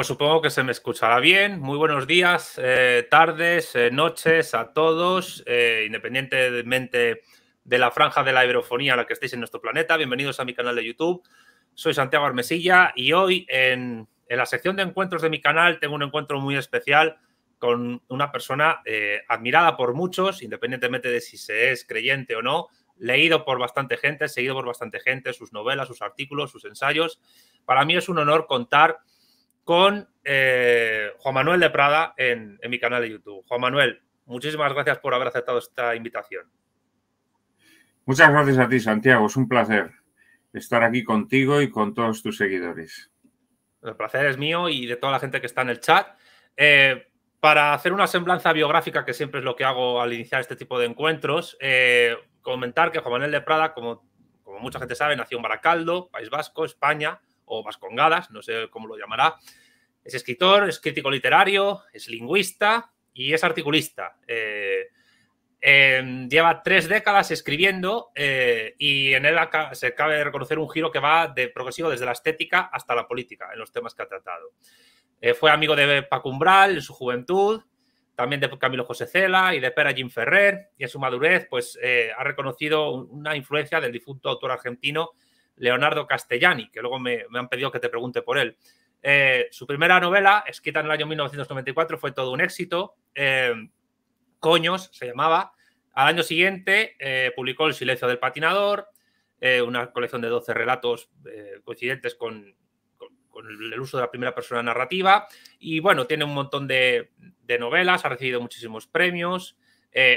Pues supongo que se me escuchará bien. Muy buenos días, eh, tardes, eh, noches a todos, eh, independientemente de la franja de la iberofonía a la que estéis en nuestro planeta. Bienvenidos a mi canal de YouTube. Soy Santiago Armesilla y hoy en la sección de encuentros de mi canal tengo un encuentro muy especial con una persona admirada por muchos, independientemente de si se es creyente o no, leído por bastante gente, seguido por bastante gente, sus novelas, sus artículos, sus ensayos. Para mí es un honor contar con eh, Juan Manuel de Prada en, mi canal de YouTube. Juan Manuel, muchísimas gracias por haber aceptado esta invitación. Muchas gracias a ti, Santiago. Es un placer estar aquí contigo y con todos tus seguidores. El placer es mío y de toda la gente que está en el chat. Eh, para hacer una semblanza biográfica, que siempre es lo que hago al iniciar este tipo de encuentros, eh, comentar que Juan Manuel de Prada, como, como mucha gente sabe, nació en Baracaldo, País Vasco, España o Vascongadas, no sé cómo lo llamará. Es escritor, es crítico literario, es lingüista y es articulista. Eh, em, lleva tres décadas escribiendo eh, y en él se cabe reconocer un giro que va de progresivo desde la estética hasta la política en los temas que ha tratado. Eh, fue amigo de Pacumbral en su juventud, también de Camilo José Cela y de Pera Jim Ferrer, y en su madurez pues, ha reconocido una influencia del difunto autor argentino Leonardo Castellani, que luego me han pedido que te pregunte por él. Eh, su primera novela, escrita en el año 1994, fue todo un éxito. Eh, Coños se llamaba. Al año siguiente eh, publicó El silencio del patinador, una colección de 12 relatos coincidentes con, el uso de la primera persona narrativa. Y bueno, tiene un montón de, de novelas, ha recibido muchísimos premios.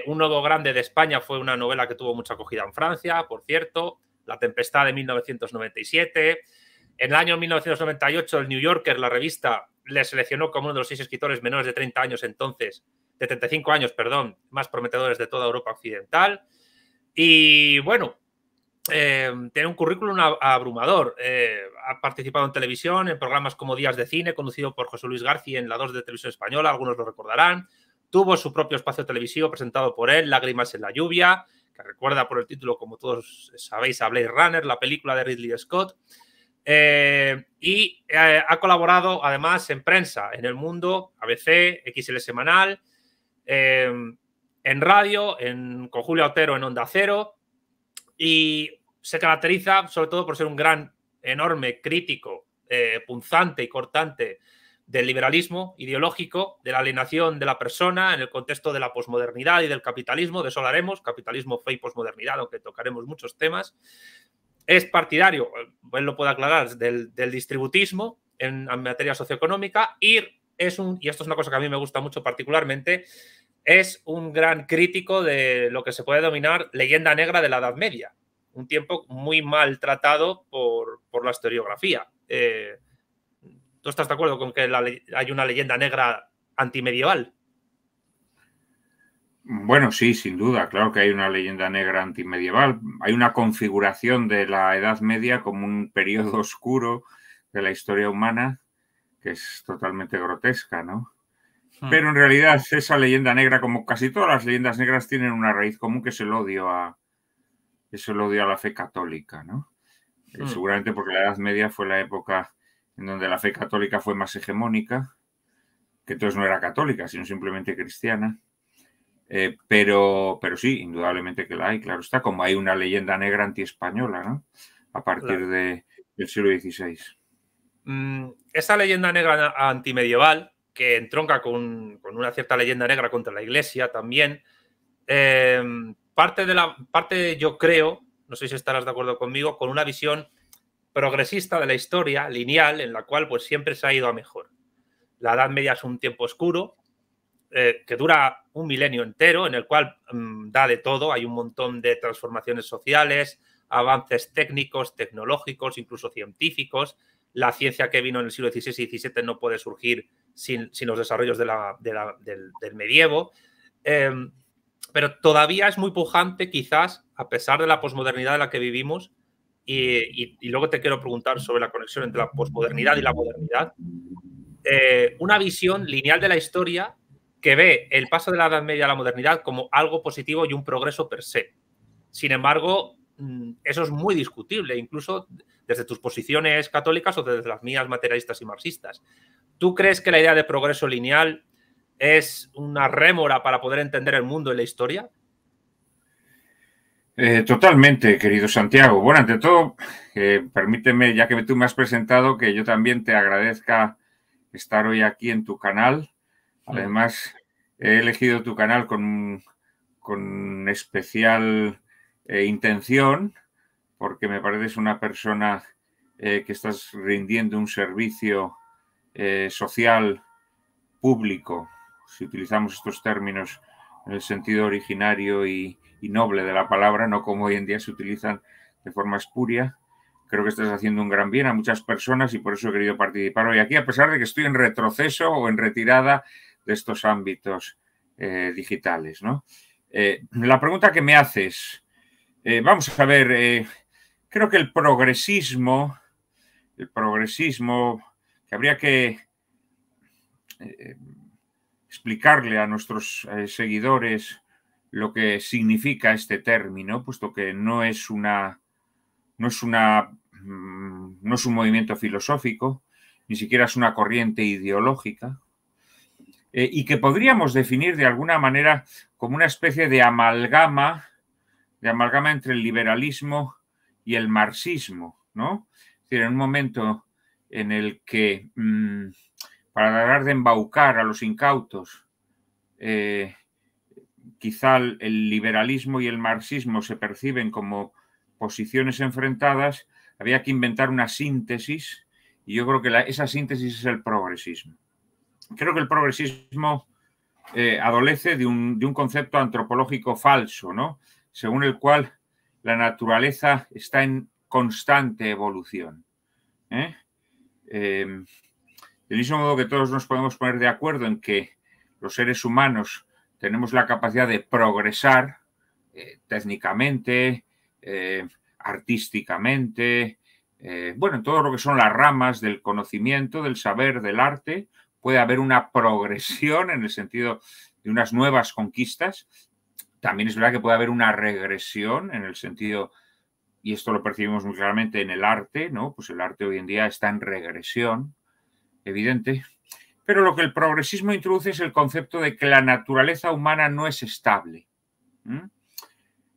un nodo grande de España fue una novela que tuvo mucha acogida en Francia, por cierto. La tempestad de 1997. En el año 1998, el New Yorker, la revista, le seleccionó como uno de los seis escritores menores de 30 años entonces, de 35 años, perdón, más prometedores de toda Europa Occidental. Y bueno, eh, tiene un currículum abrumador. Eh, ha participado en televisión, en programas como Días de Cine, conducido por José Luis García en la 2 de Televisión Española, algunos lo recordarán. Tuvo su propio espacio televisivo presentado por él, Lágrimas en la Lluvia, que recuerda por el título, como todos sabéis, a Blade Runner, la película de Ridley Scott. Eh, y eh, ha colaborado además en prensa, en El Mundo, ABC, XL Semanal, em, en radio, con Julio Otero en Onda Cero. Y se caracteriza sobre todo por ser un gran, enorme crítico, eh, punzante y cortante del liberalismo ideológico, de la alienación de la persona en el contexto de la posmodernidad y del capitalismo, de eso hablaremos, capitalismo fe y posmodernidad, aunque tocaremos muchos temas es partidario, él lo puede aclarar, del, distributismo en, materia socioeconómica y es un, y esto es una cosa que a mí me gusta mucho particularmente, es un gran crítico de lo que se puede denominar leyenda negra de la Edad Media, un tiempo muy maltratado por, por la historiografía. Eh, ¿Tú estás de acuerdo con que hay una leyenda negra antimedieval? Bueno, sí, sin duda, claro que hay una leyenda negra antimedieval, hay una configuración de la Edad Media como un periodo oscuro de la historia humana que es totalmente grotesca, ¿no? Hmm. Pero en realidad esa leyenda negra, como casi todas las leyendas negras, tienen una raíz común que es el odio a, odio a la fe católica, ¿no? Eh, hmm. seguramente porque la Edad Media fue la época en donde la fe católica fue más hegemónica, que entonces no era católica, sino simplemente cristiana. Eh, pero, pero sí, indudablemente que la hay, claro está, como hay una leyenda negra antiespañola, ¿no? A partir del siglo XVI. Mm, esa leyenda negra antimedieval, que entronca con, una cierta leyenda negra contra la iglesia también, em, parte de la, parte, yo creo, no sé si estarás de acuerdo conmigo, con una visión progresista de la historia, lineal, en la cual pues siempre se ha ido a mejor. La Edad Media es un tiempo oscuro, eh, que dura un milenio entero, en el cual mm, da de todo, hay un montón de transformaciones sociales, avances técnicos, tecnológicos, incluso científicos. La ciencia que vino en el siglo XVI y XVII no puede surgir sin, los desarrollos del, medievo. Em, pero todavía es muy pujante, quizás, a pesar de la posmodernidad en la que vivimos. Y, luego te quiero preguntar sobre la conexión entre la posmodernidad y la modernidad. Eh, una visión lineal de la historia que ve el paso de la Edad Media a la modernidad como algo positivo y un progreso per se. Sin embargo, mm, eso es muy discutible, incluso desde tus posiciones católicas o desde las mías materialistas y marxistas. ¿Tú crees que la idea de progreso lineal es una rémora para poder entender el mundo y la historia? Eh, totalmente, querido Santiago. Bueno, ante todo, eh, permíteme, ya que tú me has presentado, que yo también te agradezca estar hoy aquí en tu canal Además, he elegido tu canal con, especial eh, intención porque me pareces una persona eh, que estás rindiendo un servicio eh, social público, si utilizamos estos términos en el sentido originario y, noble de la palabra, no como hoy en día se utilizan de forma espuria. Creo que estás haciendo un gran bien a muchas personas y por eso he querido participar hoy aquí, a pesar de que estoy en retroceso o en retirada de estos ámbitos eh, digitales. ¿no? Eh, la pregunta que me haces, eh, vamos a ver, creo que el progresismo, el progresismo que habría que explicarle a nuestros seguidores lo que significa este término, puesto que no es una no es una mm, no es un movimiento filosófico, ni siquiera es una corriente ideológica, eh, y que podríamos definir de alguna manera como una especie de amalgama, de amalgama entre el liberalismo y el marxismo, ¿no? Es decir, en un momento en el que, mm, para tratar de embaucar a los incautos, eh, quizá el liberalismo y el marxismo se perciben como posiciones enfrentadas, había que inventar una síntesis y yo creo que esa síntesis es el progresismo creo que el progresismo eh, adolece de un, concepto antropológico falso, ¿no? Según el cual la naturaleza está en constante evolución. ¿eh? Em, del mismo modo que todos nos podemos poner de acuerdo en que los seres humanos tenemos la capacidad de progresar eh, técnicamente, artísticamente, bueno, en todo lo que son las ramas del conocimiento, del saber, del arte, puede haber una progresión en el sentido de unas nuevas conquistas. También es verdad que puede haber una regresión en el sentido, y esto lo percibimos muy claramente en el arte, ¿no? Pues el arte hoy en día está en regresión, evidente. Pero lo que el progresismo introduce es el concepto de que la naturaleza humana no es estable.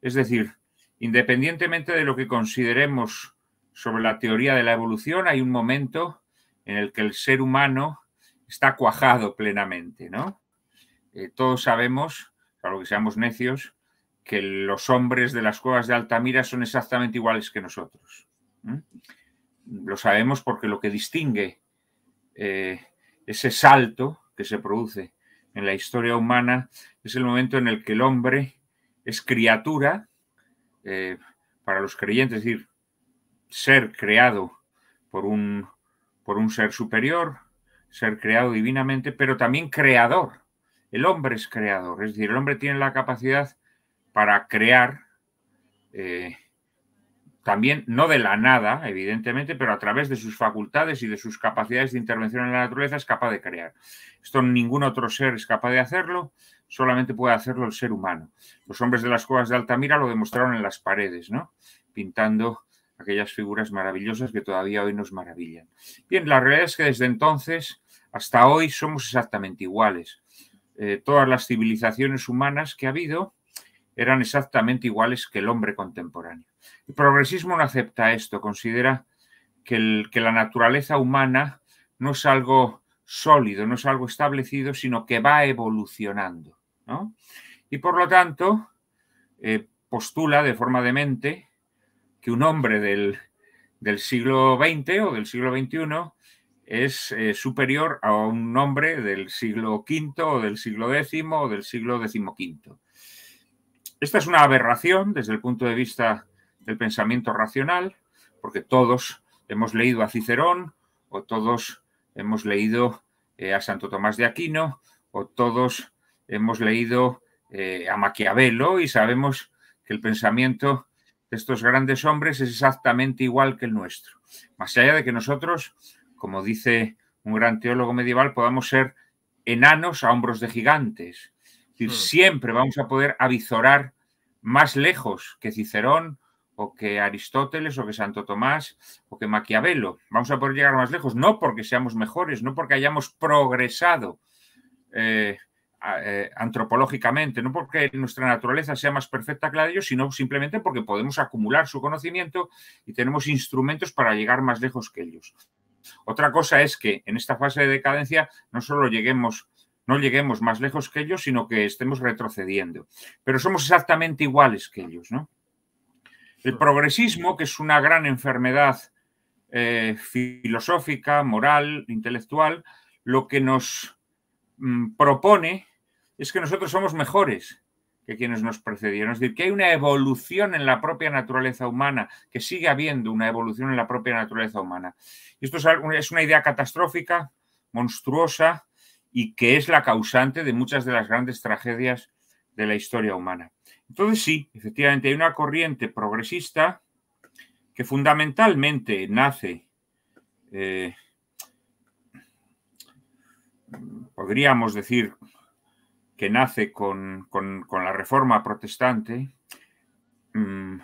Es decir, independientemente de lo que consideremos sobre la teoría de la evolución, hay un momento en el que el ser humano está cuajado plenamente, ¿no? Eh, todos sabemos, lo que seamos necios, que los hombres de las cuevas de Altamira son exactamente iguales que nosotros. Lo sabemos porque lo que distingue eh, ese salto que se produce en la historia humana es el momento en el que el hombre es criatura, eh, para los creyentes, es decir, ser creado por un, por un ser superior, ser creado divinamente, pero también creador. El hombre es creador, es decir, el hombre tiene la capacidad para crear eh, también, no de la nada, evidentemente, pero a través de sus facultades y de sus capacidades de intervención en la naturaleza es capaz de crear. Esto ningún otro ser es capaz de hacerlo, solamente puede hacerlo el ser humano. Los hombres de las cuevas de Altamira lo demostraron en las paredes, ¿no? Pintando aquellas figuras maravillosas que todavía hoy nos maravillan. Bien, la realidad es que desde entonces hasta hoy somos exactamente iguales. Eh, todas las civilizaciones humanas que ha habido eran exactamente iguales que el hombre contemporáneo. El progresismo no acepta esto, considera que, la naturaleza humana no es algo sólido, no es algo establecido, sino que va evolucionando. Y por lo tanto, eh, postula de forma demente que un hombre del, del siglo XX o del siglo XXI es eh, superior a un nombre del siglo V o del siglo X o del siglo XV. Esta es una aberración desde el punto de vista del pensamiento racional, porque todos hemos leído a Cicerón o todos hemos leído eh, a Santo Tomás de Aquino o todos hemos leído eh, a Maquiavelo y sabemos que el pensamiento de estos grandes hombres es exactamente igual que el nuestro. Más allá de que nosotros como dice un gran teólogo medieval, podamos ser enanos a hombros de gigantes. Es hmm. siempre vamos a poder avizorar más lejos que Cicerón o que Aristóteles o que Santo Tomás o que Maquiavelo. Vamos a poder llegar más lejos, no porque seamos mejores, no porque hayamos progresado eh, eh, antropológicamente, no porque nuestra naturaleza sea más perfecta que la de ellos, sino simplemente porque podemos acumular su conocimiento y tenemos instrumentos para llegar más lejos que ellos. Otra cosa es que en esta fase de decadencia no solo lleguemos no lleguemos más lejos que ellos, sino que estemos retrocediendo. Pero somos exactamente iguales que ellos, ¿no? El progresismo, que es una gran enfermedad eh, filosófica, moral, intelectual, lo que nos mm, propone es que nosotros somos mejores, que quienes nos precedieron. Es decir, que hay una evolución en la propia naturaleza humana, que sigue habiendo una evolución en la propia naturaleza humana. Y esto es una idea catastrófica, monstruosa, y que es la causante de muchas de las grandes tragedias de la historia humana. Entonces sí, efectivamente hay una corriente progresista que fundamentalmente nace, eh, podríamos decir, que nace con, la reforma protestante, mm,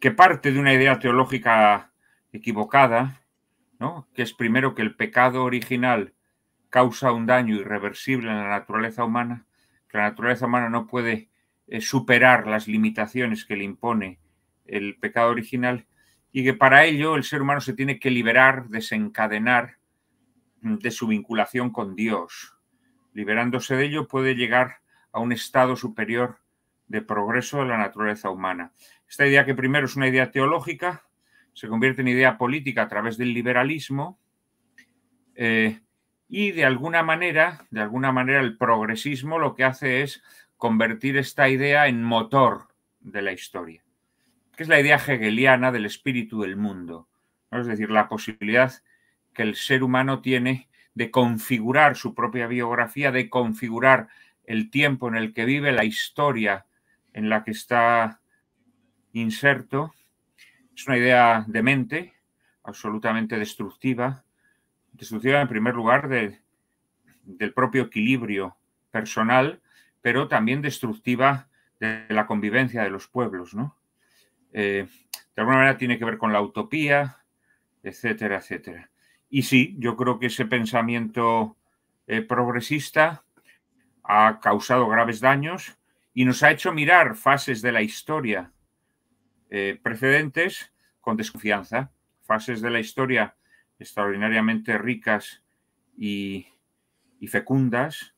que parte de una idea teológica equivocada, ¿no? que es primero que el pecado original causa un daño irreversible en la naturaleza humana, que la naturaleza humana no puede eh, superar las limitaciones que le impone el pecado original, y que para ello el ser humano se tiene que liberar, desencadenar mm, de su vinculación con Dios, Liberándose de ello puede llegar a un estado superior de progreso de la naturaleza humana. Esta idea que primero es una idea teológica, se convierte en idea política a través del liberalismo eh, y de alguna manera, de alguna manera el progresismo lo que hace es convertir esta idea en motor de la historia, que es la idea hegeliana del espíritu del mundo, ¿no? es decir, la posibilidad que el ser humano tiene de configurar su propia biografía, de configurar el tiempo en el que vive, la historia en la que está inserto. Es una idea demente, absolutamente destructiva, destructiva en primer lugar del propio equilibrio personal, pero también destructiva de la convivencia de los pueblos. ¿no? Eh, de alguna manera tiene que ver con la utopía, etcétera, etcétera. Y sí, yo creo que ese pensamiento eh, progresista ha causado graves daños y nos ha hecho mirar fases de la historia eh, precedentes con desconfianza, fases de la historia extraordinariamente ricas y, fecundas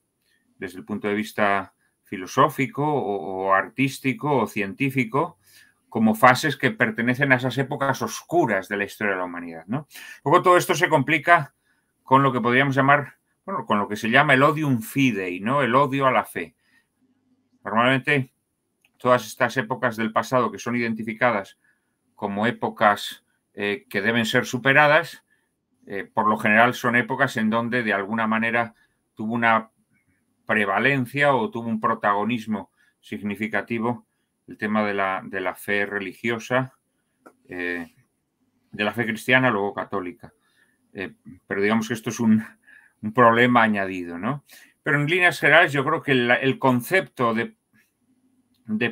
desde el punto de vista filosófico o artístico o científico, como fases que pertenecen a esas épocas oscuras de la historia de la humanidad. ¿no? Luego todo esto se complica con lo que podríamos llamar, bueno, con lo que se llama el odium fidei, ¿no? el odio a la fe. Normalmente todas estas épocas del pasado que son identificadas como épocas eh, que deben ser superadas, eh, por lo general son épocas en donde de alguna manera tuvo una prevalencia o tuvo un protagonismo significativo el tema de la, fe religiosa, eh, de la fe cristiana, luego católica. Eh, pero digamos que esto es un, problema añadido, ¿no? Pero en líneas generales yo creo que el, concepto de,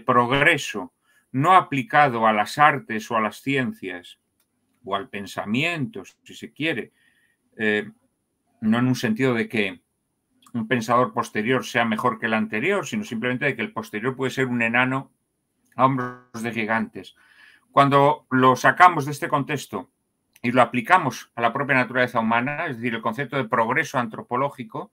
progreso no aplicado a las artes o a las ciencias o al pensamiento, si se quiere, eh, no en un sentido de que un pensador posterior sea mejor que el anterior, sino simplemente de que el posterior puede ser un enano hombros de gigantes. Cuando lo sacamos de este contexto y lo aplicamos a la propia naturaleza humana, es decir, el concepto de progreso antropológico,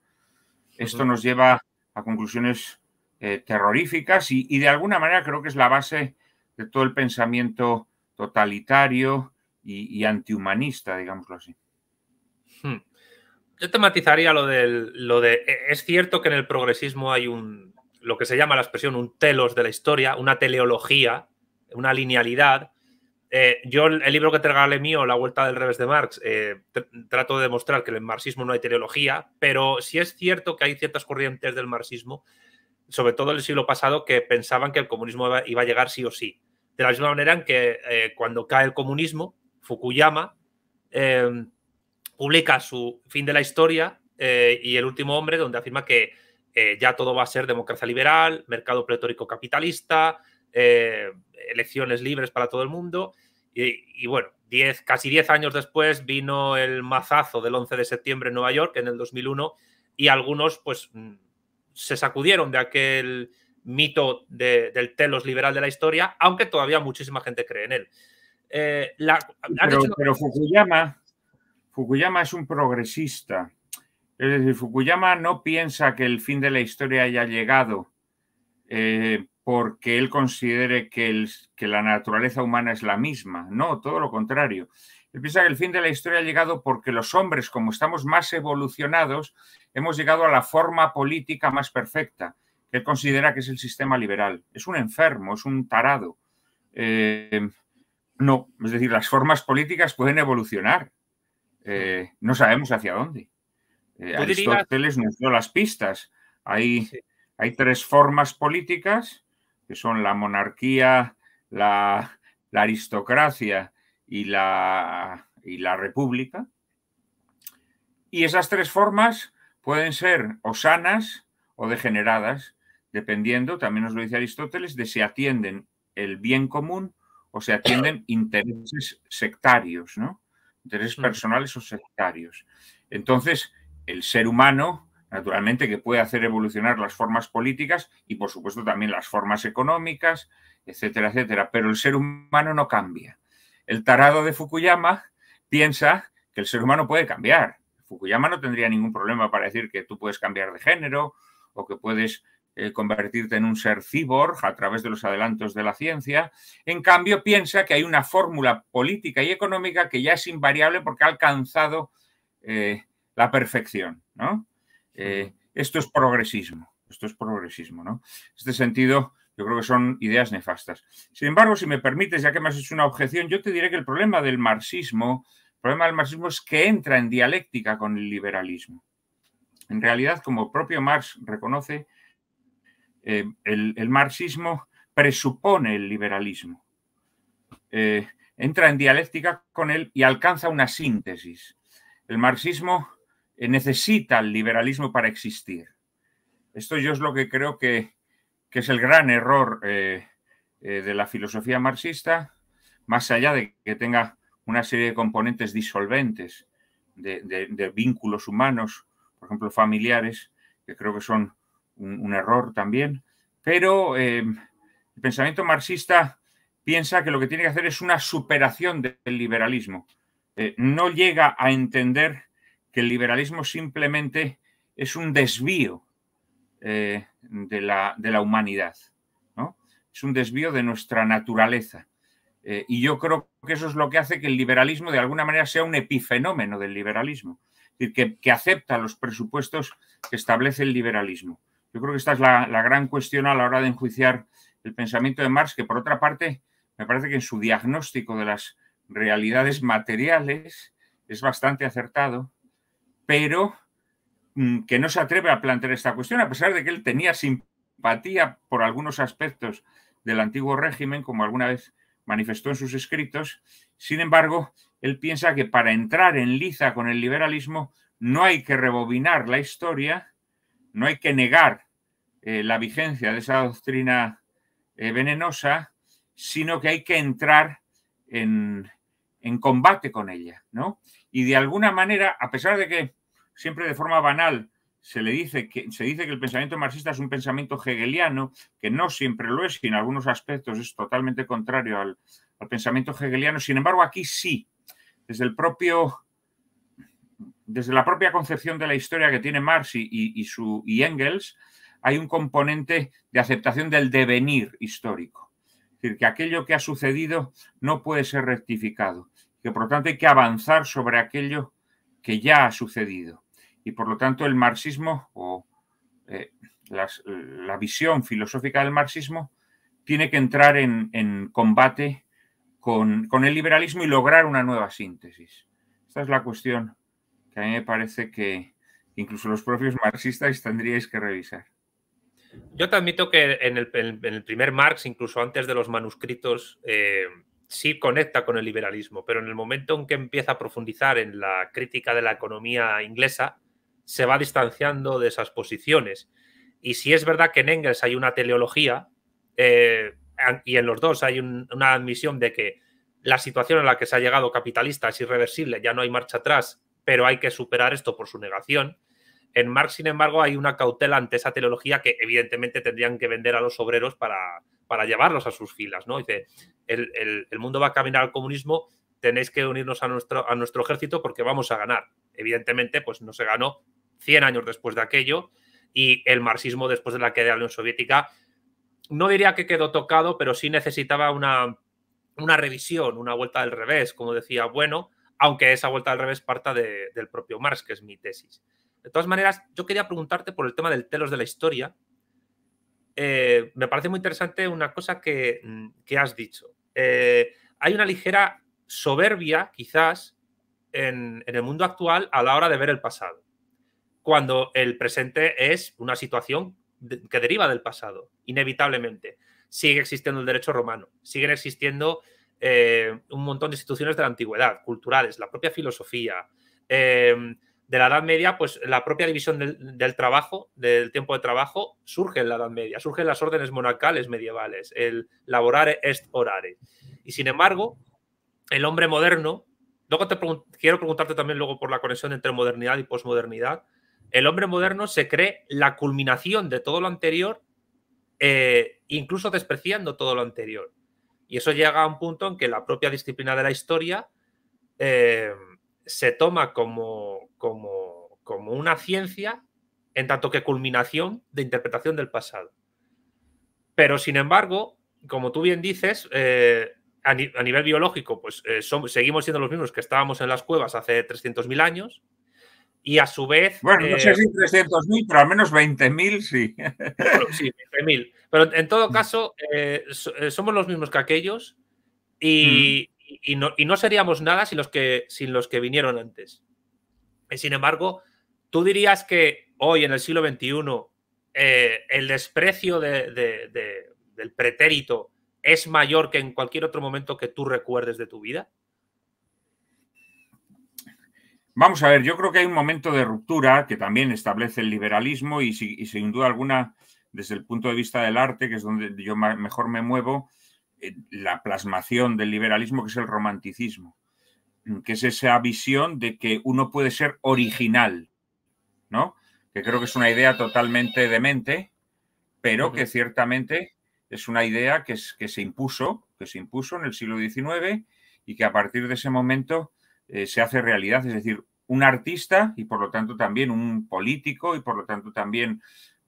esto nos lleva a conclusiones eh, terroríficas y, de alguna manera creo que es la base de todo el pensamiento totalitario y, antihumanista, digámoslo así. Hmm. Yo tematizaría lo, del, lo de, e, es cierto que en el progresismo hay un lo que se llama la expresión un telos de la historia, una teleología, una linealidad. Eh, yo, el libro que te regalé mío, La Vuelta del Revés de Marx, eh, trato de demostrar que en el marxismo no hay teleología, pero sí es cierto que hay ciertas corrientes del marxismo, sobre todo en el siglo pasado, que pensaban que el comunismo iba a llegar sí o sí. De la misma manera en que eh, cuando cae el comunismo, Fukuyama publica su fin de la historia y El último hombre, donde afirma que eh, ya todo va a ser democracia liberal, mercado pletórico capitalista, eh, elecciones libres para todo el mundo. Y, bueno, casi 10 años después vino el mazazo del 11 de septiembre en Nueva York, en el 2001, y algunos pues mm, se sacudieron de aquel mito del telos liberal de la historia, aunque todavía muchísima gente cree en él. Eh, pero, pero Fukuyama, Fukuyama es un progresista es decir, Fukuyama no piensa que el fin de la historia haya llegado eh, porque él considere que, la naturaleza humana es la misma. No, todo lo contrario. Él piensa que el fin de la historia ha llegado porque los hombres, como estamos más evolucionados, hemos llegado a la forma política más perfecta, que él considera que es el sistema liberal. Es un enfermo, es un tarado. Eh, no, es decir, las formas políticas pueden evolucionar. Eh, no sabemos hacia dónde. Eh, Aristóteles nos dio las pistas. Hay, hay tres formas políticas, que son la monarquía, la, aristocracia y la, y la república. Y esas tres formas pueden ser o sanas o degeneradas, dependiendo, también nos lo dice Aristóteles, de si atienden el bien común o se atienden intereses sectarios, ¿no? Intereses personales o sectarios. Entonces, el ser humano, naturalmente, que puede hacer evolucionar las formas políticas y, por supuesto, también las formas económicas, etcétera, etcétera. Pero el ser humano no cambia. El tarado de Fukuyama piensa que el ser humano puede cambiar. Fukuyama no tendría ningún problema para decir que tú puedes cambiar de género o que puedes eh, convertirte en un ser ciborg a través de los adelantos de la ciencia. En cambio, piensa que hay una fórmula política y económica que ya es invariable porque ha alcanzado eh, la perfección, ¿no? Eh, esto es progresismo, esto es progresismo, ¿no? En este sentido, yo creo que son ideas nefastas. Sin embargo, si me permites, ya que me has hecho una objeción, yo te diré que el problema del marxismo, problema del marxismo es que entra en dialéctica con el liberalismo. En realidad, como propio Marx reconoce, eh, el, marxismo presupone el liberalismo. Eh, entra en dialéctica con él y alcanza una síntesis. El marxismo eh, necesita el liberalismo para existir. Esto yo es lo que creo que, es el gran error eh, eh, de la filosofía marxista, más allá de que tenga una serie de componentes disolventes de, vínculos humanos, por ejemplo, familiares, que creo que son un, error también, pero el pensamiento marxista piensa que lo que tiene que hacer es una superación del liberalismo. no llega a entender que el liberalismo simplemente es un desvío eh, de, la, humanidad, es un desvío de nuestra naturaleza. Eh, y yo creo que eso es lo que hace que el liberalismo de alguna manera sea un epifenómeno del liberalismo, es decir, que, acepta los presupuestos que establece el liberalismo. Yo creo que esta es la, la, gran cuestión a la hora de enjuiciar el pensamiento de Marx, que por otra parte me parece que en su diagnóstico de las realidades materiales es bastante acertado, pero mm, que no se atreve a plantear esta cuestión, a pesar de que él tenía simpatía por algunos aspectos del antiguo régimen, como alguna vez manifestó en sus escritos. Sin embargo, él piensa que para entrar en liza con el liberalismo no hay que rebobinar la historia, no hay que negar eh, la vigencia de esa doctrina eh, venenosa, sino que hay que entrar en, en combate con ella, ¿no? Y de alguna manera, a pesar de que siempre de forma banal se le dice que se dice que el pensamiento marxista es un pensamiento hegeliano, que no siempre lo es y en algunos aspectos es totalmente contrario al, pensamiento hegeliano. Sin embargo, aquí sí, desde el propio desde la propia concepción de la historia que tiene Marx y, y Engels, hay un componente de aceptación del devenir histórico decir, que aquello que ha sucedido no puede ser rectificado, que por lo tanto hay que avanzar sobre aquello que ya ha sucedido. Y por lo tanto el marxismo o eh, la visión filosófica del marxismo tiene que entrar en, combate con, con, el liberalismo y lograr una nueva síntesis. Esta es la cuestión que a mí me parece que incluso los propios marxistas tendríais que revisar. Yo te admito que en el, primer Marx, incluso antes de los manuscritos, eh, sí conecta con el liberalismo, pero en el momento en que empieza a profundizar en la crítica de la economía inglesa, se va distanciando de esas posiciones. Y si es verdad que en Engels hay una teleología, eh, y en los dos hay una admisión de que la situación en la que se ha llegado capitalista es irreversible, ya no hay marcha atrás, pero hay que superar esto por su negación, en Marx, sin embargo, hay una cautela ante esa teología que evidentemente tendrían que vender a los obreros para, llevarlos a sus filas. ¿no? Dice, el, mundo va a caminar al comunismo, tenéis que unirnos a nuestro, a nuestro ejército porque vamos a ganar. Evidentemente, pues no se ganó 100 años después de aquello y el marxismo después de la caída de la Unión Soviética, no diría que quedó tocado, pero sí necesitaba una, una revisión, una vuelta al revés, como decía Bueno, aunque esa vuelta al revés parta del propio Marx, que es mi tesis. De todas maneras, yo quería preguntarte por el tema del telos de la historia. Eh, me parece muy interesante una cosa que, mm, has dicho. Eh, hay una ligera soberbia, quizás, en, el mundo actual a la hora de ver el pasado, cuando el presente es una situación que deriva del pasado, inevitablemente. Sigue existiendo el derecho romano, siguen existiendo eh, un montón de instituciones de la antigüedad, culturales, la propia filosofía, de la Edad Media, pues la propia división del, trabajo, del tiempo de trabajo, surge en la Edad Media, surgen las órdenes monacales medievales, el laborare est orare. Y sin embargo, el hombre moderno, luego quiero preguntarte también luego por la conexión entre modernidad y posmodernidad, el hombre moderno se cree la culminación de todo lo anterior, eh, incluso despreciando todo lo anterior. Y eso llega a un punto en que la propia disciplina de la historia... Eh, se toma como, como, una ciencia en tanto que culminación de interpretación del pasado. Pero sin embargo, como tú bien dices, eh, a, nivel biológico, pues eh, seguimos siendo los mismos que estábamos en las cuevas hace 300.000 años. Y a su vez. Bueno, no sé eh, si 300.000, pero al menos 20.000 sí. sí, 20.000. Pero en todo mm. caso, somos los mismos que aquellos. Y, mm y, no, seríamos nada sin los, que, sin los que vinieron antes. sin embargo, tú dirías que hoy, en el siglo XXI, eh, el desprecio del pretérito es mayor que en cualquier otro momento que tú recuerdes de tu vida? Vamos a ver, yo creo que hay un momento de ruptura que también establece el liberalismo y sin duda alguna, desde el punto de vista del arte, que es donde yo mejor me muevo, eh, la plasmación del liberalismo, que es el romanticismo, mm, que es esa visión de que uno puede ser original, ¿no? Que creo que es una idea totalmente demente, pero que ciertamente es una idea que, es, que se impuso, que se impuso en el siglo XIX y que a partir de ese momento eh, se hace realidad, es decir, un artista y por lo tanto también un político y por lo tanto también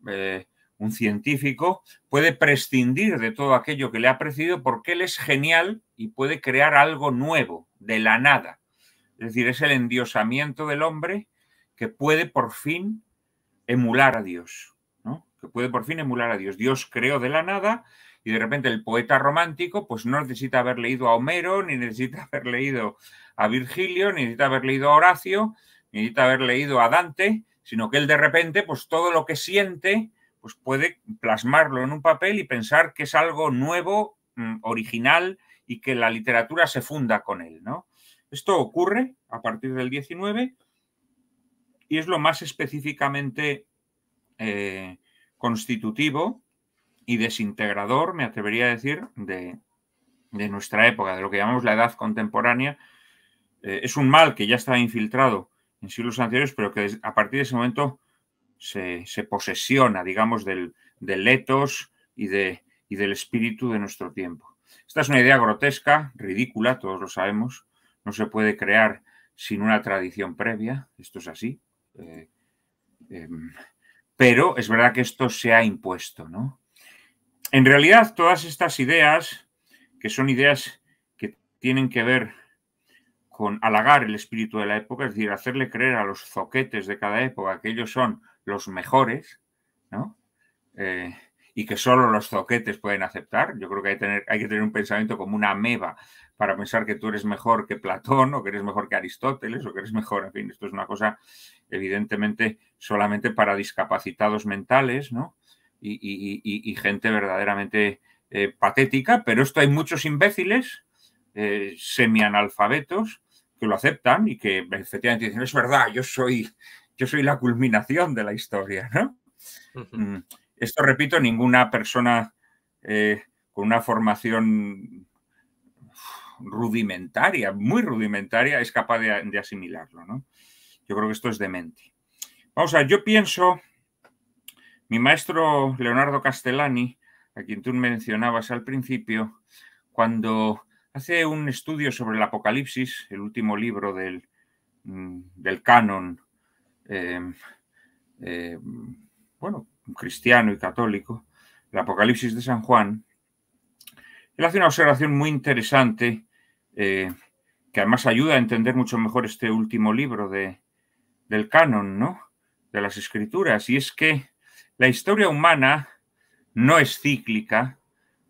eh, un científico puede prescindir de todo aquello que le ha precedido porque él es genial y puede crear algo nuevo, de la nada. Es decir, es el endiosamiento del hombre que puede por fin emular a Dios, ¿no? que puede por fin emular a Dios. Dios creó de la nada y de repente el poeta romántico pues no necesita haber leído a Homero, ni necesita haber leído a Virgilio, ni necesita haber leído a Horacio, ni necesita haber leído a Dante, sino que él de repente pues todo lo que siente pues puede plasmarlo en un papel y pensar que es algo nuevo, mm, original y que la literatura se funda con él, ¿no? Esto ocurre a partir del 19 y es lo más específicamente eh, constitutivo y desintegrador, me atrevería a decir, de, nuestra época, de lo que llamamos la edad contemporánea. Eh, es un mal que ya estaba infiltrado en siglos anteriores, pero que a partir de ese momento se, posesiona, digamos, del, del etos y, de, del espíritu de nuestro tiempo. Esta es una idea grotesca, ridícula, todos lo sabemos, no se puede crear sin una tradición previa, esto es así, eh, em, pero es verdad que esto se ha impuesto, ¿no? En realidad, todas estas ideas, que son ideas que tienen que ver con halagar el espíritu de la época, es decir, hacerle creer a los zoquetes de cada época que ellos son los mejores, ¿no? Eh, y que solo los zoquetes pueden aceptar. Yo creo que hay, tener, hay que tener un pensamiento como una ameba para pensar que tú eres mejor que Platón o que eres mejor que Aristóteles o que eres mejor, en fin, esto es una cosa evidentemente solamente para discapacitados mentales, ¿no? Y, gente verdaderamente eh, patética, pero esto hay muchos imbéciles, eh, semi-analfabetos, que lo aceptan y que efectivamente dicen, es verdad, yo soy yo soy la culminación de la historia, ¿no? Mm. Esto, repito, ninguna persona eh, con una formación rudimentaria, muy rudimentaria, es capaz de, asimilarlo, ¿no? Yo creo que esto es demente. Vamos a ver, yo pienso, mi maestro Leonardo Castellani, a quien tú mencionabas al principio, cuando hace un estudio sobre el Apocalipsis, el último libro del, mm, del canon Em, eh, bueno, cristiano y católico, el Apocalipsis de San Juan, él hace una observación muy interesante eh, que además ayuda a entender mucho mejor este último libro de, del canon, ¿no? De las escrituras, y es que la historia humana no es cíclica,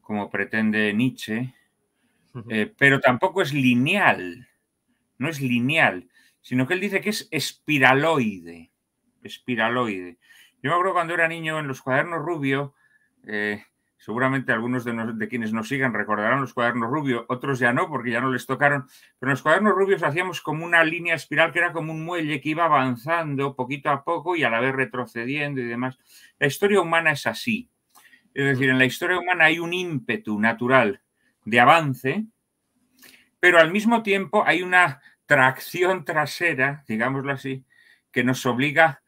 como pretende Nietzsche, eh, pero tampoco es lineal, no es lineal sino que él dice que es espiraloide. Espiraloide. Yo me acuerdo cuando era niño en los cuadernos rubio, eh, seguramente algunos de, de, quienes nos sigan recordarán los cuadernos rubio, otros ya no, porque ya no les tocaron, pero en los cuadernos rubios hacíamos como una línea espiral que era como un muelle que iba avanzando poquito a poco y a la vez retrocediendo y demás. La historia humana es así. Es decir, en la historia humana hay un ímpetu natural de avance, pero al mismo tiempo hay una tracción trasera, digámoslo así, que nos obliga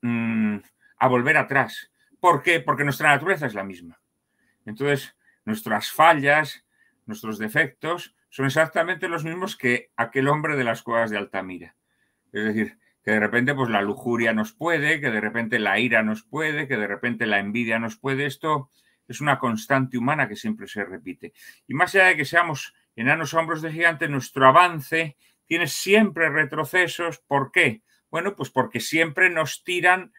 mm, a, volver atrás. ¿Por qué? Porque nuestra naturaleza es la misma. Entonces, nuestras fallas, nuestros defectos, son exactamente los mismos que aquel hombre de las cuevas de Altamira. Es decir, que de repente pues, la lujuria nos puede, que de repente la ira nos puede, que de repente la envidia nos puede. Esto es una constante humana que siempre se repite. Y más allá de que seamos enanos hombros de gigante, nuestro avance tiene siempre retrocesos. ¿Por qué? Bueno, pues porque siempre nos tiran,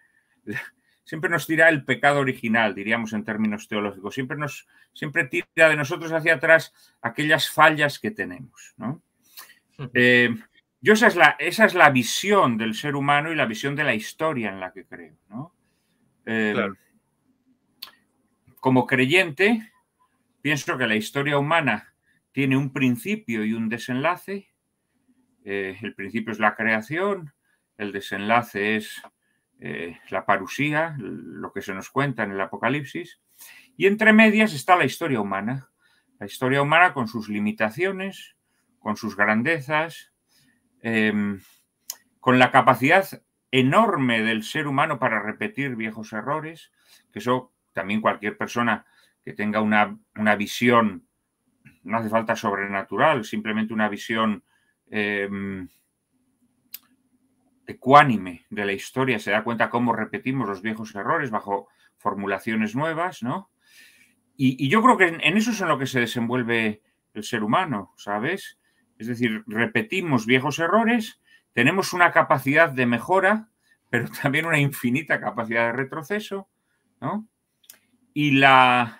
siempre nos tira el pecado original, diríamos en términos teológicos, siempre nos, siempre tira de nosotros hacia atrás aquellas fallas que tenemos. Eh, yo esa es, la, esa es la visión del ser humano y la visión de la historia en la que creo. Eh, como creyente, pienso que la historia humana tiene un principio y un desenlace eh, el principio es la creación, el desenlace es eh, la parusía, lo que se nos cuenta en el Apocalipsis, y entre medias está la historia humana, la historia humana con sus limitaciones, con sus grandezas, em, con la capacidad enorme del ser humano para repetir viejos errores, que eso también cualquier persona que tenga una, una visión, no hace falta sobrenatural, simplemente una visión Em, ecuánime de la historia, se da cuenta cómo repetimos los viejos errores bajo formulaciones nuevas, ¿no? Y, yo creo que en, eso es en lo que se desenvuelve el ser humano, ¿sabes? Es decir, repetimos viejos errores, tenemos una capacidad de mejora, pero también una infinita capacidad de retroceso, ¿no? Y la,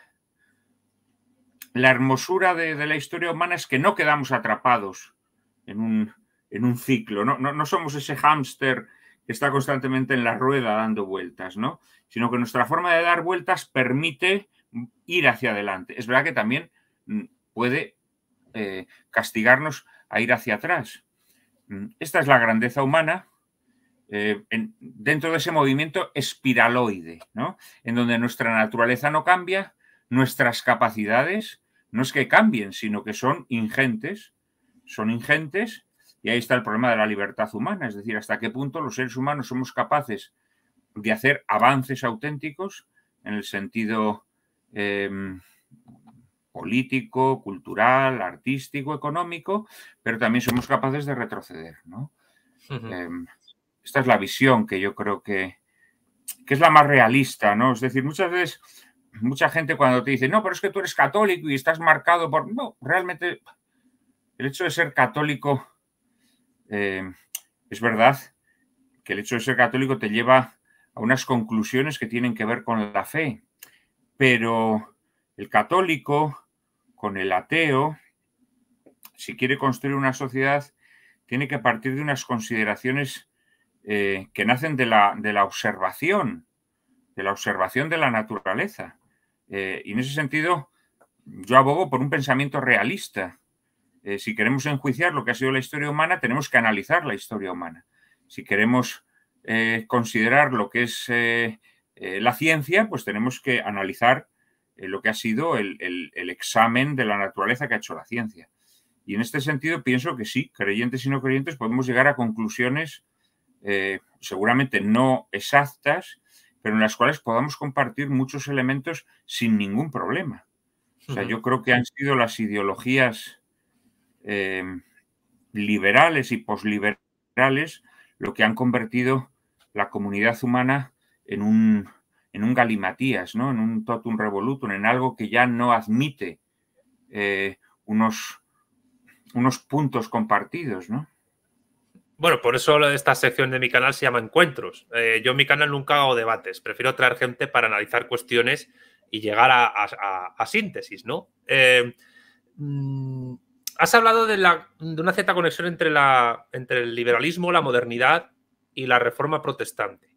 la hermosura de la historia humana es que no quedamos atrapados en un, ciclo. No, somos ese hámster que está constantemente en la rueda dando vueltas, ¿no? Sino que nuestra forma de dar vueltas permite ir hacia adelante. Es verdad que también mm, puede eh, castigarnos a ir hacia atrás. Mm, esta es la grandeza humana eh, dentro de ese movimiento espiraloide, En donde nuestra naturaleza no cambia, nuestras capacidades no es que cambien, sino que son ingentes son ingentes y ahí está el problema de la libertad humana, es decir, hasta qué punto los seres humanos somos capaces de hacer avances auténticos en el sentido em, político, cultural, artístico, económico, pero también somos capaces de retroceder. ¿no? Em, esta es la visión que yo creo que, que, es la más realista, ¿no? Es decir, muchas veces, mucha gente cuando te dice, no, pero es que tú eres católico y estás marcado por. No, realmente el hecho de ser católico, eh, es verdad que el hecho de ser católico te lleva a unas conclusiones que tienen que ver con la fe, pero el católico con el ateo, si quiere construir una sociedad, tiene que partir de unas consideraciones eh, que nacen de la, observación, de la observación de la naturaleza. Eh, y en ese sentido, yo abogo por un pensamiento realista, eh, si queremos enjuiciar lo que ha sido la historia humana, tenemos que analizar la historia humana. Si queremos eh, considerar lo que es eh, la ciencia, pues tenemos que analizar lo que ha sido el, el, examen de la naturaleza que ha hecho la ciencia. Y en este sentido pienso que sí, creyentes y no creyentes podemos llegar a conclusiones seguramente no exactas, pero en las cuales podamos compartir muchos elementos sin ningún problema. O sea, yo creo que han sido las ideologías eh, liberales y posliberales lo que han convertido la comunidad humana en un, en un galimatías, ¿no? en un totum revolutum, en algo que ya no admite eh, unos, unos puntos compartidos. Bueno, por eso esta sección de mi canal se llama Encuentros. Eh, yo en mi canal nunca hago debates, prefiero traer gente para analizar cuestiones y llegar a, síntesis, ¿no? Mm, has hablado de, una cierta conexión entre, el liberalismo, la modernidad y la reforma protestante.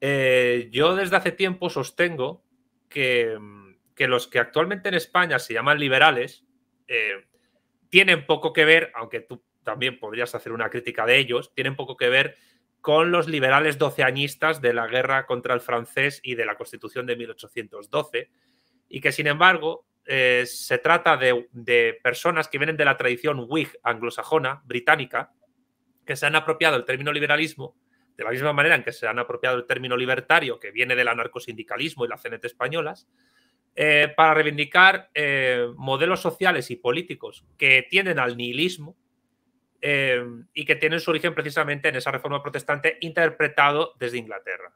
Eh, yo desde hace tiempo sostengo que, los que actualmente en España se llaman liberales eh, tienen poco que ver, aunque tú también podrías hacer una crítica de ellos, tienen poco que ver con los liberales doceañistas de la guerra contra el francés y de la constitución de 1812, y que sin embargo eh, se trata de, personas que vienen de la tradición Whig anglosajona, británica, que se han apropiado el término liberalismo, de la misma manera en que se han apropiado el término libertario, que viene del anarcosindicalismo y las CNT españolas, eh, para reivindicar eh, modelos sociales y políticos que tienden al nihilismo y que tienen su origen precisamente en esa reforma protestante interpretado desde Inglaterra.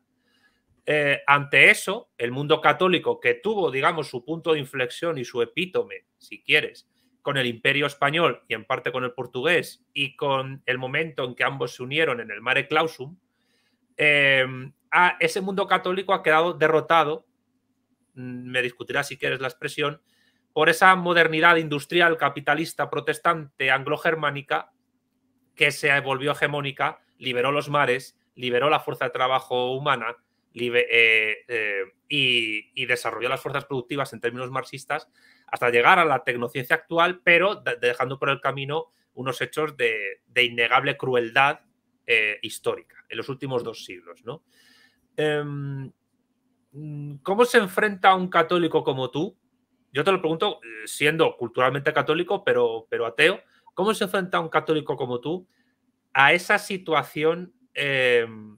Eh, ante eso, el mundo católico, que tuvo, digamos, su punto de inflexión y su epítome, si quieres, con el imperio español y en parte con el portugués, y con el momento en que ambos se unieron en el Mare Clausum, em, a ese mundo católico ha quedado derrotado, mm, me discutirás si quieres la expresión, por esa modernidad industrial capitalista protestante anglo-germánica que se volvió hegemónica, liberó los mares, liberó la fuerza de trabajo humana, eh, eh, y, desarrolló las fuerzas productivas en términos marxistas hasta llegar a la tecnociencia actual, pero dejando por el camino unos hechos de, innegable crueldad eh, histórica en los últimos dos siglos. Em, mm, ¿Cómo se enfrenta un católico como tú? Yo te lo pregunto siendo culturalmente católico, pero, pero ateo. ¿Cómo se enfrenta un católico como tú a esa situación em,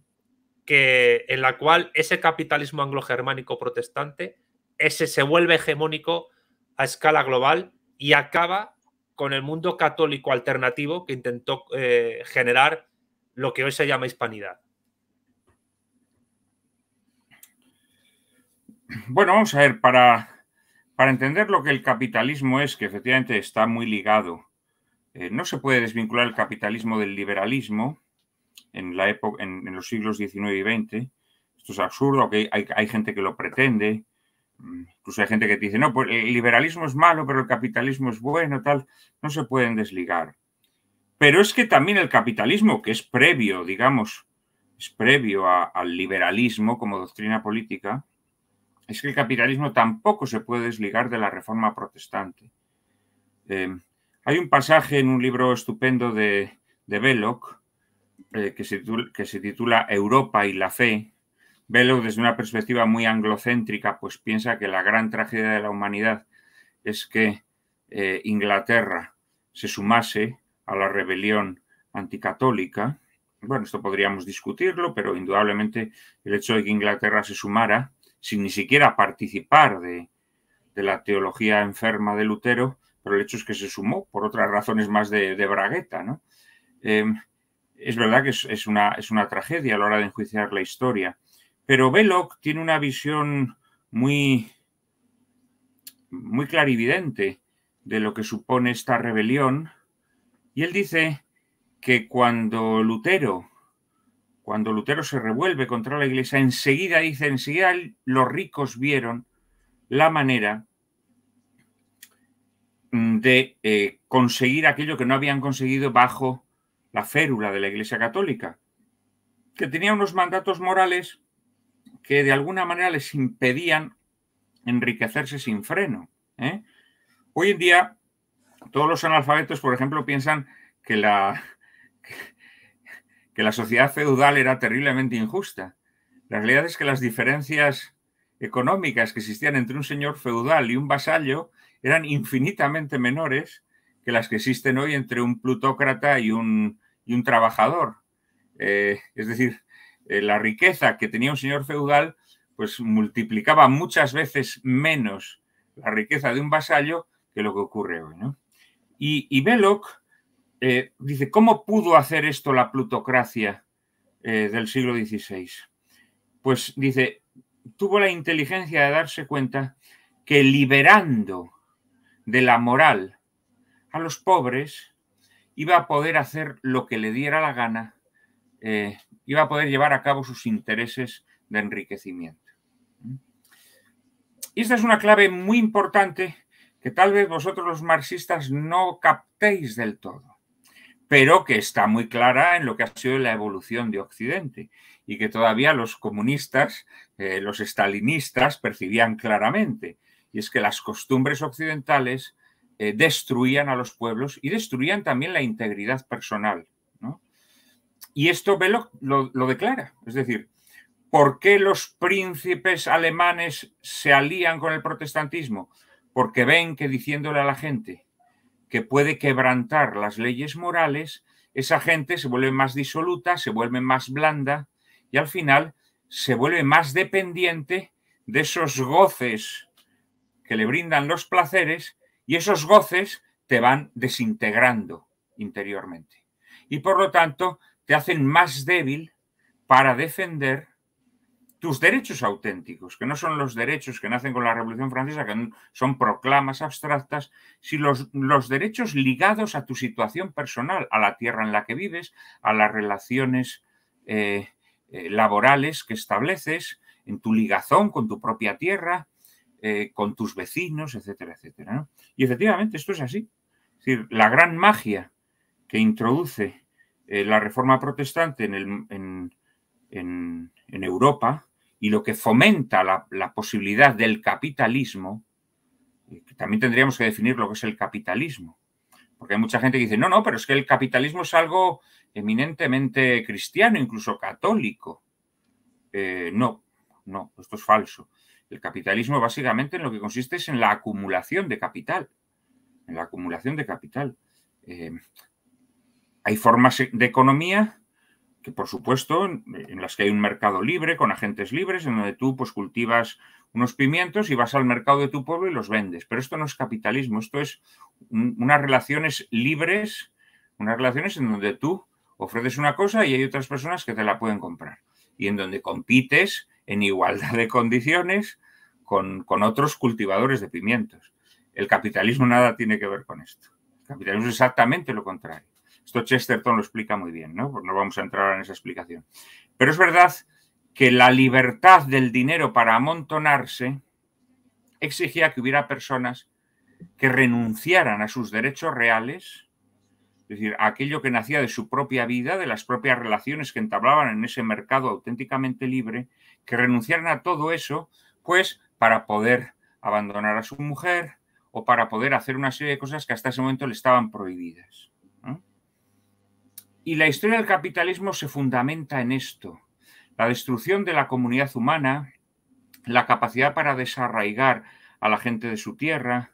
en la cual ese capitalismo anglo-germánico protestante ese se vuelve hegemónico a escala global y acaba con el mundo católico alternativo que intentó eh, generar lo que hoy se llama hispanidad. Bueno, vamos a ver, para, entender lo que el capitalismo es, que efectivamente está muy ligado, eh, no se puede desvincular el capitalismo del liberalismo, en, la época, en, los siglos XIX y XX. Esto es absurdo, Que hay, gente que lo pretende. Mm, incluso hay gente que dice, no, pues el liberalismo es malo, pero el capitalismo es bueno, tal. No se pueden desligar. Pero es que también el capitalismo, que es previo, digamos, es previo al liberalismo como doctrina política, es que el capitalismo tampoco se puede desligar de la reforma protestante. Em, hay un pasaje en un libro estupendo de, de Belloc, eh, que, se titula, Europa y la fe, Velo desde una perspectiva muy anglocéntrica, pues piensa que la gran tragedia de la humanidad es que eh, Inglaterra se sumase a la rebelión anticatólica. Bueno, esto podríamos discutirlo, pero indudablemente el hecho de que Inglaterra se sumara, sin ni siquiera participar de, la teología enferma de Lutero, pero el hecho es que se sumó por otras razones más de, bragueta, ¿no? Eh, es verdad que es, una, tragedia a la hora de enjuiciar la historia, pero Belloc tiene una visión muy, muy clarividente de lo que supone esta rebelión y él dice que cuando Lutero, cuando Lutero se revuelve contra la iglesia, enseguida dice, enseguida los ricos vieron la manera de eh, conseguir aquello que no habían conseguido bajo la férula de la Iglesia Católica, que tenía unos mandatos morales que de alguna manera les impedían enriquecerse sin freno. ¿eh? Hoy en día, todos los analfabetos, por ejemplo, piensan que la, que la sociedad feudal era terriblemente injusta. La realidad es que las diferencias económicas que existían entre un señor feudal y un vasallo eran infinitamente menores que las que existen hoy entre un plutócrata y un, trabajador. Eh, es decir, eh, la riqueza que tenía un señor feudal pues multiplicaba muchas veces menos la riqueza de un vasallo que lo que ocurre hoy. Y, y Belloc eh, dice, ¿cómo pudo hacer esto la plutocracia del siglo XVI? Pues dice, tuvo la inteligencia de darse cuenta que liberando de la moral a los pobres, iba a poder hacer lo que le diera la gana, eh, iba a poder llevar a cabo sus intereses de enriquecimiento. Y esta es una clave muy importante que tal vez vosotros los marxistas no captéis del todo, pero que está muy clara en lo que ha sido la evolución de Occidente y que todavía los comunistas, eh, los estalinistas percibían claramente. Y es que las costumbres occidentales eh, destruían a los pueblos y destruían también la integridad personal. Y esto lo declara, es decir, ¿por qué los príncipes alemanes se alían con el protestantismo? Porque ven que diciéndole a la gente que puede quebrantar las leyes morales, esa gente se vuelve más disoluta, se vuelve más blanda y al final se vuelve más dependiente de esos goces que le brindan los placeres y esos goces te van desintegrando interiormente. Y por lo tanto, te hacen más débil para defender tus derechos auténticos, que no son los derechos que nacen con la Revolución Francesa, que son proclamas abstractas, sino los, derechos ligados a tu situación personal, a la tierra en la que vives, a las relaciones eh, eh, laborales que estableces, en tu ligazón con tu propia tierra, eh, con tus vecinos, etcétera, etcétera. ¿no? Y efectivamente esto es así. Es decir, la gran magia que introduce eh, la reforma protestante en, Europa y lo que fomenta la, posibilidad del capitalismo, eh, también tendríamos que definir lo que es el capitalismo, porque hay mucha gente que dice, no, no, pero es que el capitalismo es algo eminentemente cristiano, incluso católico. no, no, esto es falso. El capitalismo básicamente en lo que consiste es en la acumulación de capital. En la acumulación de capital. Eh, hay formas de economía que, por supuesto, en las que hay un mercado libre, con agentes libres, en donde tú pues, cultivas unos pimientos y vas al mercado de tu pueblo y los vendes. Pero esto no es capitalismo, esto es unas relaciones libres, unas relaciones en donde tú ofreces una cosa y hay otras personas que te la pueden comprar. Y en donde compites en igualdad de condiciones con, otros cultivadores de pimientos. El capitalismo nada tiene que ver con esto. El capitalismo es exactamente lo contrario. Esto Chesterton lo explica muy bien, ¿no? Pues no vamos a entrar ahora en esa explicación. Pero es verdad que la libertad del dinero para amontonarse exigía que hubiera personas que renunciaran a sus derechos reales es decir, aquello que nacía de su propia vida, de las propias relaciones que entablaban en ese mercado auténticamente libre, que renunciaran a todo eso, pues para poder abandonar a su mujer o para poder hacer una serie de cosas que hasta ese momento le estaban prohibidas. Y la historia del capitalismo se fundamenta en esto, la destrucción de la comunidad humana, la capacidad para desarraigar a la gente de su tierra,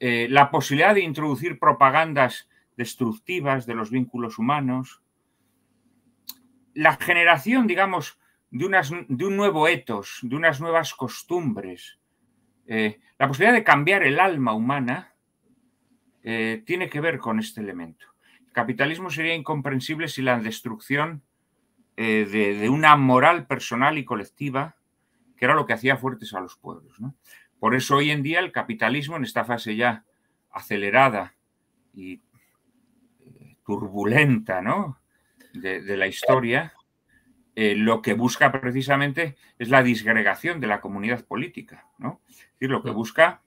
eh, la posibilidad de introducir propagandas destructivas de los vínculos humanos. La generación, digamos, de, un nuevo etos, de unas nuevas costumbres. Eh, la posibilidad de cambiar el alma humana eh, tiene que ver con este elemento. El capitalismo sería incomprensible si la destrucción eh, de, una moral personal y colectiva, que era lo que hacía fuertes a los pueblos. Por eso hoy en día el capitalismo, en esta fase ya acelerada y turbulenta ¿no? de, la historia, eh, lo que busca precisamente es la disgregación de la comunidad política. ¿no? lo que busca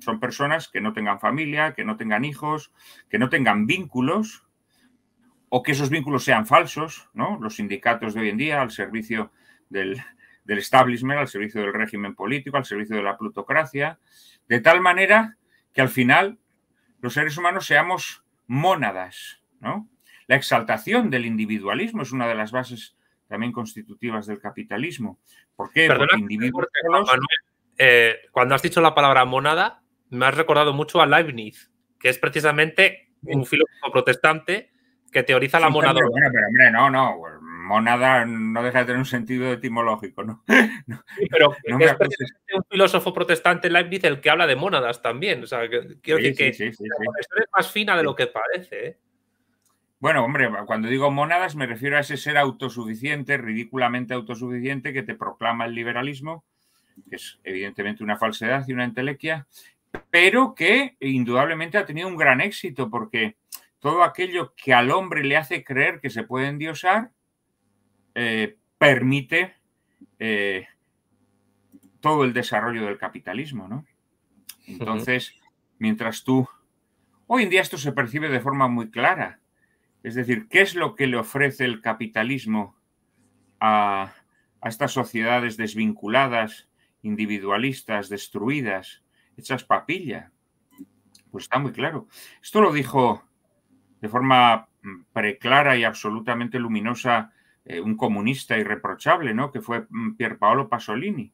son personas que no tengan familia, que no tengan hijos, que no tengan vínculos, o que esos vínculos sean falsos, ¿no? Los sindicatos de hoy en día al servicio del, del, establishment, al servicio del régimen político, al servicio de la plutocracia, de tal manera que al final los seres humanos seamos mónadas, la exaltación del individualismo es una de las bases también constitutivas del capitalismo. ¿Por qué? Porque eh, cuando has dicho la palabra monada, me has recordado mucho a Leibniz, que es precisamente un filósofo protestante que teoriza la monada. Bueno, pero hombre, no, no, monada no deja de tener un sentido etimológico, pero es precisamente un filósofo protestante Leibniz el que habla de monadas también. O sea, quiero decir que es más fina de lo que parece. ¿eh? Bueno, hombre, cuando digo monadas me refiero a ese ser autosuficiente, ridículamente autosuficiente, que te proclama el liberalismo, que es evidentemente una falsedad y una entelequia, pero que indudablemente ha tenido un gran éxito, porque todo aquello que al hombre le hace creer que se puede endiosar, eh, permite eh, todo el desarrollo del capitalismo, Entonces, mientras tú... Hoy en día esto se percibe de forma muy clara. Es decir, ¿qué es lo que le ofrece el capitalismo a, estas sociedades desvinculadas, individualistas, destruidas, hechas papilla? Pues está muy claro. Esto lo dijo de forma mm, preclara y absolutamente luminosa eh, un comunista irreprochable, ¿no? Que fue mm, Pier Paolo Pasolini.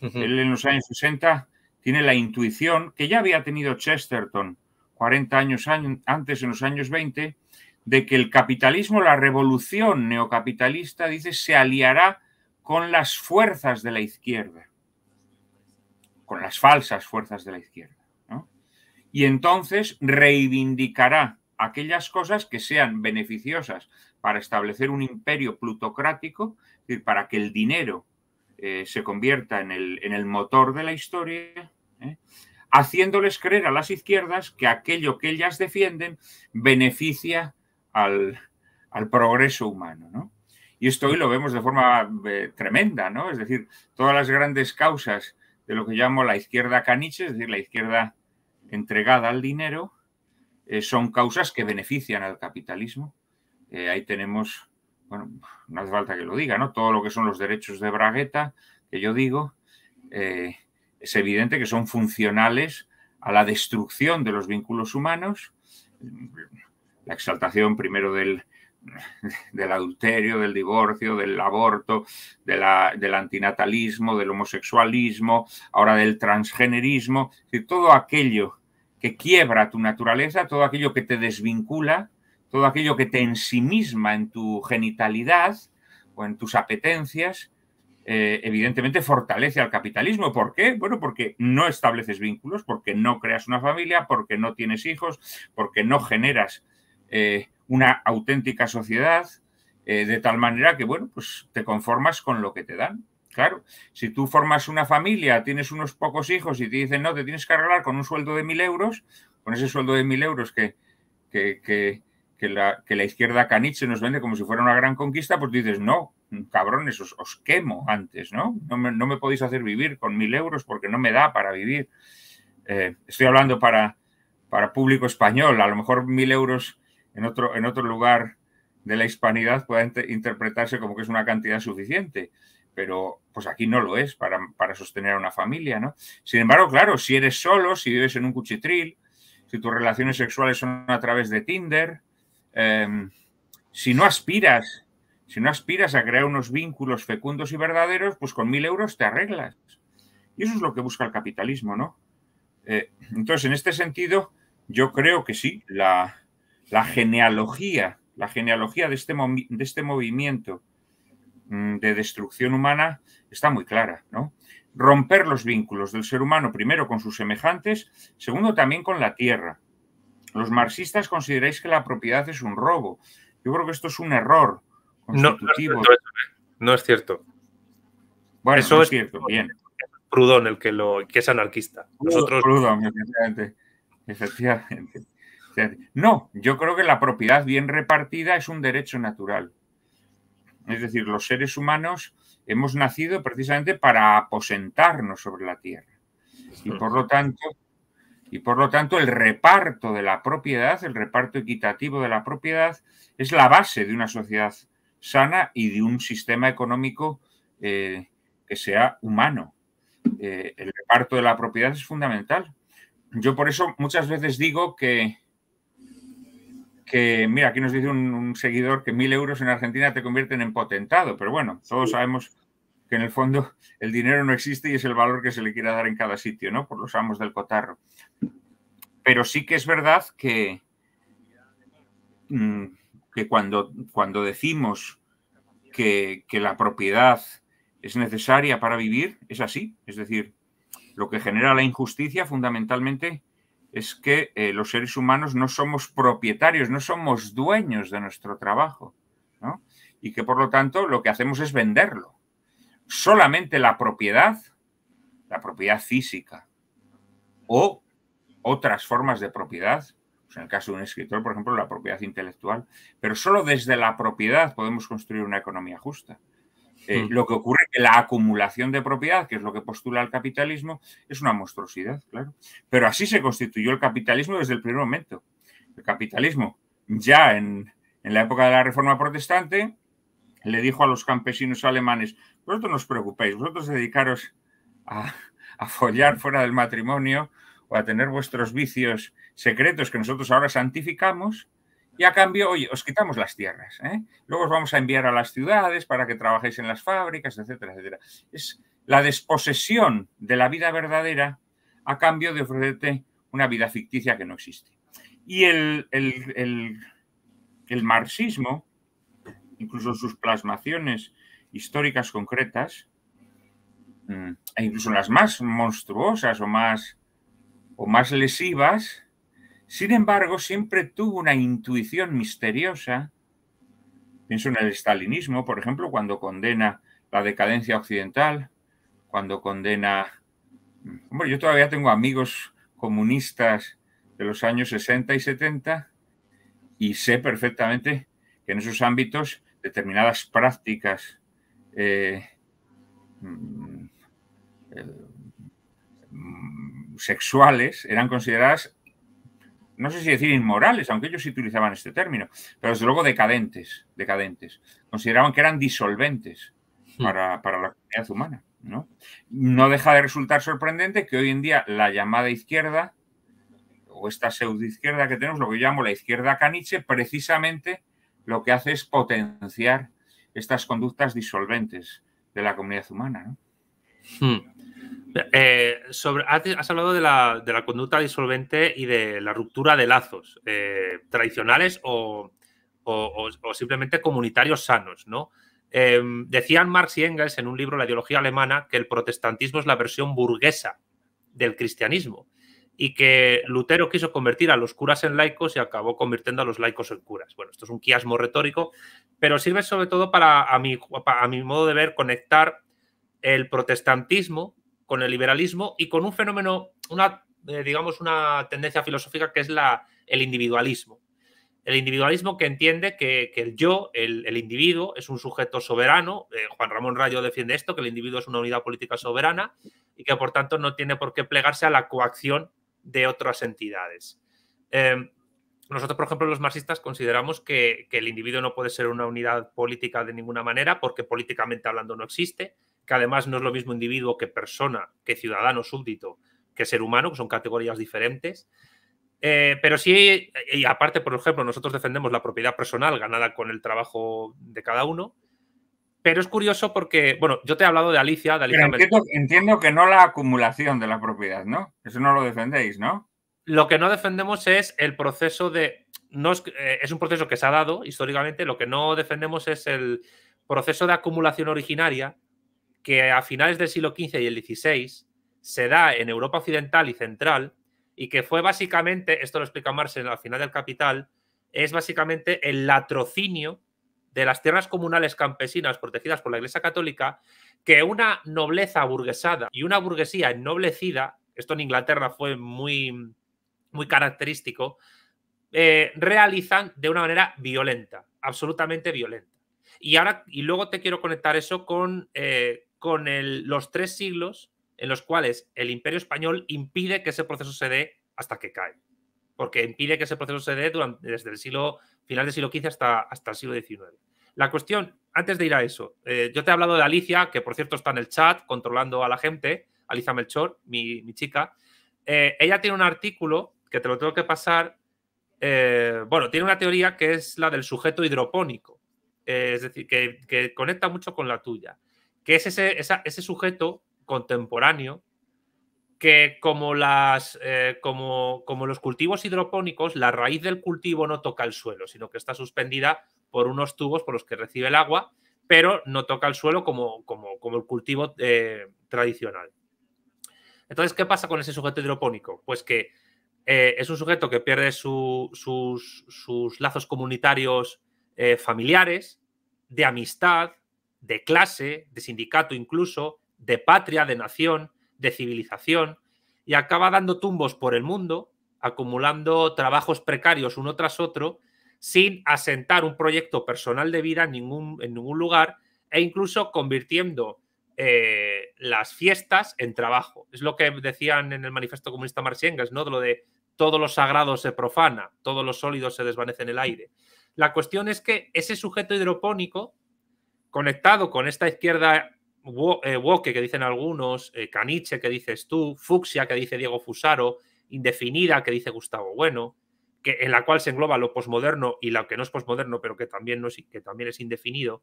Él en los años 60 tiene la intuición que ya había tenido Chesterton 40 años antes, en los años 20, de que el capitalismo, la revolución neocapitalista, dice, se aliará con las fuerzas de la izquierda, con las falsas fuerzas de la izquierda. Y entonces reivindicará aquellas cosas que sean beneficiosas para establecer un imperio plutocrático, es decir, para que el dinero eh, se convierta en el, motor de la historia, ¿eh? haciéndoles creer a las izquierdas que aquello que ellas defienden beneficia al, progreso humano, Y esto hoy lo vemos de forma eh, tremenda, ¿no? Es decir, todas las grandes causas de lo que llamo la izquierda caniche, es decir, la izquierda entregada al dinero, eh, son causas que benefician al capitalismo. Eh, ahí tenemos, bueno, no hace falta que lo diga, ¿no? Todo lo que son los derechos de bragueta, que yo digo, es evidente que son funcionales a la destrucción de los vínculos humanos la exaltación primero del, adulterio, del divorcio, del aborto, del antinatalismo, del homosexualismo, ahora del transgenerismo, de todo aquello que quiebra tu naturaleza, todo aquello que te desvincula, todo aquello que te ensimisma en tu genitalidad o en tus apetencias, eh, evidentemente fortalece al capitalismo. ¿Por qué? Bueno, porque no estableces vínculos, porque no creas una familia, porque no tienes hijos, porque no generas eh, una auténtica sociedad, eh, de tal manera que, bueno, pues te conformas con lo que te dan. Claro, si tú formas una familia, tienes unos pocos hijos y te dicen, no, te tienes que arreglar con un sueldo de mil euros, con ese sueldo de mil euros que, que, la, izquierda caniche nos vende como si fuera una gran conquista, pues dices, no, cabrones, os, os quemo antes, ¿no? No me, podéis hacer vivir con mil euros porque no me da para vivir. Eh, estoy hablando para, para público español, a lo mejor mil euros en otro, en otro lugar de la hispanidad puede interpretarse como que es una cantidad suficiente, pero pues aquí no lo es para, sostener a una familia, ¿no? Sin embargo, claro, si eres solo, si vives en un cuchitril, si tus relaciones sexuales son a través de Tinder, em, si no aspiras, si no aspiras a crear unos vínculos fecundos y verdaderos, pues con mil euros te arreglas. Y eso es lo que busca el capitalismo, ¿no? Eh, entonces, en este sentido, yo creo que sí, la, la genealogía, la genealogía de este, de este movimiento mm, de destrucción humana está muy clara, ¿no? Romper los vínculos del ser humano, primero con sus semejantes, segundo también con la tierra. Los marxistas consideráis que la propiedad es un robo. Yo creo que esto es un error constitutivo. ¿eh? No, es, cierto, Bueno, eso es, cierto, bien. Prudón, el que, lo, que es anarquista. Nosotros... efectivamente. efectivamente. No, yo creo que la propiedad bien repartida es un derecho natural. Es decir, los seres humanos hemos nacido precisamente para aposentarnos sobre la tierra. Y por lo tanto, y por lo tanto el reparto de la propiedad, el reparto equitativo de la propiedad, es la base de una sociedad sana y de un sistema económico eh, que sea humano. Eh, el reparto de la propiedad es fundamental. Yo por eso muchas veces digo que que, mira, aquí nos dice un, seguidor que mil euros en Argentina te convierten en potentado, pero bueno, todos sabemos que en el fondo el dinero no existe y es el valor que se le quiera dar en cada sitio, ¿no? Por los amos del cotarro. Pero sí que es verdad que, mm, que cuando, cuando decimos que, que la propiedad es necesaria para vivir, es así. Es decir, lo que genera la injusticia fundamentalmente es que eh, los seres humanos no somos propietarios, no somos dueños de nuestro trabajo, ¿no? Y que por lo tanto lo que hacemos es venderlo. Solamente la propiedad, la propiedad física o otras formas de propiedad, pues en el caso de un escritor, por ejemplo, la propiedad intelectual, pero solo desde la propiedad podemos construir una economía justa. Eh, mm. Lo que ocurre es que la acumulación de propiedad, que es lo que postula el capitalismo, es una monstruosidad, claro. Pero así se constituyó el capitalismo desde el primer momento. El capitalismo, ya en, la época de la Reforma Protestante, le dijo a los campesinos alemanes, vosotros no os preocupéis, vosotros dedicaros a, a follar fuera del matrimonio o a tener vuestros vicios secretos que nosotros ahora santificamos, y a cambio, oye, os quitamos las tierras. ¿eh? Luego os vamos a enviar a las ciudades para que trabajéis en las fábricas, etcétera, etcétera. Es la desposesión de la vida verdadera a cambio de ofrecerte una vida ficticia que no existe. Y el, marxismo, incluso sus plasmaciones históricas concretas, mm, e incluso las más monstruosas o más, o más lesivas, sin embargo, siempre tuvo una intuición misteriosa. Pienso en el stalinismo, por ejemplo, cuando condena la decadencia occidental, cuando condena... Hombre, yo todavía tengo amigos comunistas de los años 60 y 70 y sé perfectamente que en esos ámbitos determinadas prácticas eh, mm, eh, mm, sexuales eran consideradas no sé si decir inmorales, aunque ellos sí utilizaban este término, pero desde luego decadentes, decadentes. Consideraban que eran disolventes hmm. para, la comunidad humana. ¿no? deja de resultar sorprendente que hoy en día la llamada izquierda, o esta pseudoizquierda que tenemos, lo que yo llamo la izquierda caniche, precisamente lo que hace es potenciar estas conductas disolventes de la comunidad humana. Hmm. Eh, sobre, has hablado de la, conducta disolvente y de la ruptura de lazos eh, tradicionales o, o, simplemente comunitarios sanos, ¿no? Em, decían Marx y Engels en un libro La ideología alemana que el protestantismo es la versión burguesa del cristianismo y que Lutero quiso convertir a los curas en laicos y acabó convirtiendo a los laicos en curas. Bueno, esto es un quiasmo retórico, pero sirve sobre todo para, a mi, a mi modo de ver, conectar el protestantismo con el liberalismo y con un fenómeno, una, eh, digamos, una tendencia filosófica que es la, el individualismo. El individualismo que entiende que, el yo, el, individuo, es un sujeto soberano. Eh, Juan Ramón Rayo defiende esto, que el individuo es una unidad política soberana y que por tanto no tiene por qué plegarse a la coacción de otras entidades. Eh, nosotros, por ejemplo, los marxistas consideramos que, que, el individuo no puede ser una unidad política de ninguna manera porque políticamente hablando no existe que además no es lo mismo individuo que persona, que ciudadano súbdito, que ser humano, que son categorías diferentes. Eh, pero sí, y aparte, por ejemplo, nosotros defendemos la propiedad personal ganada con el trabajo de cada uno. Pero es curioso porque, bueno, yo te he hablado de Alicia. De Alicia entiendo, que no la acumulación de la propiedad, ¿no? Eso no lo defendéis, ¿no? Lo que no defendemos es el proceso de. No es eh, un proceso que se ha dado históricamente. Lo que no defendemos es el proceso de acumulación originaria, que a finales del siglo XV y el XVI se da en Europa Occidental y Central y que fue básicamente, esto lo explica Marx en la final del Capital, es básicamente el latrocinio de las tierras comunales campesinas protegidas por la Iglesia Católica que una nobleza burguesada y una burguesía ennoblecida, esto en Inglaterra fue muy, muy característico, eh, realizan de una manera violenta, absolutamente violenta. Y ahora, y luego te quiero conectar eso con, eh, con los tres siglos en los cuales el imperio español impide que ese proceso se dé hasta que cae. Porque impide que ese proceso se dé desde el siglo, final del siglo XV hasta, hasta el siglo XIX. La cuestión, antes de ir a eso, eh, yo te he hablado de Alicia, que por cierto está en el chat controlando a la gente, Alicia Melchor, mi, chica. Eh, ella tiene un artículo que te lo tengo que pasar. Eh, bueno, tiene una teoría que es la del sujeto hidropónico, es decir, que conecta mucho con la tuya que es ese, sujeto contemporáneo que como, las, eh, como, los cultivos hidropónicos, la raíz del cultivo no toca el suelo, sino que está suspendida por unos tubos por los que recibe el agua, pero no toca el suelo como, como, como el cultivo eh, tradicional. Entonces, ¿qué pasa con ese sujeto hidropónico? Pues que eh, es un sujeto que pierde sus, sus, lazos comunitarios familiares, de amistad, de clase, de sindicato incluso, de patria, de nación, de civilización, y acaba dando tumbos por el mundo, acumulando trabajos precarios uno tras otro, sin asentar un proyecto personal de vida en ningún, en lugar e incluso convirtiendo eh, las fiestas en trabajo. Es lo que decían en el manifiesto comunista Marxiengas, ¿no? De lo de todo lo sagrado se profana, todos los sólidos se desvanece en el aire. La cuestión es que ese sujeto hidropónico conectado con esta izquierda eh, Woke, que dicen algunos, eh, Caniche, que dices tú, fucsia que dice Diego Fusaro, Indefinida, que dice Gustavo Bueno, que, en la cual se engloba lo posmoderno y lo que no es posmoderno, pero que también, no es, que también es indefinido,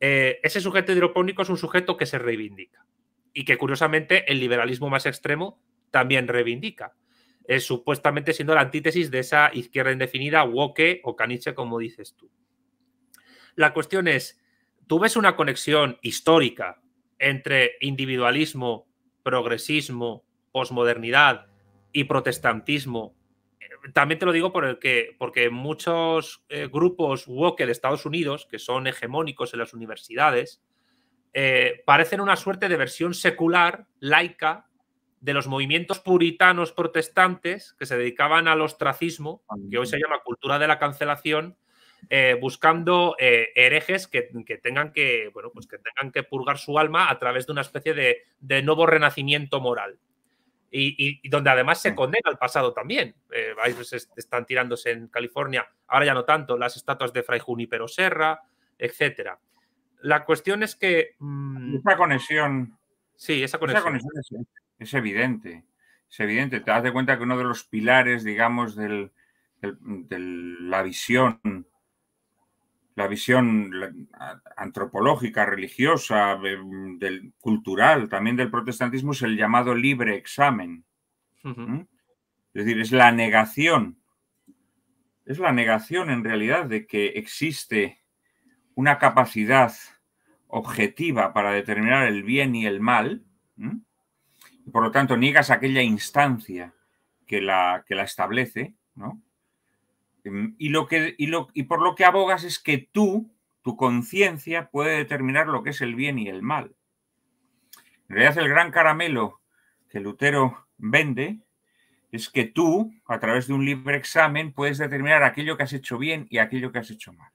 eh, ese sujeto hidropónico es un sujeto que se reivindica y que curiosamente el liberalismo más extremo también reivindica, supuestamente siendo la antítesis de esa izquierda indefinida, woke o caniche, como dices tú. La cuestión es, tú ves una conexión histórica entre individualismo, progresismo, posmodernidad y protestantismo. Eh, también te lo digo por porque muchos eh, grupos woke de Estados Unidos, que son hegemónicos en las universidades, eh, parecen una suerte de versión secular, laica, de los movimientos puritanos protestantes que se dedicaban al ostracismo, que hoy se llama cultura de la cancelación, eh, buscando eh, herejes que, tengan que, bueno, pues que tengan que purgar su alma a través de una especie de, nuevo renacimiento moral. Y, donde además se condena el pasado también. Eh, están tirándose en California, ahora ya no tanto, las estatuas de Fray Junipero Serra, etcétera. La cuestión es que. una mm, esa conexión. Sí, esa conexión. es, evidente. Es evidente. Te das de cuenta que uno de los pilares, digamos, de la visión la visión antropológica, religiosa, del, cultural, también del protestantismo, es el llamado libre examen. Es decir, es la negación, es la negación en realidad de que existe una capacidad objetiva para determinar el bien y el mal, y por lo tanto niegas aquella instancia que la, que la establece, ¿no? Em, y, lo que, y, por lo que abogas es que tú, tu conciencia, puede determinar lo que es el bien y el mal. En realidad el gran caramelo que Lutero vende es que tú, a través de un libre examen, puedes determinar aquello que has hecho bien y aquello que has hecho mal.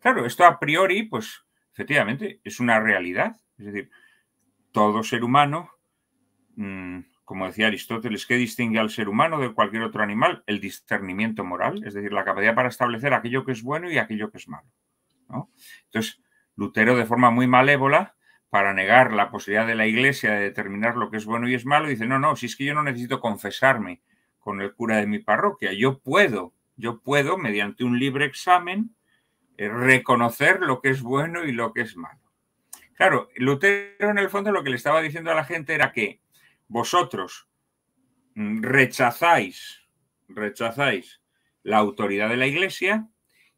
Claro, esto a priori, pues efectivamente, es una realidad. Es decir, todo ser humano mm, como decía Aristóteles, ¿qué distingue al ser humano de cualquier otro animal? El discernimiento moral, es decir, la capacidad para establecer aquello que es bueno y aquello que es malo. Entonces, Lutero, de forma muy malévola, para negar la posibilidad de la Iglesia de determinar lo que es bueno y es malo, dice, no, no, si es que yo no necesito confesarme con el cura de mi parroquia, yo puedo, yo puedo, mediante un libre examen, eh, reconocer lo que es bueno y lo que es malo. Claro, Lutero en el fondo lo que le estaba diciendo a la gente era que vosotros mm, rechazáis, rechazáis la autoridad de la Iglesia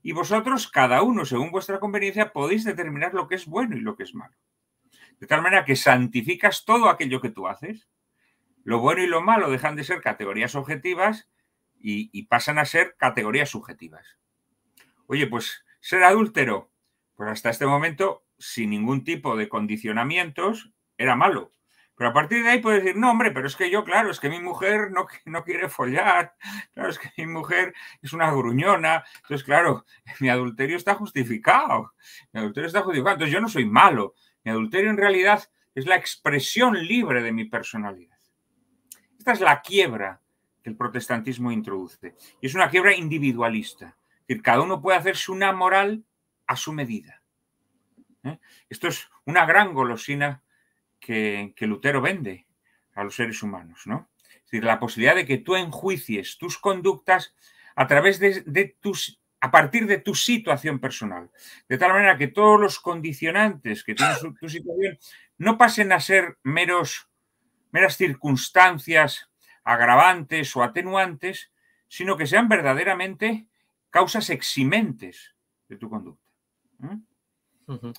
y vosotros, cada uno, según vuestra conveniencia, podéis determinar lo que es bueno y lo que es malo. De tal manera que santificas todo aquello que tú haces. Lo bueno y lo malo dejan de ser categorías objetivas y, y pasan a ser categorías subjetivas. Oye, pues ser adúltero, pues hasta este momento, sin ningún tipo de condicionamientos, era malo pero a partir de ahí puedes decir, no, hombre, pero es que yo, claro, es que mi mujer no, no quiere follar, claro, es que mi mujer es una gruñona, entonces, claro, mi adulterio está justificado, mi adulterio está justificado, entonces yo no soy malo, mi adulterio en realidad es la expresión libre de mi personalidad. Esta es la quiebra que el protestantismo introduce, y es una quiebra individualista, es cada uno puede hacerse una moral a su medida. ¿eh? Esto es una gran golosina que, Lutero vende a los seres humanos, ¿no? Es decir, la posibilidad de que tú enjuicies tus conductas a través de, tus a partir de tu situación personal. De tal manera que todos los condicionantes que tienes tu situación no pasen a ser meros, meras circunstancias agravantes o atenuantes, sino que sean verdaderamente causas eximentes de tu conducta.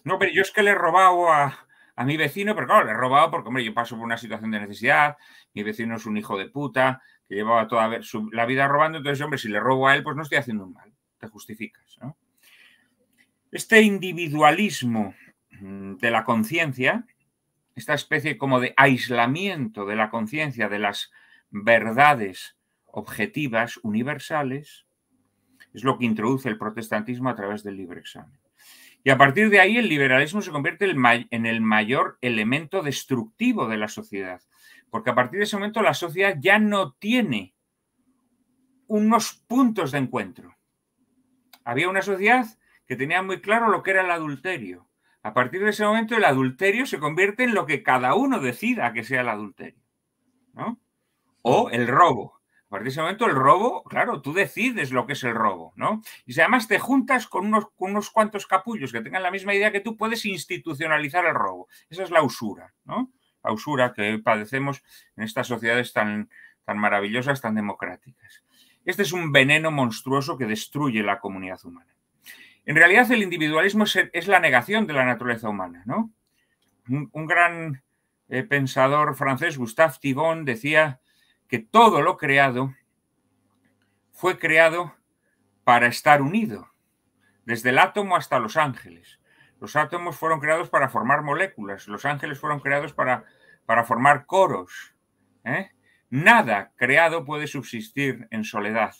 No, pero yo es que le he robado a, a mi vecino, pero claro, le he robado porque, hombre, yo paso por una situación de necesidad, mi vecino es un hijo de puta, que llevaba toda la vida robando, entonces, hombre, si le robo a él, pues no estoy haciendo un mal, te justificas. Este individualismo mm, de la conciencia, esta especie como de aislamiento de la conciencia de las verdades objetivas universales, es lo que introduce el protestantismo a través del libre examen. Y a partir de ahí el liberalismo se convierte en el mayor elemento destructivo de la sociedad, porque a partir de ese momento la sociedad ya no tiene unos puntos de encuentro. Había una sociedad que tenía muy claro lo que era el adulterio. A partir de ese momento el adulterio se convierte en lo que cada uno decida que sea el adulterio. O el robo partir de ese momento el robo, claro, tú decides lo que es el robo, ¿no? Y si además te juntas con unos, cuantos capullos que tengan la misma idea que tú, puedes institucionalizar el robo. Esa es la usura, ¿no? La usura que padecemos en estas sociedades tan, tan maravillosas, tan democráticas. Este es un veneno monstruoso que destruye la comunidad humana. En realidad el individualismo es, la negación de la naturaleza humana, ¿no? Un, gran eh, pensador francés, Gustave Thibon, decía que todo lo creado fue creado para estar unido, desde el átomo hasta los ángeles. Los átomos fueron creados para formar moléculas, los ángeles fueron creados para, para formar coros. ¿eh? Nada creado puede subsistir en soledad.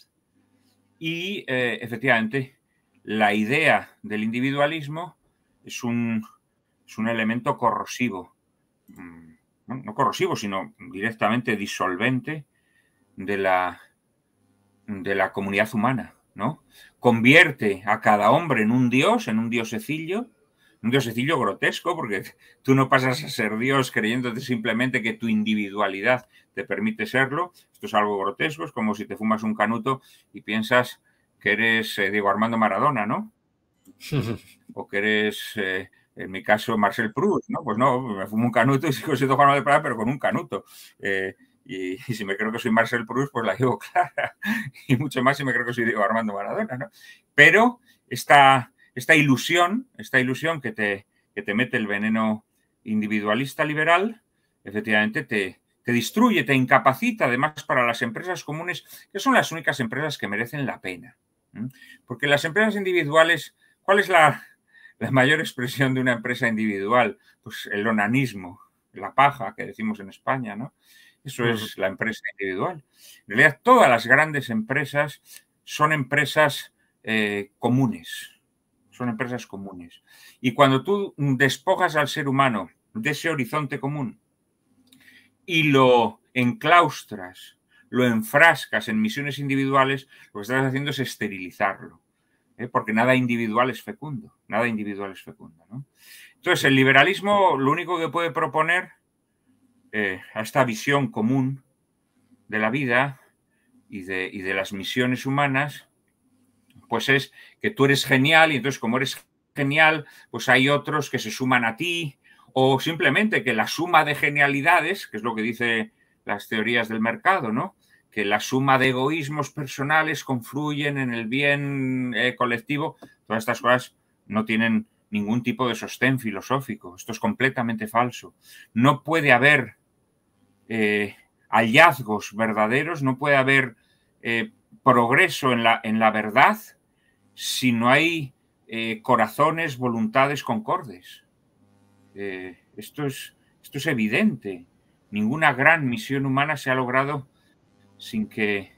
Y eh, efectivamente, la idea del individualismo es un, es un elemento corrosivo mm, no corrosivo, sino directamente disolvente de la, de la comunidad humana, ¿no? Convierte a cada hombre en un dios, en un diosecillo, un diosecillo grotesco, porque tú no pasas a ser dios creyéndote simplemente que tu individualidad te permite serlo. Esto es algo grotesco, es como si te fumas un canuto y piensas que eres eh, Diego Armando Maradona, ¿no? o que eres... Eh, en mi caso Marcel Proust, ¿no? Pues no, me fumo un canuto y sigo siendo Juan de Prada, pero con un canuto. Eh, y, si me creo que soy Marcel Proust, pues la llevo clara. Y mucho más si me creo que soy Armando Maradona, ¿no? Pero esta, esta ilusión, esta ilusión que te, que te mete el veneno individualista liberal, efectivamente te, te destruye, te incapacita además para las empresas comunes, que son las únicas empresas que merecen la pena. Porque las empresas individuales, ¿cuál es la, la mayor expresión de una empresa individual, pues el onanismo, la paja que decimos en España, ¿no? Eso es la empresa individual. En realidad, todas las grandes empresas son empresas eh, comunes, son empresas comunes. Y cuando tú despojas al ser humano de ese horizonte común y lo enclaustras, lo enfrascas en misiones individuales, lo que estás haciendo es esterilizarlo. ¿eh? porque nada individual es fecundo, nada individual es fecundo. ¿no? Entonces, el liberalismo lo único que puede proponer eh, a esta visión común de la vida y de, las misiones humanas, pues es que tú eres genial y entonces como eres genial, pues hay otros que se suman a ti, o simplemente que la suma de genialidades, que es lo que dicen las teorías del mercado, ¿no? que la suma de egoísmos personales confluyen en el bien eh, colectivo, todas estas cosas no tienen ningún tipo de sostén filosófico. Esto es completamente falso. No puede haber eh, hallazgos verdaderos, no puede haber eh, progreso en la, en la, verdad si no hay corazones, voluntades concordes. esto, es, esto es evidente. Ninguna gran misión humana se ha logrado sin que,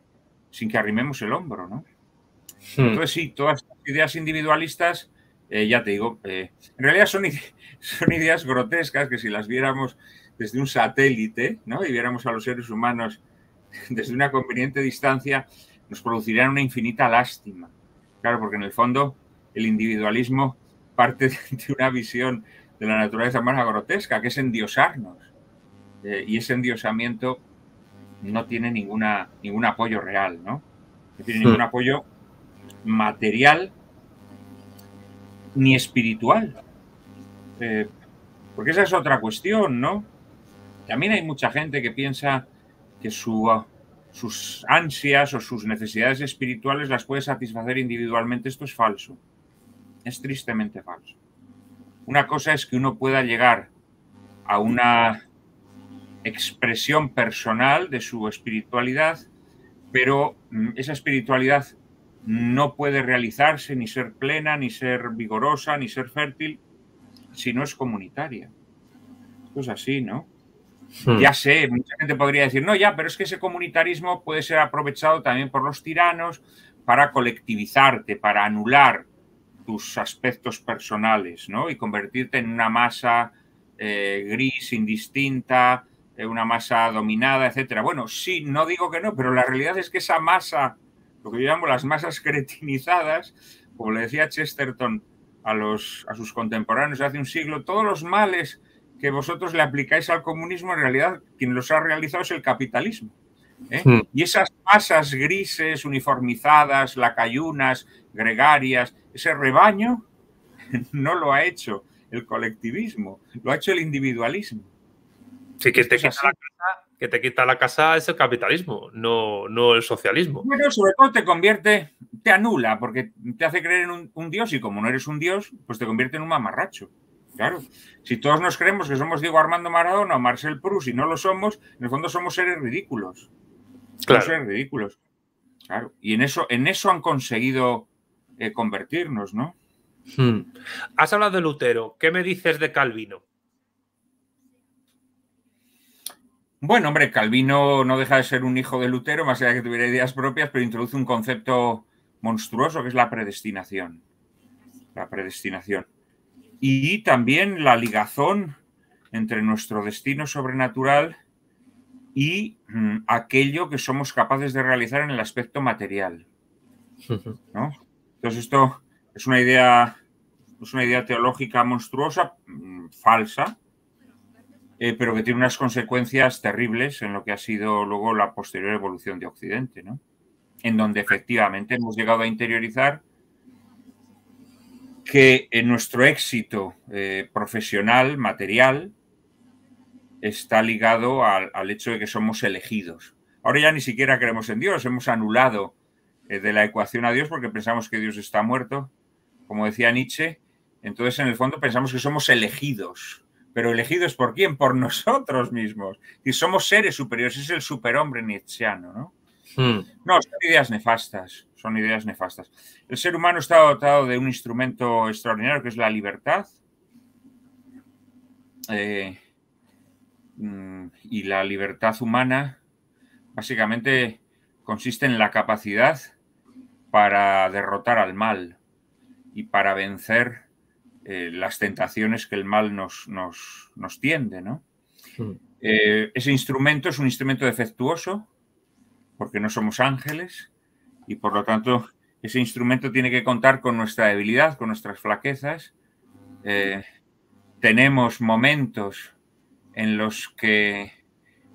sin que arrimemos el hombro, ¿no? Hmm. Entonces sí, todas estas ideas individualistas, eh, ya te digo, eh, en realidad son, son ideas grotescas que si las viéramos desde un satélite, ¿no? Y viéramos a los seres humanos desde una conveniente distancia, nos producirían una infinita lástima. Claro, porque en el fondo el individualismo parte de una visión de la naturaleza más grotesca, que es endiosarnos. Eh, y ese endiosamiento no tiene ninguna, ningún apoyo real, ¿no? No tiene ningún apoyo material ni espiritual. Eh, porque esa es otra cuestión, ¿no? También hay mucha gente que piensa que su, sus ansias o sus necesidades espirituales las puede satisfacer individualmente. Esto es falso. Es tristemente falso. Una cosa es que uno pueda llegar a una expresión personal de su espiritualidad, pero mm, esa espiritualidad no puede realizarse ni ser plena, ni ser vigorosa, ni ser fértil, si no es comunitaria. es así, ¿no? Hmm. Ya sé, mucha gente podría decir, no, ya, pero es que ese comunitarismo puede ser aprovechado también por los tiranos para colectivizarte, para anular tus aspectos personales, ¿no? Y convertirte en una masa eh, gris, indistinta, eh, una masa dominada, etcétera. Bueno, sí, no digo que no, pero la realidad es que esa masa, lo que yo llamo las masas cretinizadas, como le decía Chesterton a, los, a sus contemporáneos hace un siglo, todos los males que vosotros le aplicáis al comunismo, en realidad quien los ha realizado es el capitalismo. ¿eh? Y esas masas grises, uniformizadas, lacayunas, gregarias, ese rebaño no lo ha hecho el colectivismo, lo ha hecho el individualismo. Sí, que te, quita la casa, que te quita la casa es el capitalismo, no, no el socialismo. Bueno, sobre todo te convierte, te anula, porque te hace creer en un, dios y como no eres un dios, pues te convierte en un mamarracho. Claro, si todos nos creemos que somos Diego Armando Maradona o Marcel Proust y no lo somos, en el fondo somos seres ridículos. Claro. Somos seres ridículos. Claro, y en eso, en eso han conseguido eh, convertirnos, ¿no? Hmm. Has hablado de Lutero. ¿Qué me dices de Calvino? Bueno, hombre, Calvino no deja de ser un hijo de Lutero, más allá de que tuviera ideas propias, pero introduce un concepto monstruoso que es la predestinación. La predestinación. Y también la ligazón entre nuestro destino sobrenatural y mm, aquello que somos capaces de realizar en el aspecto material. Entonces, esto es una idea, es una idea teológica monstruosa, mm, falsa, eh, pero que tiene unas consecuencias terribles en lo que ha sido luego la posterior evolución de Occidente, En donde efectivamente hemos llegado a interiorizar que nuestro éxito eh, profesional, material, está ligado al, hecho de que somos elegidos. Ahora ya ni siquiera creemos en Dios, hemos anulado eh, de la ecuación a Dios porque pensamos que Dios está muerto, como decía Nietzsche. Entonces, en el fondo, pensamos que somos elegidos pero elegidos por quién? Por nosotros mismos. Y somos seres superiores, es el superhombre nietzscheano, ¿no? Hmm. No, son ideas nefastas, son ideas nefastas. El ser humano está dotado de un instrumento extraordinario que es la libertad. Eh, mm, y la libertad humana básicamente consiste en la capacidad para derrotar al mal y para vencer eh, las tentaciones que el mal nos, nos, tiende. ¿no? Hmm. Eh, ese instrumento es un instrumento defectuoso, porque no somos ángeles, y por lo tanto ese instrumento tiene que contar con nuestra debilidad, con nuestras flaquezas. Eh, tenemos momentos en los que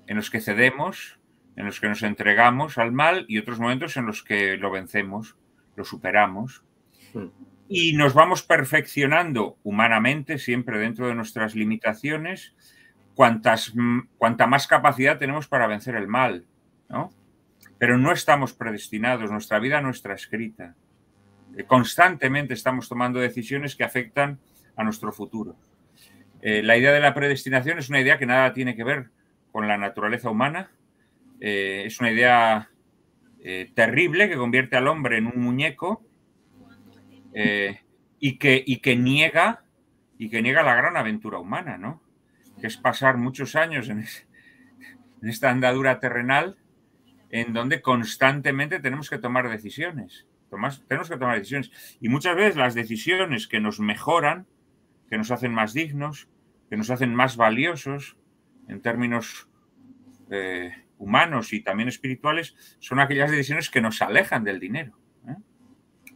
en los que cedemos, en los que nos entregamos al mal y otros momentos en los que lo vencemos, lo superamos. Sí. Hmm y nos vamos perfeccionando humanamente, siempre dentro de nuestras limitaciones, cuantas, mm, cuanta más capacidad tenemos para vencer el mal, ¿no? Pero no estamos predestinados, nuestra vida no está escrita. Eh, constantemente estamos tomando decisiones que afectan a nuestro futuro. Eh, la idea de la predestinación es una idea que nada tiene que ver con la naturaleza humana. Eh, es una idea terrible que convierte al hombre en un muñeco eh, y, que, y, que niega, y que niega la gran aventura humana, ¿no? Que es pasar muchos años en, esta andadura terrenal en donde constantemente tenemos que tomar decisiones. tenemos que tomar decisiones. Y muchas veces las decisiones que nos mejoran, que nos hacen más dignos, que nos hacen más valiosos en términos eh, humanos y también espirituales, son aquellas decisiones que nos alejan del dinero.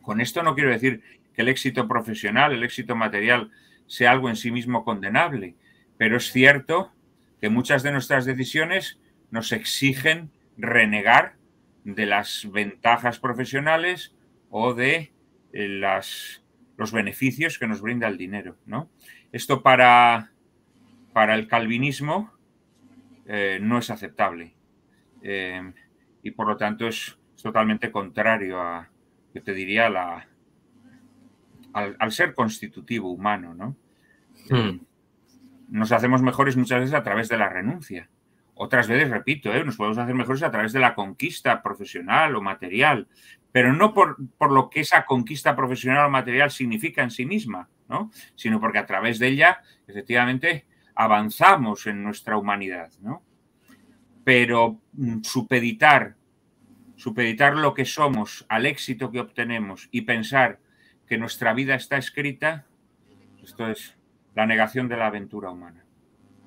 Con esto no quiero decir que el éxito profesional, el éxito material sea algo en sí mismo condenable, pero es cierto que muchas de nuestras decisiones nos exigen renegar de las ventajas profesionales o de eh, las, los beneficios que nos brinda el dinero. ¿no? Esto para, para el calvinismo eh, no es aceptable eh, y por lo tanto es totalmente contrario a, yo te diría, la, al, ser constitutivo humano, ¿no? Hmm. Nos hacemos mejores muchas veces a través de la renuncia. Otras veces, repito, ¿eh? nos podemos hacer mejores a través de la conquista profesional o material, pero no por, por, lo que esa conquista profesional o material significa en sí misma, ¿no? sino porque a través de ella, efectivamente, avanzamos en nuestra humanidad. ¿no? Pero mm, supeditar supeditar lo que somos al éxito que obtenemos y pensar que nuestra vida está escrita, esto es la negación de la aventura humana.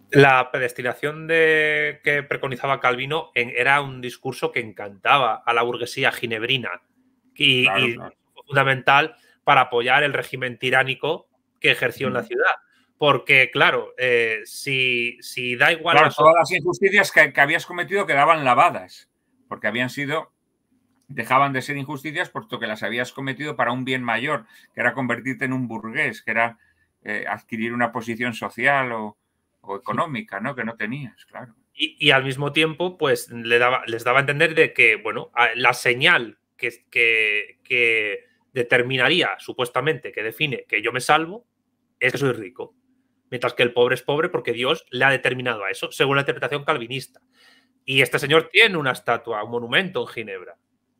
La predestinación de, que preconizaba Calvino era un discurso que encantaba a la burguesía ginebrina y, fundamental para apoyar el régimen tiránico que ejerció en la ciudad. Porque, claro, eh, si, si, da igual... todas las injusticias que habías cometido quedaban lavadas, porque habían sido dejaban de ser injusticias puesto que las habías cometido para un bien mayor, que era convertirte en un burgués, que era eh, adquirir una posición social o, económica, ¿no? Que no tenías, claro. Y, al mismo tiempo, pues le daba, les daba a entender de que, bueno, la señal que, que, que determinaría, supuestamente, que define que yo me salvo, es que soy rico. Mientras que el pobre es pobre porque Dios le ha determinado a eso, según la interpretación calvinista. Y este señor tiene una estatua, un monumento en Ginebra.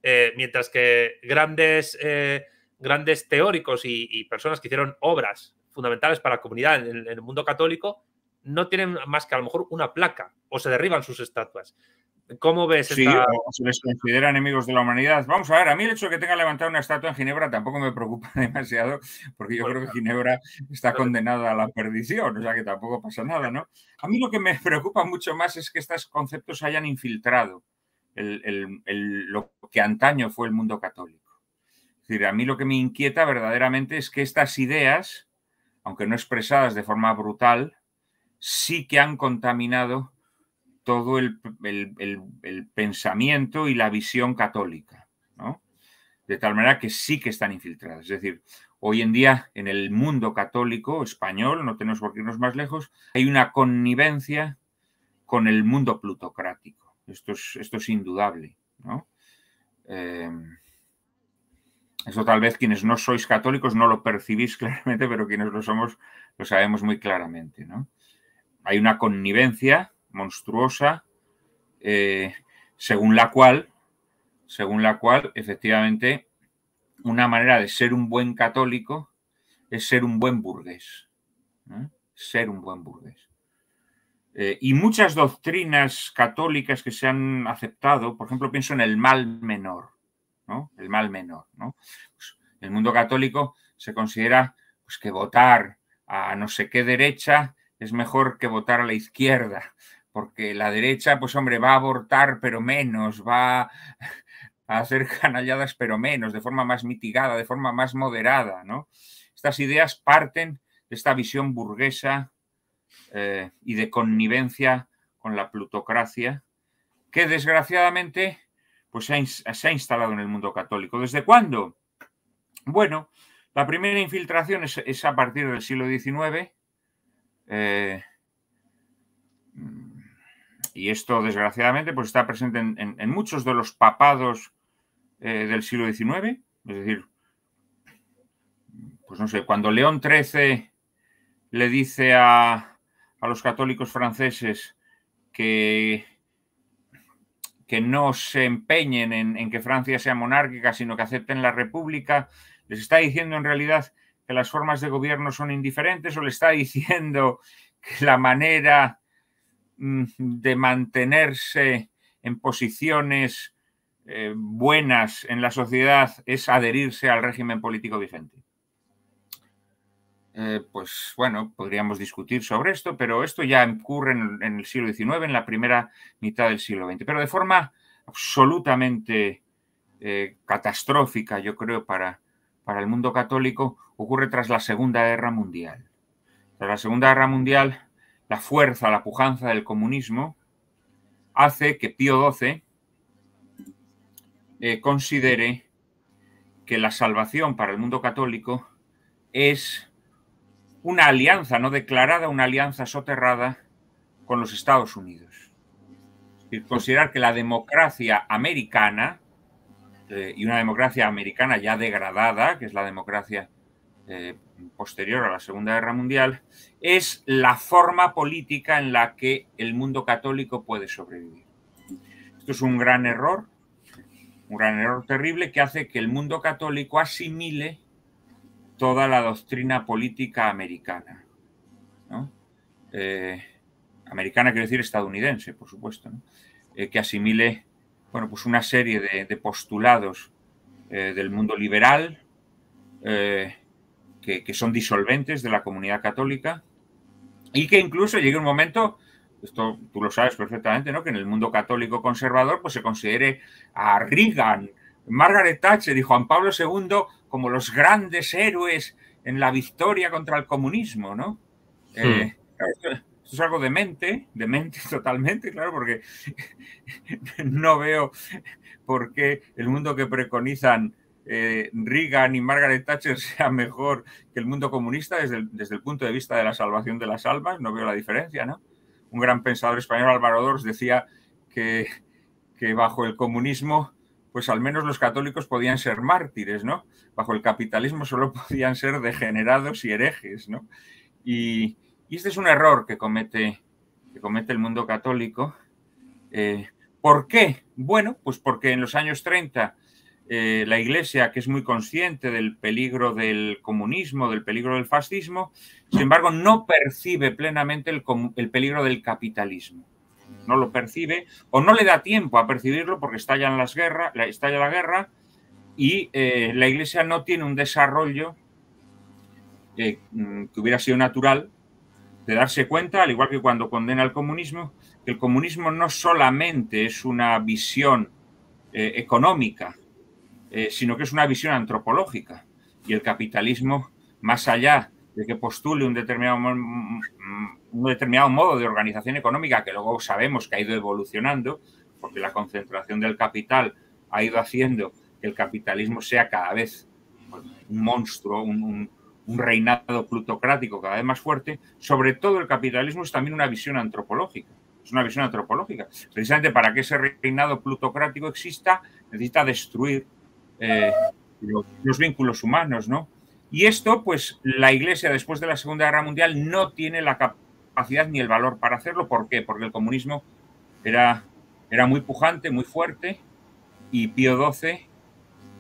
Eh, mientras que grandes, eh, grandes teóricos y, personas que hicieron obras fundamentales para la comunidad en, el mundo católico no tienen más que a lo mejor una placa o se derriban sus estatuas. ¿Cómo ves? Sí, se les considera enemigos de la humanidad. Vamos a ver, a mí el hecho de que tenga levantado una estatua en Ginebra tampoco me preocupa demasiado, porque yo creo que Ginebra está condenada a la perdición, o sea que tampoco pasa nada, ¿no? A mí lo que me preocupa mucho más es que estos conceptos se hayan infiltrado lo que antaño fue el mundo católico. a mí lo que me inquieta verdaderamente es que estas ideas, aunque no expresadas de forma brutal, sí que han contaminado todo el, pensamiento y la visión católica, De tal manera que sí que están infiltradas. Es decir, hoy en día en el mundo católico español, no tenemos por qué irnos más lejos, hay una connivencia con el mundo plutocrático esto es, indudable, ¿no? Em, eso tal vez quienes no sois católicos no lo percibís claramente, pero quienes lo somos lo sabemos muy claramente, Hay una connivencia monstruosa eh, según la cual, según la cual, efectivamente, una manera de ser un buen católico es ser un buen burgués. Ser un buen burgués. Eh, y muchas doctrinas católicas que se han aceptado, por ejemplo, pienso en el mal menor, ¿no? El mal menor, ¿no? Pues, el mundo católico se considera pues, que votar a no sé qué derecha es mejor que votar a la izquierda, porque la derecha, pues hombre, va a abortar pero menos, va a hacer canalladas pero menos, de forma más mitigada, de forma más moderada, ¿no? Estas ideas parten de esta visión burguesa eh, y de connivencia con la plutocracia que desgraciadamente pues, se, ha instalado en el mundo católico. ¿Desde cuándo? Bueno, la primera infiltración es, a partir del siglo XIX. Eh, y esto, desgraciadamente, pues está presente en, muchos de los papados eh, del siglo XIX. Es decir, pues no sé, cuando León XIII le dice a, a los católicos franceses que, que no se empeñen en, que Francia sea monárquica, sino que acepten la república, les está diciendo en realidad que las formas de gobierno son indiferentes o le está diciendo que la manera mm, de mantenerse en posiciones eh, buenas en la sociedad es adherirse al régimen político vigente. Eh, pues bueno, podríamos discutir sobre esto, pero esto ya ocurre en, el siglo XIX, en la primera mitad del siglo XX, pero de forma absolutamente eh, catastrófica, yo creo, para, para el mundo católico, ocurre tras la Segunda Guerra Mundial. Tras la Segunda Guerra Mundial, la fuerza, la pujanza del comunismo hace que Pío XII eh, considere que la salvación para el mundo católico es una alianza no declarada, una alianza soterrada con los Estados Unidos. Y considerar que la democracia americana, eh, y una democracia americana ya degradada, que es la democracia eh, posterior a la Segunda Guerra Mundial, es la forma política en la que el mundo católico puede sobrevivir. Esto es un gran error, un gran error terrible que hace que el mundo católico asimile toda la doctrina política americana. Eh, americana quiere decir estadounidense, por supuesto, eh, que asimile bueno, pues una serie de, postulados eh, del mundo liberal que, son disolventes de la comunidad católica y que incluso llegue un momento, esto tú lo sabes perfectamente, ¿no? que en el mundo católico conservador pues se considere a Reagan, Margaret Thatcher y Juan Pablo II como los grandes héroes en la victoria contra el comunismo, ¿no? Eh, hmm. esto es algo demente, demente totalmente, claro, porque no veo por qué el mundo que preconizan eh, Reagan y Margaret Thatcher sea mejor que el mundo comunista desde el, punto de vista de la salvación de las almas, no veo la diferencia, ¿no? Un gran pensador español, Álvaro Dors, decía que, que bajo el comunismo pues al menos los católicos podían ser mártires, ¿no? Bajo el capitalismo solo podían ser degenerados y herejes, ¿no? Y, este es un error que comete, que comete el mundo católico. Eh, ¿Por qué? Bueno, pues porque en los años 30 eh, la Iglesia, que es muy consciente del peligro del comunismo, del peligro del fascismo, sin embargo, no percibe plenamente el peligro del capitalismo no lo percibe o no le da tiempo a percibirlo porque las guerras, estalla la guerra y eh, la Iglesia no tiene un desarrollo eh, mm, que hubiera sido natural de darse cuenta, al igual que cuando condena el comunismo, que el comunismo no solamente es una visión eh, económica, sino que es una visión antropológica y el capitalismo, más allá de que postule un determinado, un determinado modo de organización económica, que luego sabemos que ha ido evolucionando, porque la concentración del capital ha ido haciendo que el capitalismo sea cada vez pues, un monstruo, un, reinado plutocrático cada vez más fuerte, sobre todo el capitalismo es también una visión antropológica es una visión antropológica. Precisamente para que ese reinado plutocrático exista, necesita destruir eh, los, los, vínculos humanos, ¿no? Y esto, pues la Iglesia después de la Segunda Guerra Mundial no tiene la capacidad ni el valor para hacerlo. ¿Por qué? Porque el comunismo era, era muy pujante, muy fuerte, y Pío XII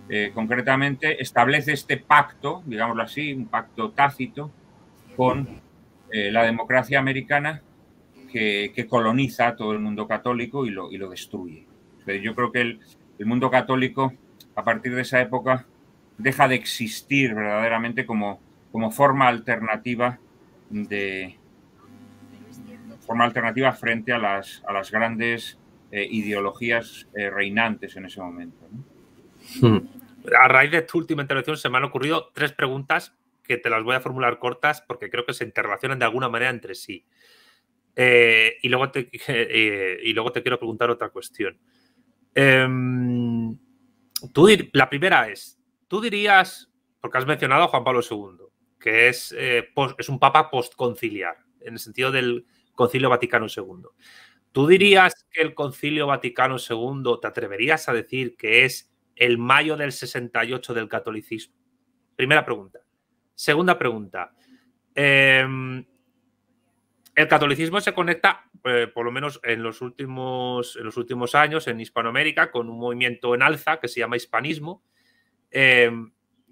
eh, concretamente establece este pacto, digámoslo así, un pacto tácito con eh, la democracia americana que, coloniza todo el mundo católico y lo, destruye. yo creo que el mundo católico, a partir de esa época, deja de existir verdaderamente como, como forma alternativa de forma alternativa frente a las, a las grandes eh, ideologías eh, reinantes en ese momento. Hmm. A raíz de tu última intervención se me han ocurrido tres preguntas que te las voy a formular cortas porque creo que se interrelacionan de alguna manera entre sí. Eh, y, luego te, y luego te quiero preguntar otra cuestión. Em, tú, la primera es, tú dirías, porque has mencionado a Juan Pablo II, que es, eh, es un papa postconciliar, en el sentido del Concilio Vaticano II. ¿Tú dirías que el Concilio Vaticano II, te atreverías a decir que es el mayo del 68 del catolicismo? Primera pregunta. Segunda pregunta. Em, el catolicismo se conecta, eh, por lo menos en los, últimos, en los últimos años en Hispanoamérica, con un movimiento en alza que se llama hispanismo, eh,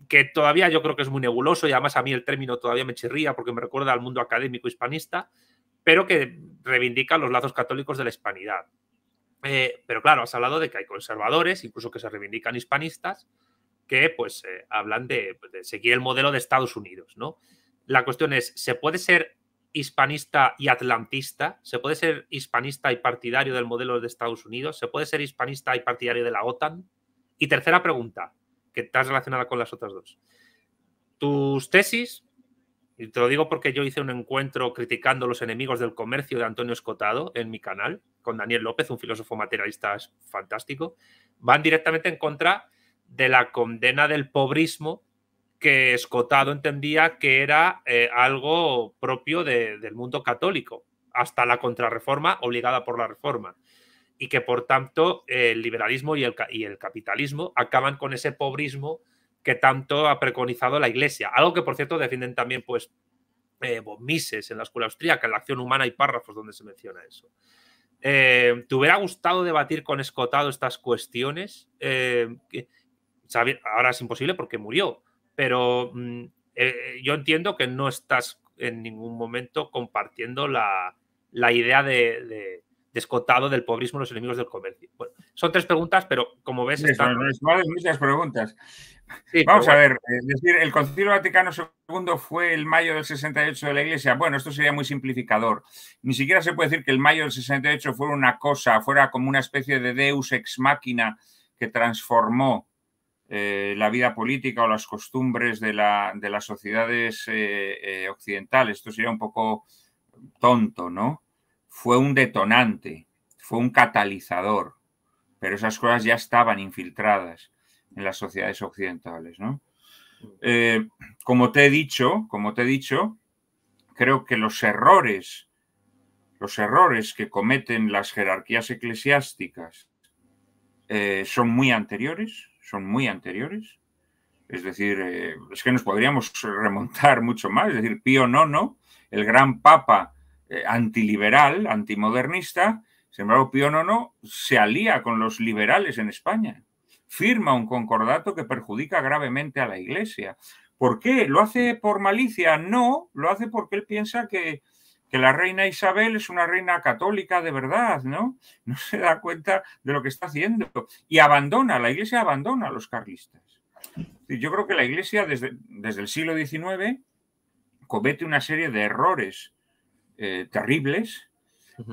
que todavía yo creo que es muy nebuloso y además a mí el término todavía me chirría porque me recuerda al mundo académico hispanista, pero que reivindica los lazos católicos de la hispanidad. Eh, pero claro, has hablado de que hay conservadores, incluso que se reivindican hispanistas, que pues eh, hablan de, seguir el modelo de Estados Unidos, ¿no? La cuestión es, ¿se puede ser hispanista y atlantista? ¿Se puede ser hispanista y partidario del modelo de Estados Unidos? ¿Se puede ser hispanista y partidario de la OTAN? Y tercera pregunta, que estás relacionada con las otras dos. Tus tesis, y te lo digo porque yo hice un encuentro criticando los enemigos del comercio de Antonio Escotado en mi canal, con Daniel López, un filósofo materialista fantástico, van directamente en contra de la condena del pobrismo que Escotado entendía que era eh, algo propio del mundo católico, hasta la contrarreforma obligada por la reforma y que por tanto el liberalismo y el, capitalismo acaban con ese pobrismo que tanto ha preconizado la Iglesia. Algo que, por cierto, defienden también pues, eh, Mises en la escuela austríaca, en la acción humana y párrafos donde se menciona eso. Eh, ¿Te hubiera gustado debatir con Escotado estas cuestiones? Eh, ahora es imposible porque murió, pero mm, eh, yo entiendo que no estás en ningún momento compartiendo la, idea de descotado del pobrismo los enemigos del comercio. Bueno, son tres preguntas, pero como ves... Están... muchas preguntas. Vamos a ver, es eh, decir, el Concilio Vaticano II fue el mayo del 68 de la Iglesia. Bueno, esto sería muy simplificador. Ni siquiera se puede decir que el mayo del 68 fuera una cosa, fuera como una especie de deus ex machina que transformó eh, la vida política o las costumbres de, las sociedades eh, occidentales. Esto sería un poco tonto, ¿no? fue un detonante, fue un catalizador, pero esas cosas ya estaban infiltradas en las sociedades occidentales. ¿no? Eh, como te he dicho, como te he dicho, creo que los errores, los errores que cometen las jerarquías eclesiásticas eh, son muy anteriores, son muy anteriores. Es decir, eh, es que nos podríamos remontar mucho más. Es decir, Pío IX, el gran papa eh, antiliberal, antimodernista, sin embargo, o no, se alía con los liberales en España, firma un concordato que perjudica gravemente a la Iglesia. ¿Por qué? ¿Lo hace por malicia? No, lo hace porque él piensa que, la reina Isabel es una reina católica de verdad, ¿no? No se da cuenta de lo que está haciendo y abandona, la Iglesia abandona a los carlistas. Yo creo que la Iglesia desde, desde el siglo XIX comete una serie de errores eh, terribles,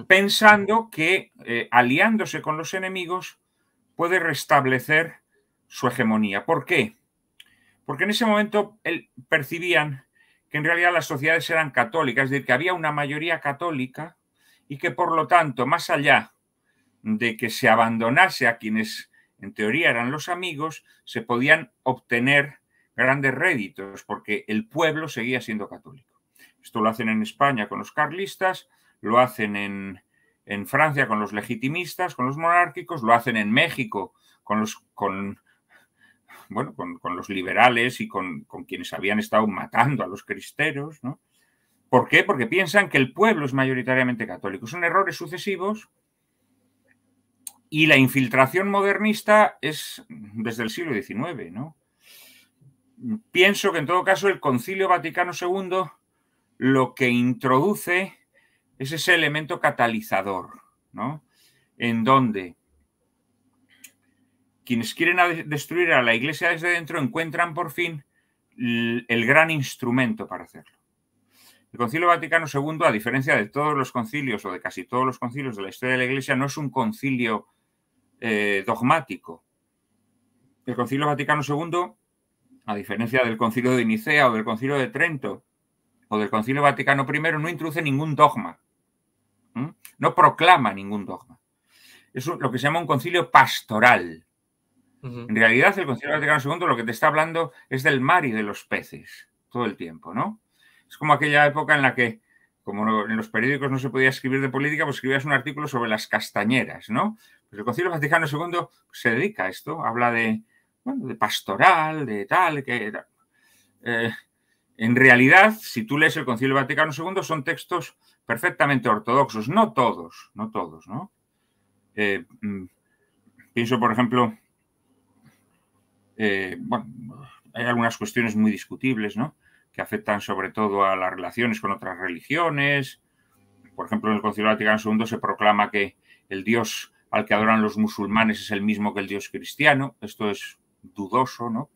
pensando que eh, aliándose con los enemigos puede restablecer su hegemonía. ¿Por qué? Porque en ese momento percibían que en realidad las sociedades eran católicas, es decir, que había una mayoría católica y que por lo tanto, más allá de que se abandonase a quienes en teoría eran los amigos, se podían obtener grandes réditos porque el pueblo seguía siendo católico. Esto lo hacen en España con los carlistas, lo hacen en, Francia con los legitimistas, con los monárquicos, lo hacen en México con los, con, bueno, con, los liberales y con, quienes habían estado matando a los cristeros. ¿Por qué? Porque piensan que el pueblo es mayoritariamente católico. Son errores sucesivos y la infiltración modernista es desde el siglo XIX. Pienso que en todo caso el Concilio Vaticano II lo que introduce es ese elemento catalizador, En donde quienes quieren destruir a la iglesia desde dentro encuentran por fin el gran instrumento para hacerlo. El Concilio Vaticano II, a diferencia de todos los concilios o de casi todos los concilios de la historia de la Iglesia, no es un concilio eh, dogmático. El Concilio Vaticano II, a diferencia del Concilio de Nicea o del Concilio de Trento, o del Concilio Vaticano I no introduce ningún dogma, no proclama ningún dogma. Es lo que se llama un concilio pastoral. En realidad, el Concilio Vaticano II lo que te está hablando es del mar y de los peces todo el tiempo, ¿no? Es como aquella época en la que, como en los periódicos no se podía escribir de política, pues escribías un artículo sobre las castañeras, ¿no? Pues el Concilio Vaticano II se dedica a esto, habla de, de pastoral, de tal, que... Eh, en realidad, si tú lees el Concilio Vaticano II, son textos perfectamente ortodoxos, no todos, no todos, ¿no? Eh, mm, pienso, por ejemplo, eh, bueno, hay algunas cuestiones muy discutibles, ¿no? Que afectan sobre todo a las relaciones con otras religiones. Por ejemplo, en el Concilio Vaticano II se proclama que el Dios al que adoran los musulmanes es el mismo que el Dios cristiano. Esto es dudoso, ¿no?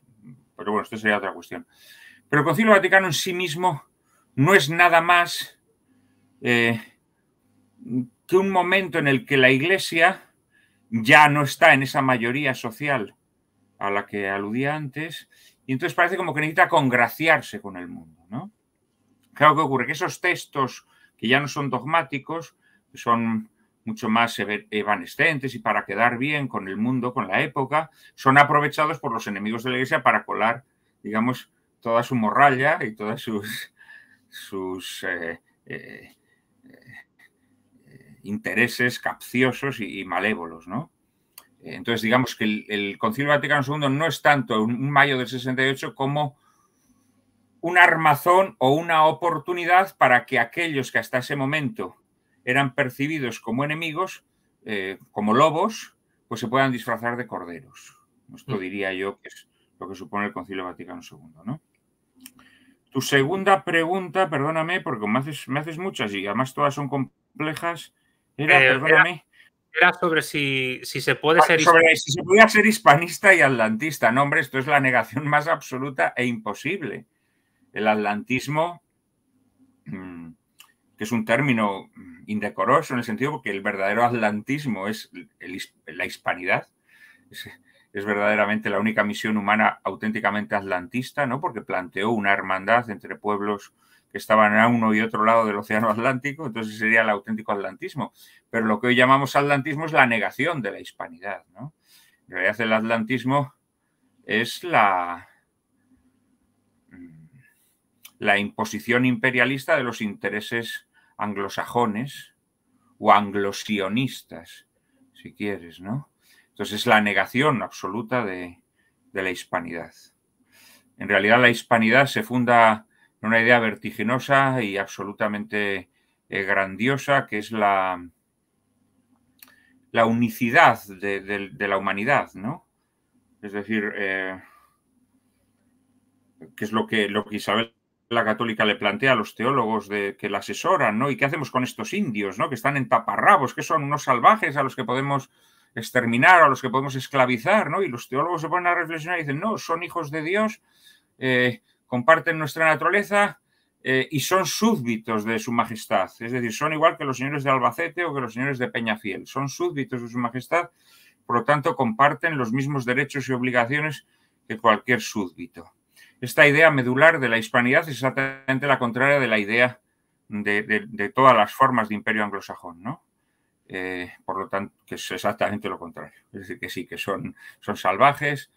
Pero bueno, esto sería otra cuestión. Pero el Concilio Vaticano en sí mismo no es nada más eh, que un momento en el que la Iglesia ya no está en esa mayoría social a la que aludía antes, y entonces parece como que necesita congraciarse con el mundo. ¿no? Claro que ocurre que esos textos que ya no son dogmáticos, son mucho más evanescentes y para quedar bien con el mundo, con la época, son aprovechados por los enemigos de la Iglesia para colar, digamos, toda su morralla y todas sus, sus eh, eh, eh, intereses capciosos y, malévolos, ¿no? Entonces, digamos que el, Concilio Vaticano II no es tanto un mayo del 68 como un armazón o una oportunidad para que aquellos que hasta ese momento eran percibidos como enemigos, como lobos, pues se puedan disfrazar de corderos. Esto mm. diría yo que es lo que supone el Concilio Vaticano II, ¿no? Tu segunda pregunta, perdóname, porque me haces, muchas y además todas son complejas, era, eh, perdóname. sobre si, se puede ser hispanista. ser hispanista y atlantista. No, hombre, esto es la negación más absoluta e imposible. El atlantismo, mm, que es un término indecoroso en el sentido que el verdadero atlantismo es la hispanidad, es verdaderamente la única misión humana auténticamente atlantista, ¿no? porque planteó una hermandad entre pueblos que estaban a uno y otro lado del Océano Atlántico, entonces sería el auténtico atlantismo. Pero lo que hoy llamamos atlantismo es la negación de la hispanidad. En realidad el atlantismo es la, mm, la imposición imperialista de los intereses anglosajones o anglosionistas, si quieres, ¿no? Entonces es la negación absoluta de, la hispanidad. En realidad la hispanidad se funda en una idea vertiginosa y absolutamente eh, grandiosa que es la, la unicidad de, la humanidad, ¿no? Es decir, eh, que es lo que, lo Isabel la Católica le plantea a los teólogos de, que la asesoran, ¿no? ¿Y qué hacemos con estos indios, ¿no? Que están en taparrabos, que son unos salvajes a los que podemos exterminar, a los que podemos esclavizar, ¿no? Y los teólogos se ponen a reflexionar y dicen, no, son hijos de Dios, eh, comparten nuestra naturaleza eh, y son súbditos de su majestad. Es decir, son igual que los señores de Albacete o que los señores de Peñafiel. Son súbditos de su majestad, por lo tanto, comparten los mismos derechos y obligaciones que cualquier súbdito. Esta idea medular de la hispanidad es exactamente la contraria de la idea de todas las formas de imperio anglosajón, ¿no? Eh, por lo tanto, que es exactamente lo contrario. Es decir, que sí, que son, son salvajes,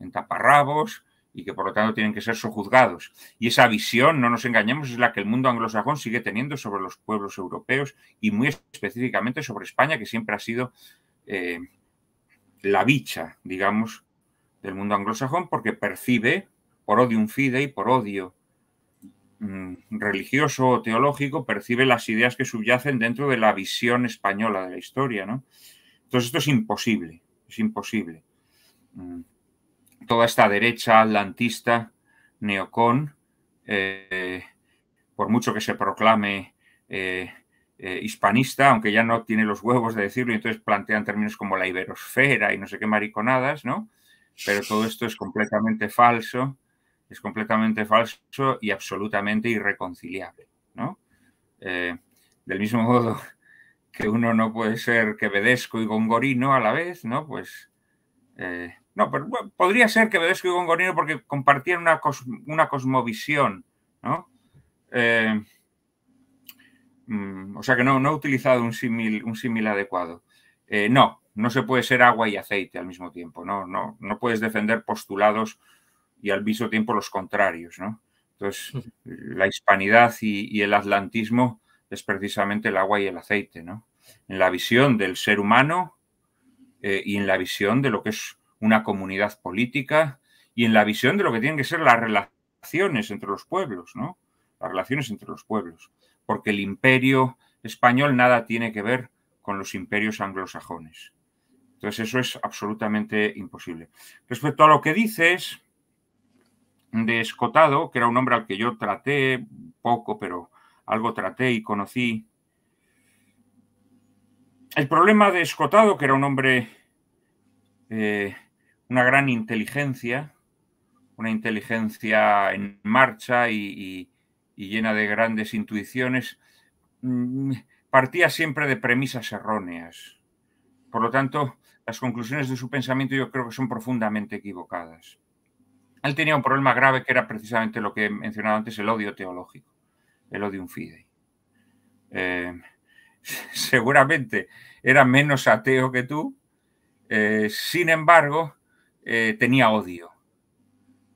entaparrabos y que por lo tanto tienen que ser sojuzgados. Y esa visión, no nos engañemos, es la que el mundo anglosajón sigue teniendo sobre los pueblos europeos y muy específicamente sobre España, que siempre ha sido eh, la bicha, digamos, del mundo anglosajón, porque percibe, por odio fide y por odio Mm, religioso o teológico percibe las ideas que subyacen dentro de la visión española de la historia, ¿no? Entonces esto es imposible, es imposible. Mm, toda esta derecha atlantista, neocon, eh, por mucho que se proclame eh, eh, hispanista, aunque ya no tiene los huevos de decirlo, y entonces plantean términos como la iberosfera y no sé qué mariconadas, ¿no? Pero todo esto es completamente falso es completamente falso y absolutamente irreconciliable. ¿no? Eh, del mismo modo que uno no puede ser quevedesco y gongorino a la vez, ¿no? Pues. Eh, no, pero podría ser quevedesco y gongorino porque compartían una, cosmovisión, ¿no? Eh, mm, o sea que no, no he utilizado un símil un símil adecuado. no, no se puede ser agua y aceite al mismo tiempo, no, no, no puedes defender postulados y al mismo tiempo los contrarios, ¿no? Entonces, la hispanidad y, el atlantismo es precisamente el agua y el aceite, ¿no? En la visión del ser humano eh, y en la visión de lo que es una comunidad política y en la visión de lo que tienen que ser las relaciones entre los pueblos, ¿no? Las relaciones entre los pueblos. Porque el imperio español nada tiene que ver con los imperios anglosajones. Entonces, eso es absolutamente imposible. Respecto a lo que dices de Escotado, que era un hombre al que yo traté poco, pero algo traté y conocí. El problema de Escotado, que era un hombre, eh, una gran inteligencia, una inteligencia en marcha y llena de grandes intuiciones, mm, partía siempre de premisas erróneas. Por lo tanto, las conclusiones de su pensamiento yo creo que son profundamente equivocadas. Él tenía un problema grave que era precisamente lo que he mencionado antes, el odio teológico, el un fidei. Eh, seguramente era menos ateo que tú, eh, sin embargo, eh, tenía odio.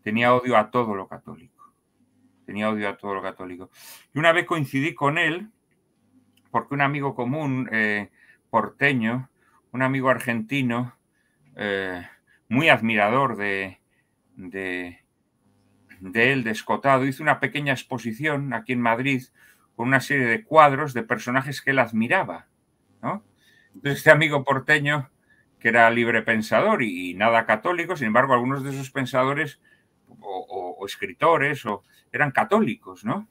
Tenía odio a todo lo católico. Tenía odio a todo lo católico. Y una vez coincidí con él, porque un amigo común porteño, un amigo argentino, muy admirador de, de, él, de Escotado, hizo una pequeña exposición aquí en Madrid con una serie de cuadros de personajes que él admiraba. ¿no? este amigo porteño, que era libre pensador y, nada católico, sin embargo, algunos de esos pensadores o, escritores o, eran católicos, ¿no?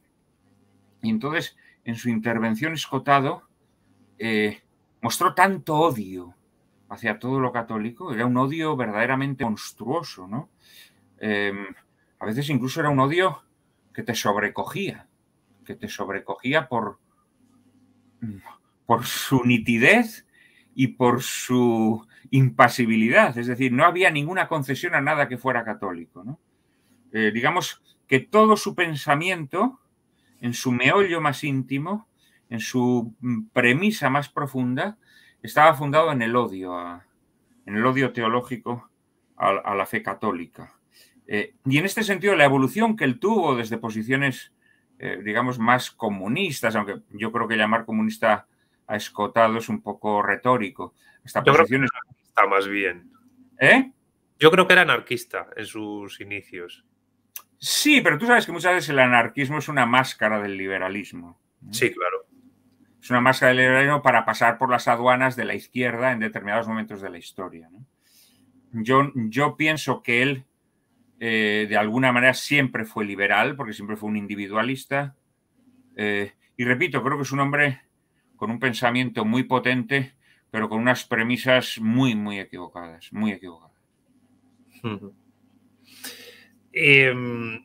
Y entonces, en su intervención, Escotado eh, mostró tanto odio hacia todo lo católico, era un odio verdaderamente monstruoso, ¿no? Em, a veces incluso era un odio que te sobrecogía, que te sobrecogía por, por su nitidez y por su impasibilidad. Es decir, no había ninguna concesión a nada que fuera católico. Eh, digamos que todo su pensamiento, en su meollo más íntimo, en su mm, premisa más profunda, estaba fundado en el odio, en el odio teológico a la fe católica. Eh, y en este sentido, la evolución que él tuvo desde posiciones, eh, digamos, más comunistas, aunque yo creo que llamar comunista a Escotado es un poco retórico, hasta yo posiciones... Creo anarquista más bien. ¿Eh? Yo creo que era anarquista en sus inicios. Sí, pero tú sabes que muchas veces el anarquismo es una máscara del liberalismo. Sí, claro. Es una máscara del liberalismo para pasar por las aduanas de la izquierda en determinados momentos de la historia. Yo, yo pienso que él eh, de alguna manera siempre fue liberal, porque siempre fue un individualista. Eh, y repito, creo que es un hombre con un pensamiento muy potente, pero con unas premisas muy, muy equivocadas, muy equivocadas. Em,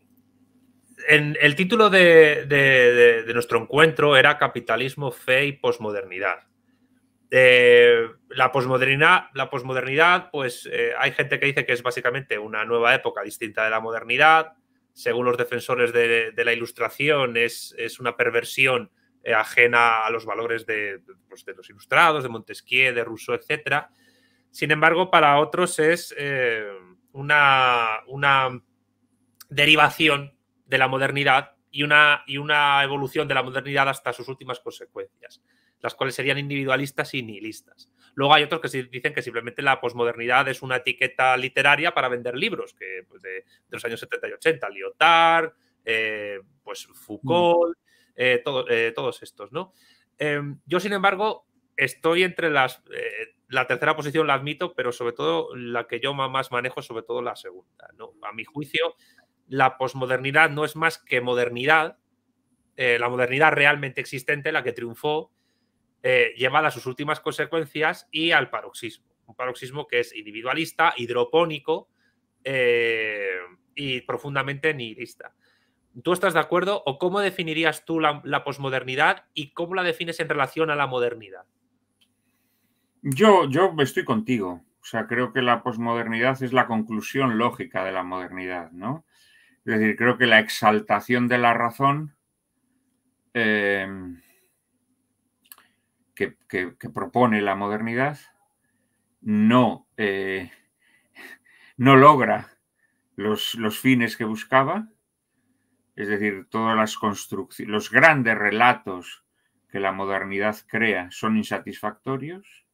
en el título de, de, nuestro encuentro era Capitalismo, Fe y Posmodernidad de eh, la posmodernidad, la posmodernidad, pues eh, hay gente que dice que es básicamente una nueva época distinta de la modernidad. Según los defensores de, la ilustración, es, una perversión eh, ajena a los valores pues, de, los ilustrados, de Montesquieu, de Rousseau, etc. Sin embargo, para otros es una, derivación de la modernidad y una evolución de la modernidad hasta sus últimas consecuencias las cuales serían individualistas y nihilistas. Luego hay otros que dicen que simplemente la posmodernidad es una etiqueta literaria para vender libros, que pues, de, los años 70 y 80, Lyotard, eh, pues Foucault, mm. eh, eh, todos estos, ¿no? yo, sin embargo, estoy entre las... la tercera posición la admito, pero sobre todo la que yo más manejo, sobre todo la segunda, ¿no? A mi juicio, la posmodernidad no es más que modernidad, la modernidad realmente existente, la que triunfó, eh, llevada a sus últimas consecuencias y al paroxismo. Un paroxismo que es individualista, hidropónico eh, y profundamente nihilista. ¿Tú estás de acuerdo o cómo definirías tú la, posmodernidad y cómo la defines en relación a la modernidad? Yo, yo estoy contigo. O sea, creo que la posmodernidad es la conclusión lógica de la modernidad, ¿no? Es decir, creo que la exaltación de la razón eh, que, propone la modernidad no, eh, no logra los, fines que buscaba, es decir, todas las construcciones, los grandes relatos que la modernidad crea son insatisfactorios.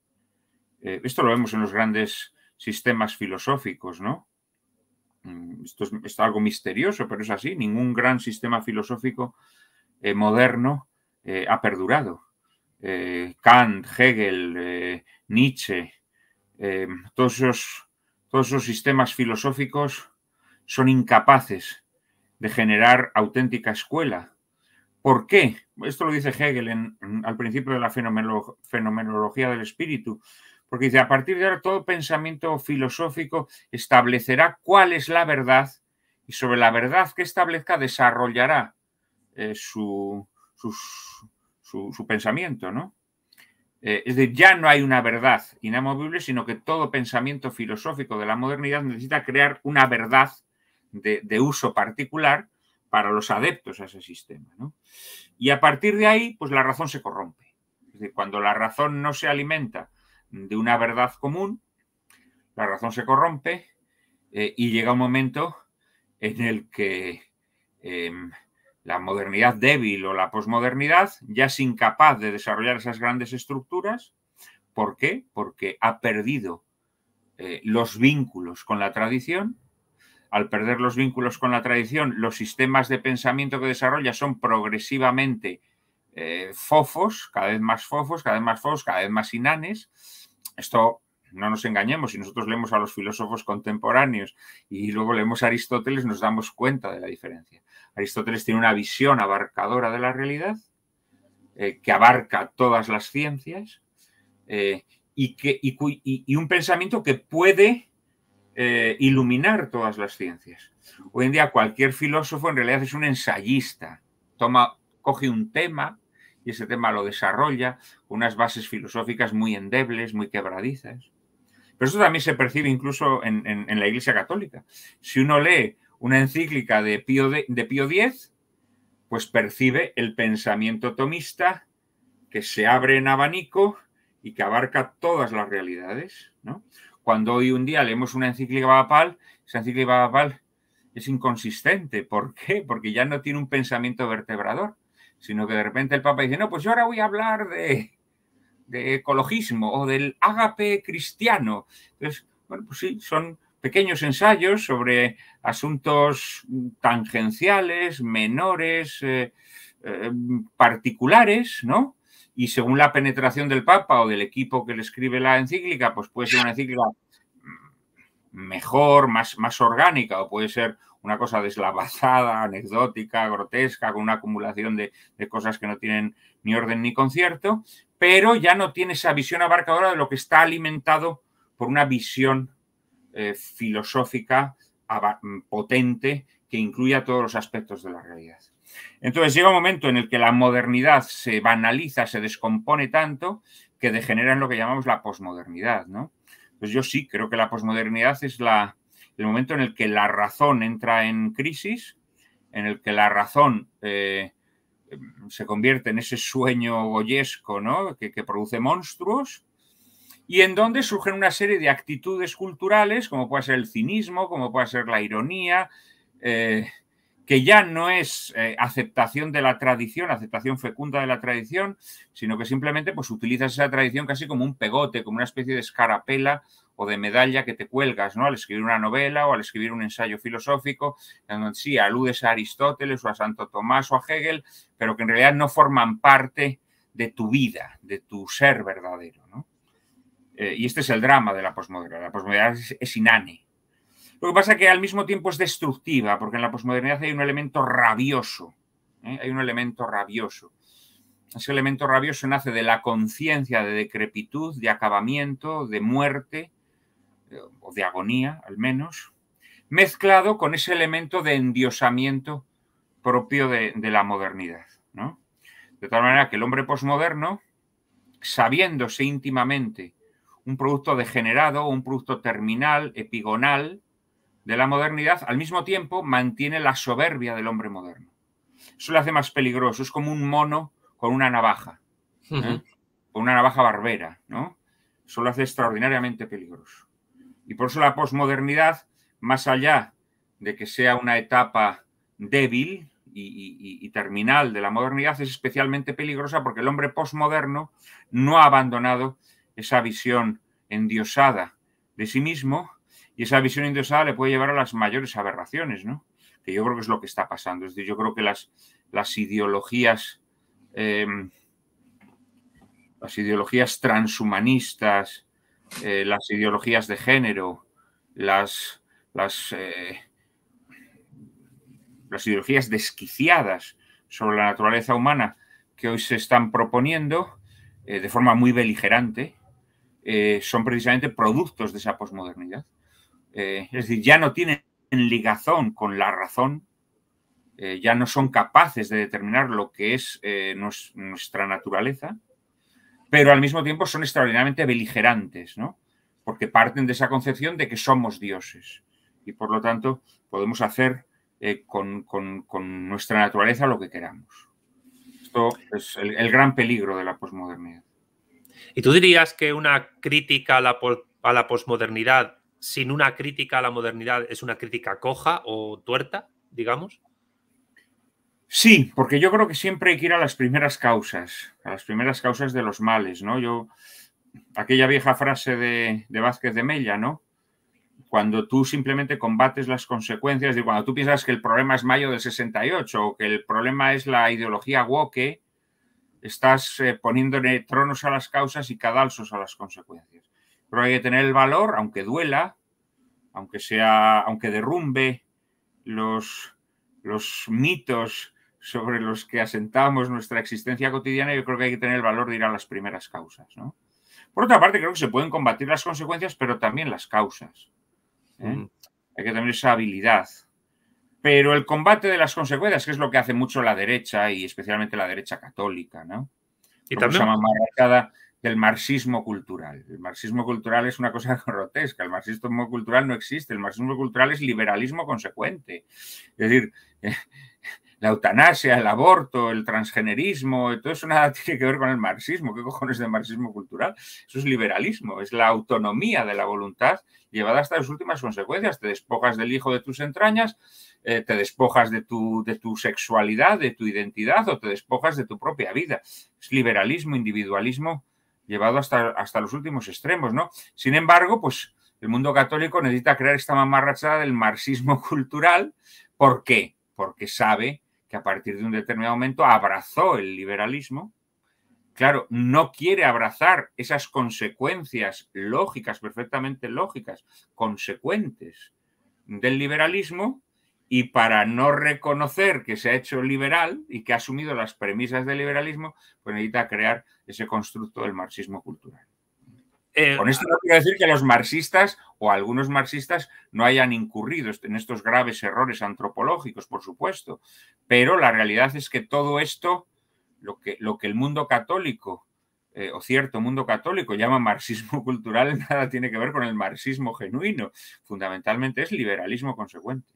Eh, esto lo vemos en los grandes sistemas filosóficos, ¿no? Mm, esto es, algo misterioso, pero es así. Ningún gran sistema filosófico eh, moderno ha perdurado. Eh, Kant, Hegel, eh, Nietzsche, eh, todos, esos, todos sistemas filosóficos son incapaces de generar auténtica escuela. ¿Por qué? Esto lo dice Hegel en, al principio de la fenomenología del espíritu, porque dice, a partir de ahora todo pensamiento filosófico establecerá cuál es la verdad y sobre la verdad que establezca desarrollará sus su, pensamiento, ¿no? Eh, es decir, ya no hay una verdad inamovible, sino que todo pensamiento filosófico de la modernidad necesita crear una verdad de, uso particular para los adeptos a ese sistema. ¿no? Y a partir de ahí, pues la razón se corrompe. Es decir, cuando la razón no se alimenta de una verdad común, la razón se corrompe eh, y llega un momento en el que em, la modernidad débil o la posmodernidad ya es incapaz de desarrollar esas grandes estructuras. ¿Por qué? Porque ha perdido eh, los vínculos con la tradición. Al perder los vínculos con la tradición, los sistemas de pensamiento que desarrolla son progresivamente eh, fofos, cada vez más fofos, cada vez más fofos, cada vez más inanes. Esto no nos engañemos, si nosotros leemos a los filósofos contemporáneos y luego leemos a Aristóteles, nos damos cuenta de la diferencia. Aristóteles tiene una visión abarcadora de la realidad, eh, que abarca todas las ciencias, eh, y, que, un pensamiento que puede eh, iluminar todas las ciencias. Hoy en día cualquier filósofo en realidad es un ensayista, toma, coge un tema y ese tema lo desarrolla con unas bases filosóficas muy endebles, muy quebradizas. Pero eso también se percibe incluso en, la Iglesia Católica. Si uno lee una encíclica de Pío, de, Pío X, pues percibe el pensamiento tomista que se abre en abanico y que abarca todas las realidades. ¿no? Cuando hoy un día leemos una encíclica papal, esa encíclica papal es inconsistente. ¿Por qué? Porque ya no tiene un pensamiento vertebrador, sino que de repente el Papa dice, no, pues yo ahora voy a hablar de de ecologismo o del ágape cristiano. Entonces, bueno, pues sí, son pequeños ensayos sobre asuntos tangenciales, menores, eh, eh, particulares, ¿no? Y según la penetración del Papa o del equipo que le escribe la encíclica, pues puede ser una encíclica mm, mejor, más, más orgánica, o puede ser una cosa deslavazada, anecdótica, grotesca, con una acumulación de, cosas que no tienen ni orden ni concierto, pero ya no tiene esa visión abarcadora de lo que está alimentado por una visión eh, filosófica mm, potente que incluya todos los aspectos de la realidad. Entonces llega un momento en el que la modernidad se banaliza, se descompone tanto que degenera en lo que llamamos la posmodernidad, ¿no? Pues yo sí creo que la posmodernidad es la, el momento en el que la razón entra en crisis, en el que la razón eh, se convierte en ese sueño goyesco ¿no? que, produce monstruos, y en donde surgen una serie de actitudes culturales, como puede ser el cinismo, como puede ser la ironía, eh, que ya no es eh, aceptación de la tradición, aceptación fecunda de la tradición, sino que simplemente pues utilizas esa tradición casi como un pegote, como una especie de escarapela o de medalla que te cuelgas, ¿no? Al escribir una novela o al escribir un ensayo filosófico, en donde sí aludes a Aristóteles o a Santo Tomás o a Hegel, pero que en realidad no forman parte de tu vida, de tu ser verdadero, eh, y este es el drama de la posmodernidad. La posmodernidad es inane, lo que pasa es que al mismo tiempo es destructiva, porque en la posmodernidad hay un elemento rabioso. ¿eh? Hay un elemento rabioso. Ese elemento rabioso nace de la conciencia de decrepitud, de acabamiento, de muerte, eh, o de agonía al menos, mezclado con ese elemento de endiosamiento propio de, la modernidad. De tal manera que el hombre posmoderno, sabiéndose íntimamente un producto degenerado, un producto terminal, epigonal, de la modernidad, al mismo tiempo mantiene la soberbia del hombre moderno. Eso lo hace más peligroso, es como un mono con una navaja, o ¿eh? con una navaja barbera, ¿no? Eso lo hace extraordinariamente peligroso. Y por eso la posmodernidad, más allá de que sea una etapa débil y terminal de la modernidad, es especialmente peligrosa porque el hombre posmoderno no ha abandonado esa visión endiosada de sí mismo, y esa visión indosada le puede llevar a las mayores aberraciones, ¿no? Que yo creo que es lo que está pasando. Es decir, yo creo que las, las ideologías, em, las ideologías transhumanistas, eh, las ideologías de género, las, eh, las, ideologías desquiciadas sobre la naturaleza humana que hoy se están proponiendo eh, de forma muy beligerante, son precisamente productos de esa posmodernidad. Eh, es decir, ya no tienen ligazón con la razón, eh, ya no son capaces de determinar lo que es eh, nuestra naturaleza, pero al mismo tiempo son extraordinariamente beligerantes, ¿no? Porque parten de esa concepción de que somos dioses y por lo tanto podemos hacer con, nuestra naturaleza lo que queramos. Esto es el, gran peligro de la posmodernidad. ¿Y tú dirías que una crítica a la, a la posmodernidad sin una crítica a la modernidad, es una crítica coja o tuerta, digamos? Sí, porque yo creo que siempre hay que ir a las primeras causas, a las primeras causas de los males, ¿no? Yo, aquella vieja frase de, Vázquez de Mella, ¿no? Cuando tú simplemente combates las consecuencias, y cuando tú piensas que el problema es mayo del 68 o que el problema es la ideología woke, estás eh, poniéndole tronos a las causas y cadalsos a las consecuencias. Pero hay que tener el valor, aunque duela, aunque sea, aunque derrumbe los, los mitos sobre los que asentamos nuestra existencia cotidiana, yo creo que hay que tener el valor de ir a las primeras causas. Por otra parte, creo que se pueden combatir las consecuencias, pero también las causas. ¿eh? Mm. Hay que tener esa habilidad. Pero el combate de las consecuencias, que es lo que hace mucho la derecha y especialmente la derecha católica, ¿no? Y también. Se del marxismo cultural. El marxismo cultural es una cosa grotesca, el marxismo cultural no existe, el marxismo cultural es liberalismo consecuente. Es decir, la eutanasia, el aborto, el transgenerismo, todo eso nada tiene que ver con el marxismo. ¿Qué cojones de marxismo cultural? Eso es liberalismo, es la autonomía de la voluntad llevada hasta las últimas consecuencias. Te despojas del hijo de tus entrañas, eh, te despojas de tu, de tu sexualidad, de tu identidad o te despojas de tu propia vida. Es liberalismo, individualismo llevado hasta, hasta los últimos extremos, ¿no? Sin embargo, pues el mundo católico necesita crear esta mamarrachada del marxismo cultural. ¿Por qué? Porque sabe que a partir de un determinado momento abrazó el liberalismo. Claro, no quiere abrazar esas consecuencias lógicas, perfectamente lógicas, consecuentes del liberalismo, y para no reconocer que se ha hecho liberal y que ha asumido las premisas del liberalismo, pues necesita crear ese constructo del marxismo cultural. Eh, con esto no quiero decir que los marxistas o algunos marxistas no hayan incurrido en estos graves errores antropológicos, por supuesto, pero la realidad es que todo esto, lo que, el mundo católico eh, o cierto mundo católico llama marxismo cultural, nada tiene que ver con el marxismo genuino, fundamentalmente es liberalismo consecuente.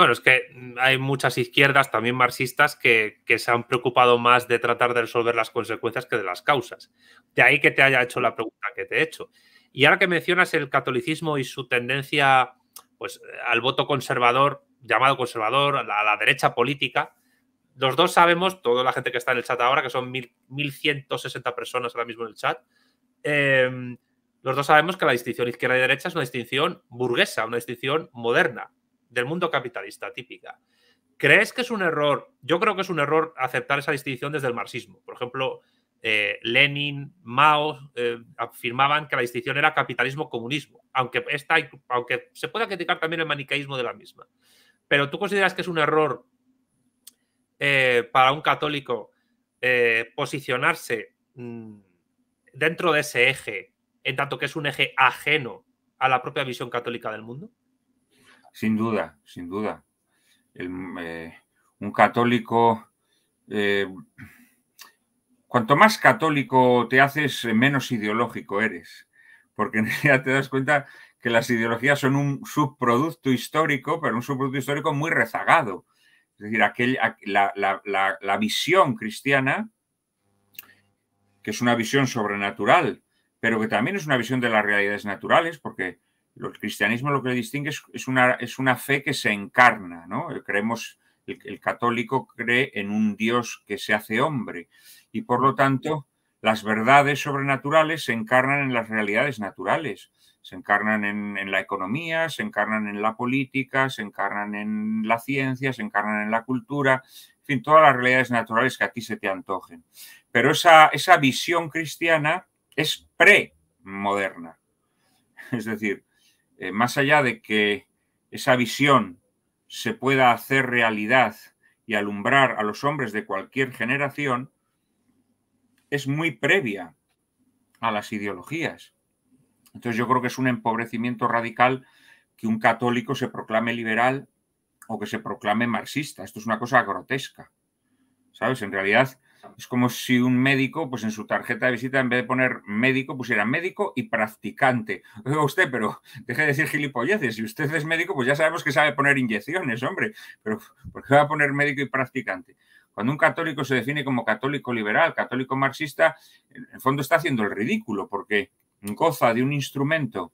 Bueno, es que hay muchas izquierdas, también marxistas, que, se han preocupado más de tratar de resolver las consecuencias que de las causas. De ahí que te haya hecho la pregunta que te he hecho. Y ahora que mencionas el catolicismo y su tendencia pues, al voto conservador, llamado conservador, a la, derecha política, los dos sabemos, toda la gente que está en el chat ahora, que son 1.160 personas ahora mismo en el chat, em, los dos sabemos que la distinción izquierda y derecha es una distinción burguesa, una distinción moderna del mundo capitalista típica. ¿Crees que es un error? Yo creo que es un error aceptar esa distinción desde el marxismo. Por ejemplo, eh, Lenin, Mao eh, afirmaban que la distinción era capitalismo-comunismo, aunque, aunque se pueda criticar también el maniqueísmo de la misma. Pero tú consideras que es un error eh, para un católico posicionarse mm, dentro de ese eje, en tanto que es un eje ajeno a la propia visión católica del mundo? Sin duda, sin duda. Eh, un católico, eh, cuanto más católico te haces, eh, menos ideológico eres, porque en realidad te das cuenta que las ideologías son un subproducto histórico, pero un subproducto histórico muy rezagado. Es decir, aquel, la visión cristiana, que es una visión sobrenatural, pero que también es una visión de las realidades naturales, porque el cristianismo lo que le distingue es, una, es una fe que se encarna, ¿no? Creemos, el, católico cree en un Dios que se hace hombre y por lo tanto las verdades sobrenaturales se encarnan en las realidades naturales, se encarnan en, la economía, se encarnan en la política, se encarnan en la ciencia, se encarnan en la cultura, en fin, todas las realidades naturales que a ti se te antojen. Pero esa, esa visión cristiana es pre-moderna. Es decir, eh, más allá de que esa visión se pueda hacer realidad y alumbrar a los hombres de cualquier generación, es muy previa a las ideologías. Entonces yo creo que es un empobrecimiento radical que un católico se proclame liberal o que se proclame marxista. Esto es una cosa grotesca. ¿Sabes? En realidad, es como si un médico, pues en su tarjeta de visita, en vez de poner médico, pusiera médico y practicante. Oiga usted, pero deje de decir gilipolleces. Si usted es médico, pues ya sabemos que sabe poner inyecciones, hombre. Pero ¿por qué va a poner médico y practicante? Cuando un católico se define como católico liberal, católico marxista, en el fondo está haciendo el ridículo porque goza de un instrumento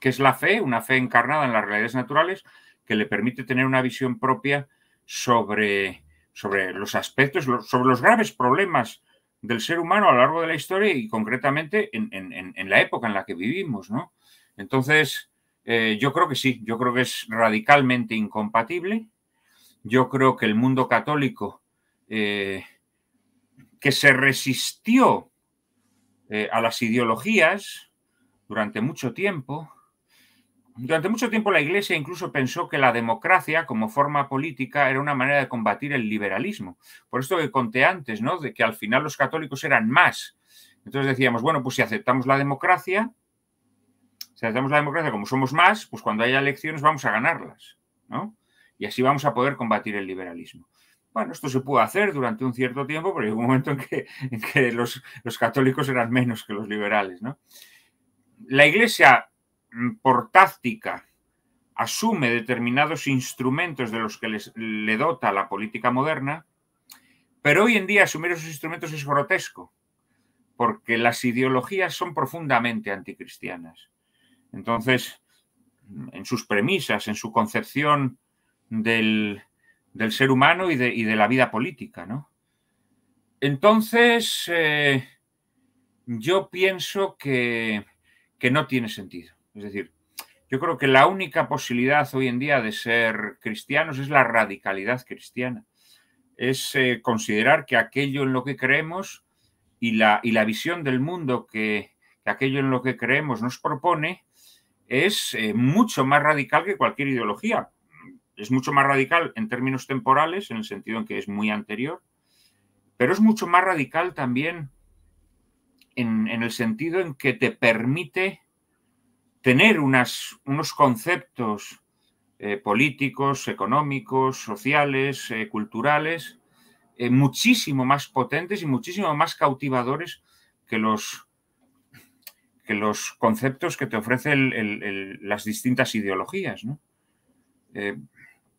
que es la fe, una fe encarnada en las realidades naturales, que le permite tener una visión propia sobre sobre los aspectos, sobre los graves problemas del ser humano a lo largo de la historia y concretamente en, en, la época en la que vivimos, ¿no? Entonces, eh, yo creo que sí, yo creo que es radicalmente incompatible. Yo creo que el mundo católico eh, que se resistió eh, a las ideologías durante mucho tiempo, durante mucho tiempo la Iglesia incluso pensó que la democracia como forma política era una manera de combatir el liberalismo. Por esto que conté antes, ¿no? De que al final los católicos eran más. Entonces decíamos, bueno, pues si aceptamos la democracia, si aceptamos la democracia como somos más, pues cuando haya elecciones vamos a ganarlas, ¿no? Y así vamos a poder combatir el liberalismo. Bueno, esto se pudo hacer durante un cierto tiempo, pero hay un momento en que, los, los católicos eran menos que los liberales, ¿no? La Iglesia Mm, por táctica asume determinados instrumentos de los que le dota la política moderna, pero hoy en día asumir esos instrumentos es grotesco, porque las ideologías son profundamente anticristianas. Entonces, en sus premisas, en su concepción del, ser humano y de, la vida política, ¿no? Entonces, eh, yo pienso que no tiene sentido. Es decir, yo creo que la única posibilidad hoy en día de ser cristianos es la radicalidad cristiana. Es eh, considerar que aquello en lo que creemos y la, y la visión del mundo que, aquello en lo que creemos nos propone es eh, mucho más radical que cualquier ideología. Es mucho más radical en términos temporales, en el sentido en que es muy anterior, pero es mucho más radical también en el sentido en que te permite tener unos conceptos eh, políticos, económicos, sociales, eh, culturales, eh, muchísimo más potentes y muchísimo más cautivadores que los, que los conceptos que te ofrecen las distintas ideologías.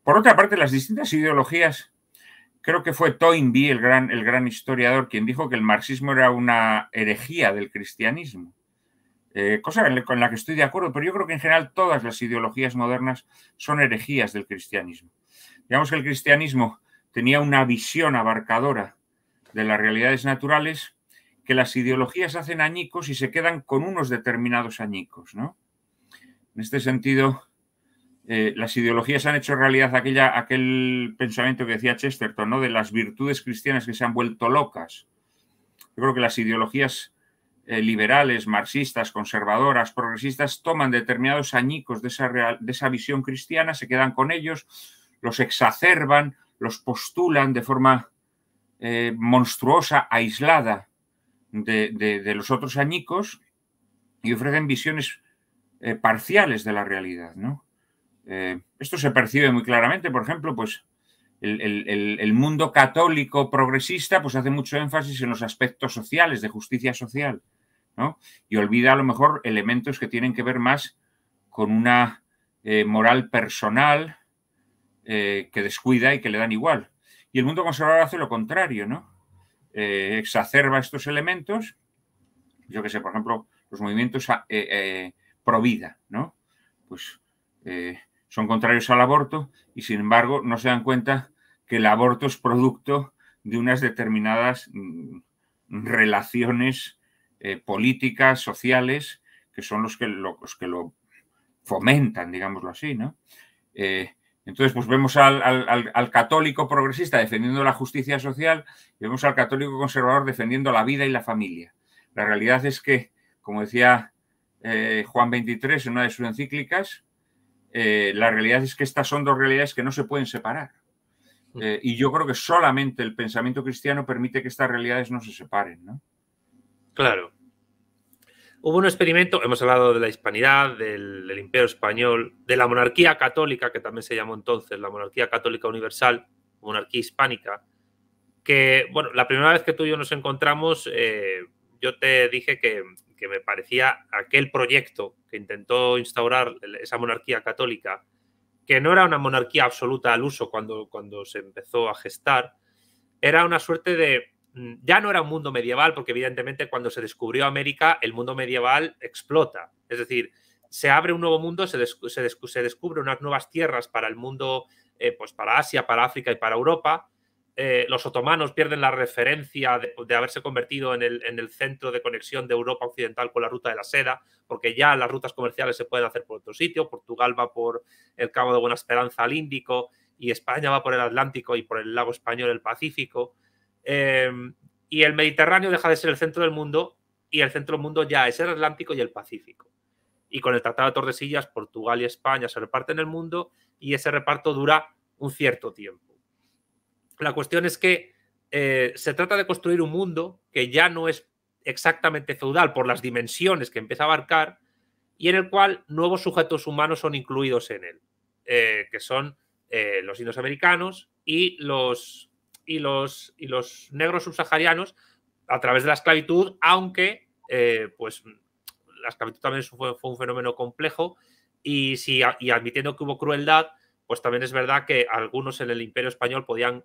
por otra parte, las distintas ideologías, creo que fue Toynbee, el gran, el gran historiador, quien dijo que el marxismo era una herejía del cristianismo. Eh, cosa con la que estoy de acuerdo, pero yo creo que en general todas las ideologías modernas son herejías del cristianismo. Digamos que el cristianismo tenía una visión abarcadora de las realidades naturales que las ideologías hacen añicos y se quedan con unos determinados añicos. ¿no? En este sentido, eh, las ideologías han hecho realidad aquella, aquel pensamiento que decía Chesterton, ¿no? de las virtudes cristianas que se han vuelto locas. Yo creo que las ideologías eh, liberales, marxistas, conservadoras, progresistas, toman determinados añicos de esa, de esa visión cristiana, se quedan con ellos, los exacerban, los postulan de forma eh, monstruosa, aislada de, los otros añicos y ofrecen visiones eh, parciales de la realidad. esto se percibe muy claramente, por ejemplo, pues el, mundo católico progresista pues hace mucho énfasis en los aspectos sociales, de justicia social, ¿no? Y olvida a lo mejor elementos que tienen que ver más con una eh, moral personal eh, que descuida y que le dan igual. Y el mundo conservador hace lo contrario, ¿no? Eh, exacerba estos elementos, yo que sé, por ejemplo, los movimientos pro vida, ¿no? Pues son contrarios al aborto y sin embargo no se dan cuenta que el aborto es producto de unas determinadas mm, relaciones eh, políticas, sociales, que son los que lo, que lo fomentan, digámoslo así, ¿no? Eh, entonces, pues vemos al, católico progresista defendiendo la justicia social y vemos al católico conservador defendiendo la vida y la familia. La realidad es que, como decía eh, Juan 23 en una de sus encíclicas, la realidad es que estas son dos realidades que no se pueden separar. Eh, y yo creo que solamente el pensamiento cristiano permite que estas realidades no se separen, ¿no? Claro. Hubo un experimento, hemos hablado de la hispanidad, del, imperio español, de la monarquía católica, que también se llamó entonces la monarquía católica universal, monarquía hispánica, que, bueno, la primera vez que tú y yo nos encontramos, eh, yo te dije que, me parecía aquel proyecto que intentó instaurar esa monarquía católica, que no era una monarquía absoluta al uso cuando, cuando se empezó a gestar, era una suerte de mm, ya no era un mundo medieval, porque evidentemente cuando se descubrió América, el mundo medieval explota. Es decir, se abre un nuevo mundo, se, descubre unas nuevas tierras para el mundo, eh, pues para Asia, para África y para Europa, eh, los otomanos pierden la referencia de, haberse convertido en el, centro de conexión de Europa Occidental con la ruta de la seda, porque ya las rutas comerciales se pueden hacer por otro sitio. Portugal va por el Cabo de Buena Esperanza al Índico y España va por el Atlántico y por el lago español el Pacífico. Em, y el Mediterráneo deja de ser el centro del mundo y el centro del mundo ya es el Atlántico y el Pacífico. Y con el Tratado de Tordesillas, Portugal y España se reparten el mundo y ese reparto dura un cierto tiempo la cuestión es que eh, se trata de construir un mundo que ya no es exactamente feudal por las dimensiones que empieza a abarcar y en el cual nuevos sujetos humanos son incluidos en él, eh, que son eh, los indios americanos y los, y, los, y los negros subsaharianos a través de la esclavitud, aunque pues, la esclavitud también fue, un fenómeno complejo y, si, y admitiendo que hubo crueldad, pues también es verdad que algunos en el imperio español podían,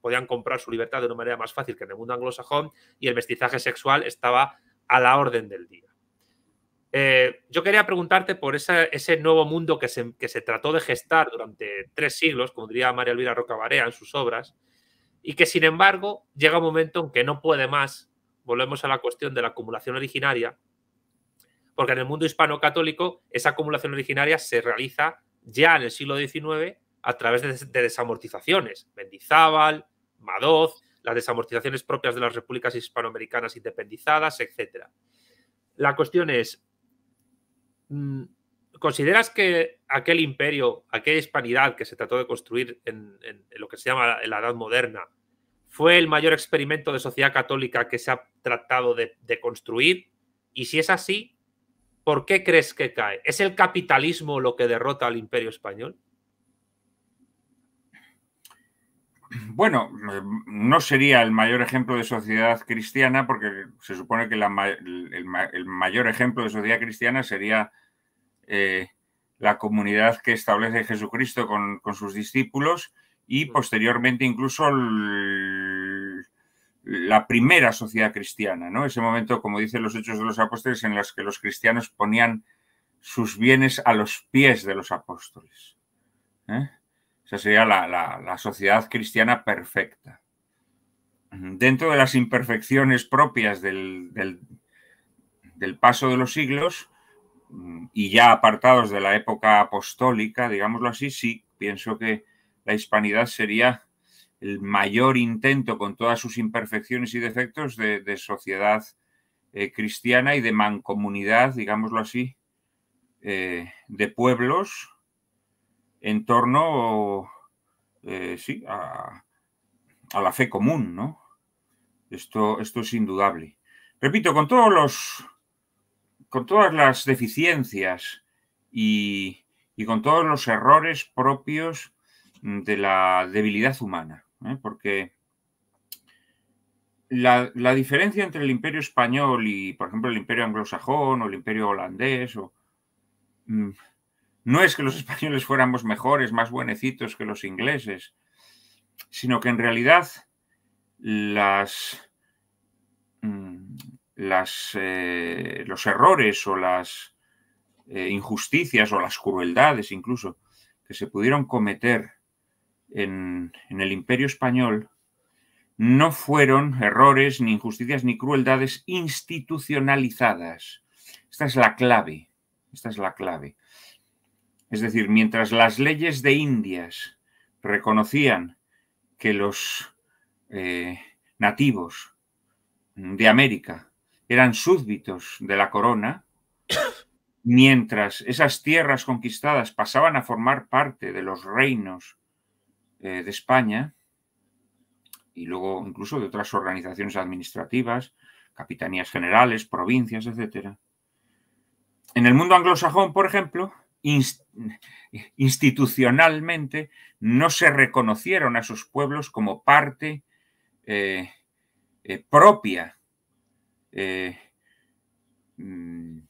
podían comprar su libertad de una manera más fácil que en el mundo anglosajón y el mestizaje sexual estaba a la orden del día. Eh, yo quería preguntarte por ese nuevo mundo que se, que se, trató de gestar durante tres siglos, como diría María Elvira Rocabarea en sus obras, y que sin embargo llega un momento en que no puede más. Volvemos a la cuestión de la acumulación originaria, porque en el mundo hispano-católico esa acumulación originaria se realiza ya en el siglo XIX a través de, desamortizaciones. Mendizábal, Madoz, las desamortizaciones propias de las repúblicas hispanoamericanas independizadas, etc. La cuestión es, mm, ¿consideras que aquel imperio, aquella hispanidad que se trató de construir en, lo que se llama la Edad Moderna, fue el mayor experimento de sociedad católica que se ha tratado de construir? Y si es así, ¿Por qué crees que cae? ¿Es el capitalismo lo que derrota al imperio español? Bueno, mm, no sería el mayor ejemplo de sociedad cristiana, porque se supone que el, mayor ejemplo de sociedad cristiana sería eh, la comunidad que establece Jesucristo con, con sus discípulos y mm. posteriormente incluso el, la primera sociedad cristiana, ¿no? Ese momento, como dicen los Hechos de los Apóstoles, en los que los cristianos ponían sus bienes a los pies de los apóstoles. ¿eh? Esa sería la, sociedad cristiana perfecta. Dentro de las imperfecciones propias del, del paso de los siglos, y ya apartados de la época apostólica, digámoslo así, sí, pienso que la hispanidad sería el mayor intento con todas sus imperfecciones y defectos de, sociedad eh, cristiana y de mancomunidad, digámoslo así, eh, de pueblos en torno eh, sí, a, la fe común, ¿no? Esto, esto es indudable. Repito, con todos los con todas las deficiencias y, y con todos los errores propios mm, de la debilidad humana porque la, diferencia entre el imperio español y, por ejemplo, el imperio anglosajón o el imperio holandés, mm, no es que los españoles fuéramos mejores, más buenecitos que los ingleses, sino que en realidad las, mm, eh, los errores o las eh, injusticias o las crueldades incluso que se pudieron cometer en, el imperio español no fueron errores, ni injusticias, ni crueldades institucionalizadas. Esta es la clave. Esta es la clave. Es decir, mientras las leyes de Indias reconocían que los eh, nativos de América eran súbditos de la corona, mientras esas tierras conquistadas pasaban a formar parte de los reinos eh, de España y luego incluso de otras organizaciones administrativas, capitanías generales, provincias, etc. En el mundo anglosajón, por ejemplo, institucionalmente no se reconocieron a esos pueblos como parte eh, eh, propia mm,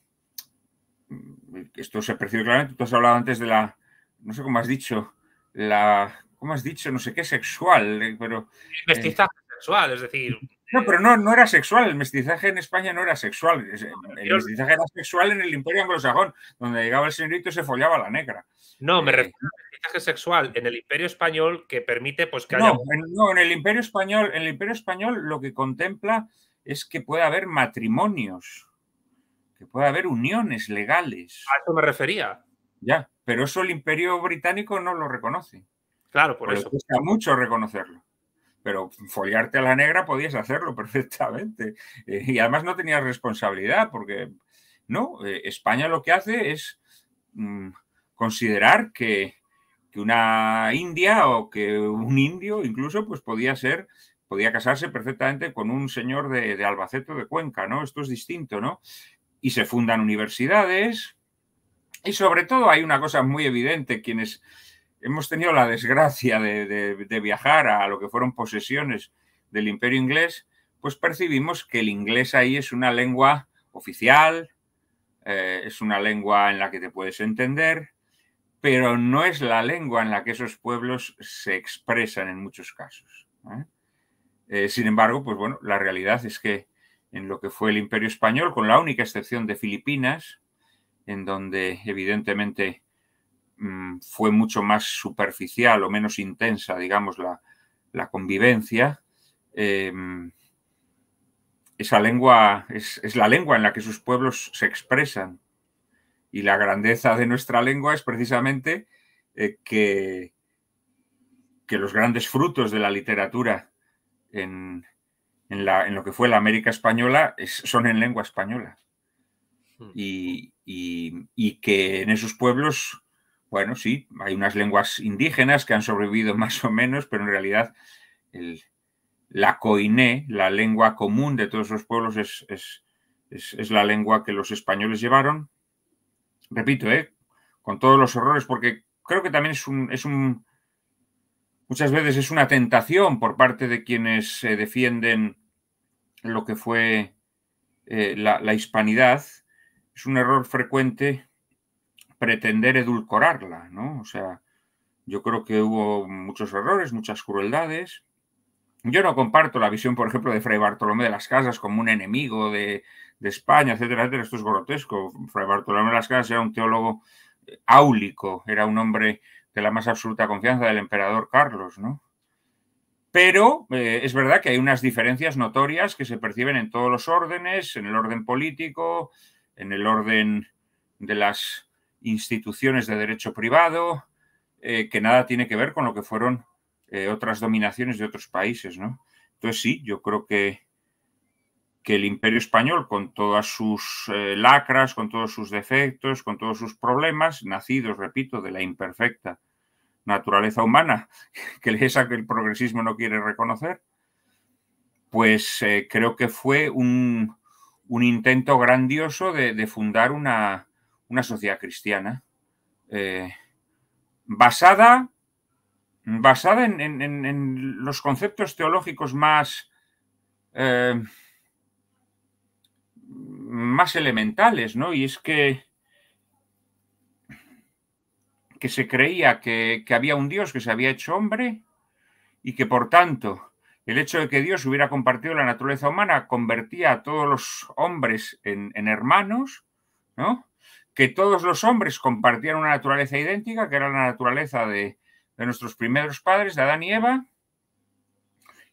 esto se percibe claramente. Tú has hablado antes de la, no sé cómo has dicho, la ¿cómo has dicho? No sé qué, sexual, eh, pero... Mestizaje eh, sexual, es decir... No, pero no, no era sexual, el mestizaje en España no era sexual, eh, el mestizaje era sexual en el imperio anglosajón, donde llegaba el señorito y se follaba la negra. No, me refiero al mestizaje sexual en el imperio español que permite pues que haya... En, no, en el imperio español, el imperio español lo que contempla es que pueda haber matrimonios, que pueda haber uniones legales. A eso me refería. Ya, pero eso el imperio británico no lo reconoce. Claro, por eso. Cuesta mucho reconocerlo. Pero foliarte a la negra podías hacerlo perfectamente. Eh, y además no tenías responsabilidad, porque no, eh, España lo que hace es mm, considerar que, una india o que un indio incluso pues podía ser, podía casarse perfectamente con un señor de, de Albacete o de Cuenca, ¿no? Esto es distinto, ¿no? Y se fundan universidades. Y sobre todo hay una cosa muy evidente, quienes hemos tenido la desgracia de, viajar a lo que fueron posesiones del imperio inglés, pues percibimos que el inglés ahí es una lengua oficial, eh, es una lengua en la que te puedes entender, pero no es la lengua en la que esos pueblos se expresan en muchos casos. ¿eh? Eh, sin embargo, pues bueno, la realidad es que en lo que fue el Imperio Español, con la única excepción de Filipinas, en donde evidentemente Mm, fue mucho más superficial o menos intensa, digamos, la, convivencia, em, esa lengua es, la lengua en la que sus pueblos se expresan. Y la grandeza de nuestra lengua es precisamente eh, que, los grandes frutos de la literatura en, lo que fue la América española son en lengua española. Hmm. y, que en esos pueblos bueno, sí, hay unas lenguas indígenas que han sobrevivido más o menos, pero en realidad la coiné, la lengua común de todos los pueblos, es, es, la lengua que los españoles llevaron. Repito, ¿eh? con todos los errores, porque creo que también es un, es un, muchas veces es una tentación por parte de quienes eh, defienden lo que fue eh, la, la, hispanidad. Es un error frecuente pretender edulcorarla, ¿no? O sea, yo creo que hubo muchos errores, muchas crueldades. Yo no comparto la visión, por ejemplo, de Fray Bartolomé de las Casas como un enemigo de, España, etcétera, etcétera. Esto es grotesco. Fray Bartolomé de las Casas era un teólogo eh, áulico, era un hombre de la más absoluta confianza del emperador Carlos, ¿no? Pero eh, es verdad que hay unas diferencias notorias que se perciben en todos los órdenes, en el orden político, en el orden de las instituciones de derecho privado, eh, que nada tiene que ver con lo que fueron eh, otras dominaciones de otros países, Entonces sí, yo creo que, que el imperio español, con todas sus eh, lacras, con todos sus defectos, con todos sus problemas, nacidos, repito, de la imperfecta naturaleza humana, que es a que el progresismo no quiere reconocer, pues creo que fue un, intento grandioso de fundar una, una sociedad cristiana eh, basada, en, los conceptos teológicos más, eh, más elementales, ¿no? Y es que, que se creía que, había un Dios que se había hecho hombre y que por tanto el hecho de que Dios hubiera compartido la naturaleza humana convertía a todos los hombres en hermanos, ¿no? que todos los hombres compartían una naturaleza idéntica, que era la naturaleza de, nuestros primeros padres, de Adán y Eva,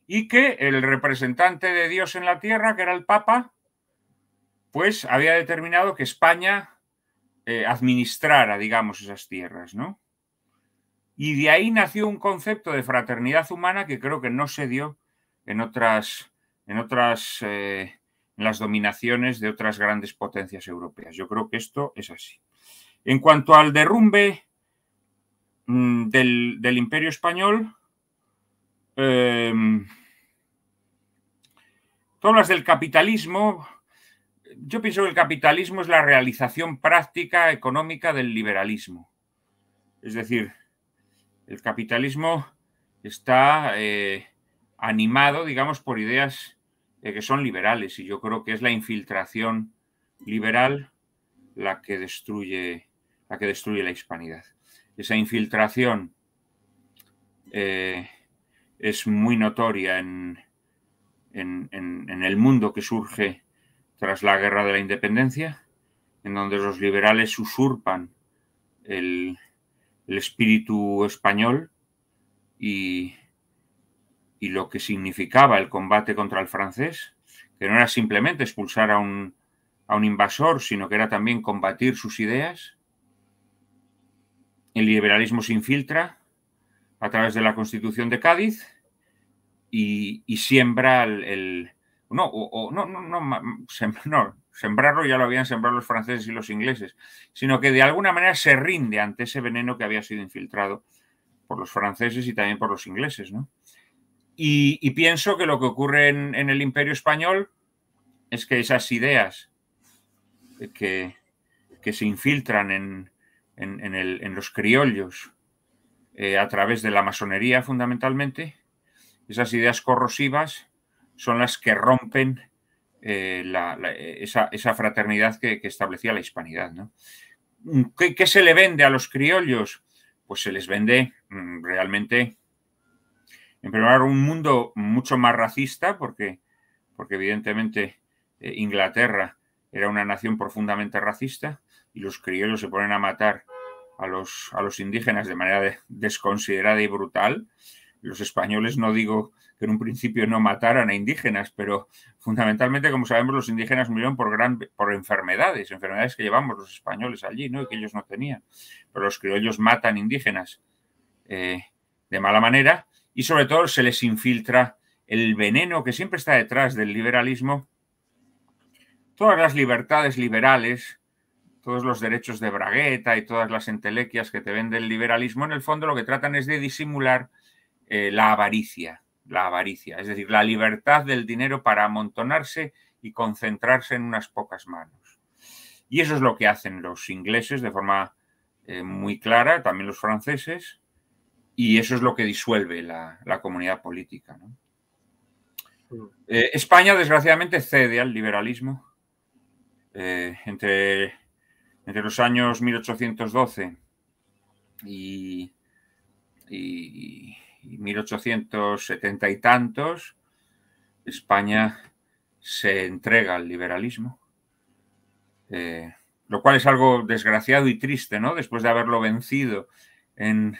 y que el representante de Dios en la tierra, que era el Papa, pues había determinado que España eh, administrara, digamos, esas tierras, ¿no? Y de ahí nació un concepto de fraternidad humana que creo que no se dio en otras, en otras eh, las dominaciones de otras grandes potencias europeas. Yo creo que esto es así. En cuanto al derrumbe mm, del, imperio español, eh, em, las del capitalismo. Yo pienso que el capitalismo es la realización práctica económica del liberalismo. Es decir, el capitalismo está eh, animado, digamos, por ideas eh, que son liberales y yo creo que es la infiltración liberal la que destruye la, que destruye la hispanidad. Esa infiltración eh, es muy notoria en, el mundo que surge tras la guerra de la independencia, en donde los liberales usurpan el, el espíritu español y, y lo que significaba el combate contra el francés, que no era simplemente expulsar a un, invasor, sino que era también combatir sus ideas. El liberalismo se infiltra a través de la Constitución de Cádiz y, y siembra el, no, o, no, no, no, no, sembrarlo ya lo habían sembrado los franceses y los ingleses, sino que de alguna manera se rinde ante ese veneno que había sido infiltrado por los franceses y también por los ingleses, ¿no? Y, pienso que lo que ocurre en, el imperio español es que esas ideas que, se infiltran en, los criollos eh, a través de la masonería fundamentalmente, esas ideas corrosivas son las que rompen eh, esa, fraternidad que, establecía la hispanidad. ¿Qué, se le vende a los criollos? Pues se les vende mm, realmente en primer lugar, un mundo mucho más racista, porque, porque evidentemente eh, Inglaterra era una nación profundamente racista y los criollos se ponen a matar a los, a los indígenas de manera desconsiderada y brutal. Los españoles, no digo que en un principio no mataran a indígenas, pero fundamentalmente, como sabemos, los indígenas murieron por, gran, por enfermedades, enfermedades que llevamos los españoles allí, ¿no? Y que ellos no tenían. Pero los criollos matan indígenas eh, de mala manera y sobre todo se les infiltra el veneno que siempre está detrás del liberalismo. Todas las libertades liberales, todos los derechos de bragueta y todas las entelequias que te vende el liberalismo, en el fondo lo que tratan es de disimular eh, la avaricia, la avaricia, es decir, la libertad del dinero para amontonarse y concentrarse en unas pocas manos. Y eso es lo que hacen los ingleses de forma eh, muy clara, también los franceses, y eso es lo que disuelve la, comunidad política. Mm. Eh, España, desgraciadamente, cede al liberalismo. Eh, entre, los años 1812 y, 1870 y tantos, España se entrega al liberalismo, eh, lo cual es algo desgraciado y triste, ¿no? Después de haberlo vencido en,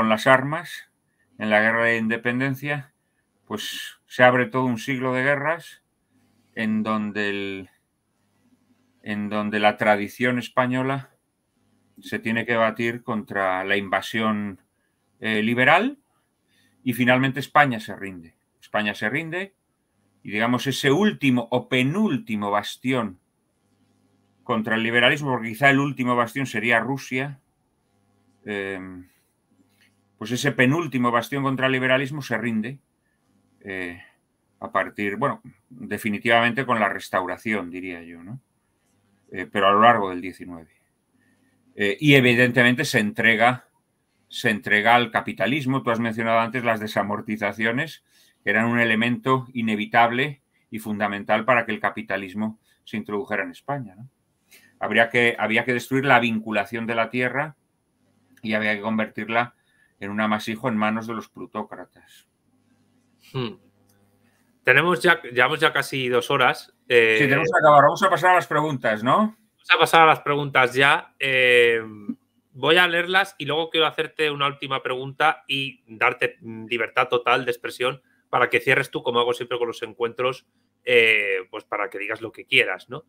con las armas en la guerra de independencia, pues se abre todo un siglo de guerras en donde, el, en donde la tradición española se tiene que batir contra la invasión eh, liberal y finalmente España se rinde. España se rinde y digamos ese último o penúltimo bastión contra el liberalismo, porque quizá el último bastión sería Rusia, eh, pues ese penúltimo bastión contra el liberalismo se rinde eh, a partir, bueno, definitivamente con la restauración, diría yo, ¿no? Eh, pero a lo largo del 19. Eh, y evidentemente se entrega, se entrega al capitalismo. Tú has mencionado antes las desamortizaciones, que eran un elemento inevitable y fundamental para que el capitalismo se introdujera en España. Habría que, había que destruir la vinculación de la tierra y había que convertirla en un amasijo en manos de los plutócratas. Hmm. Tenemos ya, llevamos ya casi dos horas. Eh, sí, tenemos que acabar. Vamos a pasar a las preguntas, ¿no? Vamos a pasar a las preguntas ya. Eh, voy a leerlas y luego quiero hacerte una última pregunta y darte mm, libertad total de expresión para que cierres tú, como hago siempre con los encuentros, eh, pues para que digas lo que quieras, ¿no?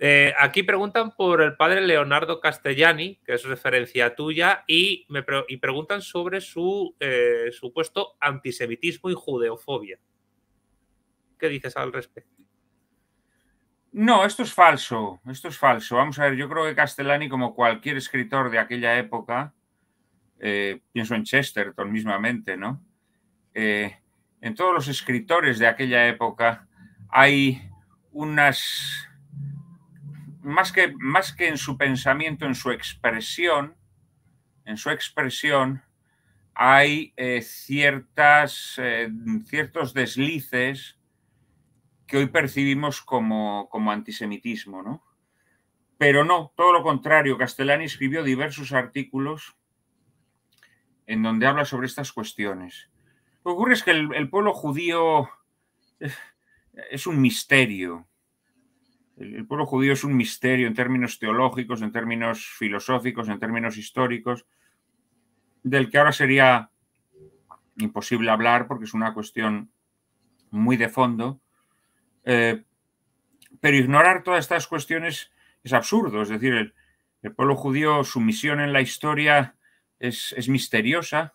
Eh, aquí preguntan por el padre Leonardo Castellani, que es referencia tuya, y, me preguntan sobre su eh, supuesto antisemitismo y judeofobia. ¿Qué dices al respecto? No, esto es falso, esto es falso. Vamos a ver, yo creo que Castellani, como cualquier escritor de aquella época, eh, pienso en Chesterton mismamente, ¿no? en todos los escritores de aquella época hay unas más que, en su pensamiento, en su expresión, en su expresión hay eh, ciertas, eh, ciertos deslices que hoy percibimos como, antisemitismo, Pero no, todo lo contrario, Castellani escribió diversos artículos en donde habla sobre estas cuestiones. Lo que ocurre es que el, pueblo judío eh, es un misterio, el, pueblo judío es un misterio en términos teológicos, en términos filosóficos, en términos históricos, del que ahora sería imposible hablar porque es una cuestión muy de fondo. Eh, pero ignorar todas estas cuestiones es absurdo. Es decir, el, pueblo judío, su misión en la historia es, misteriosa,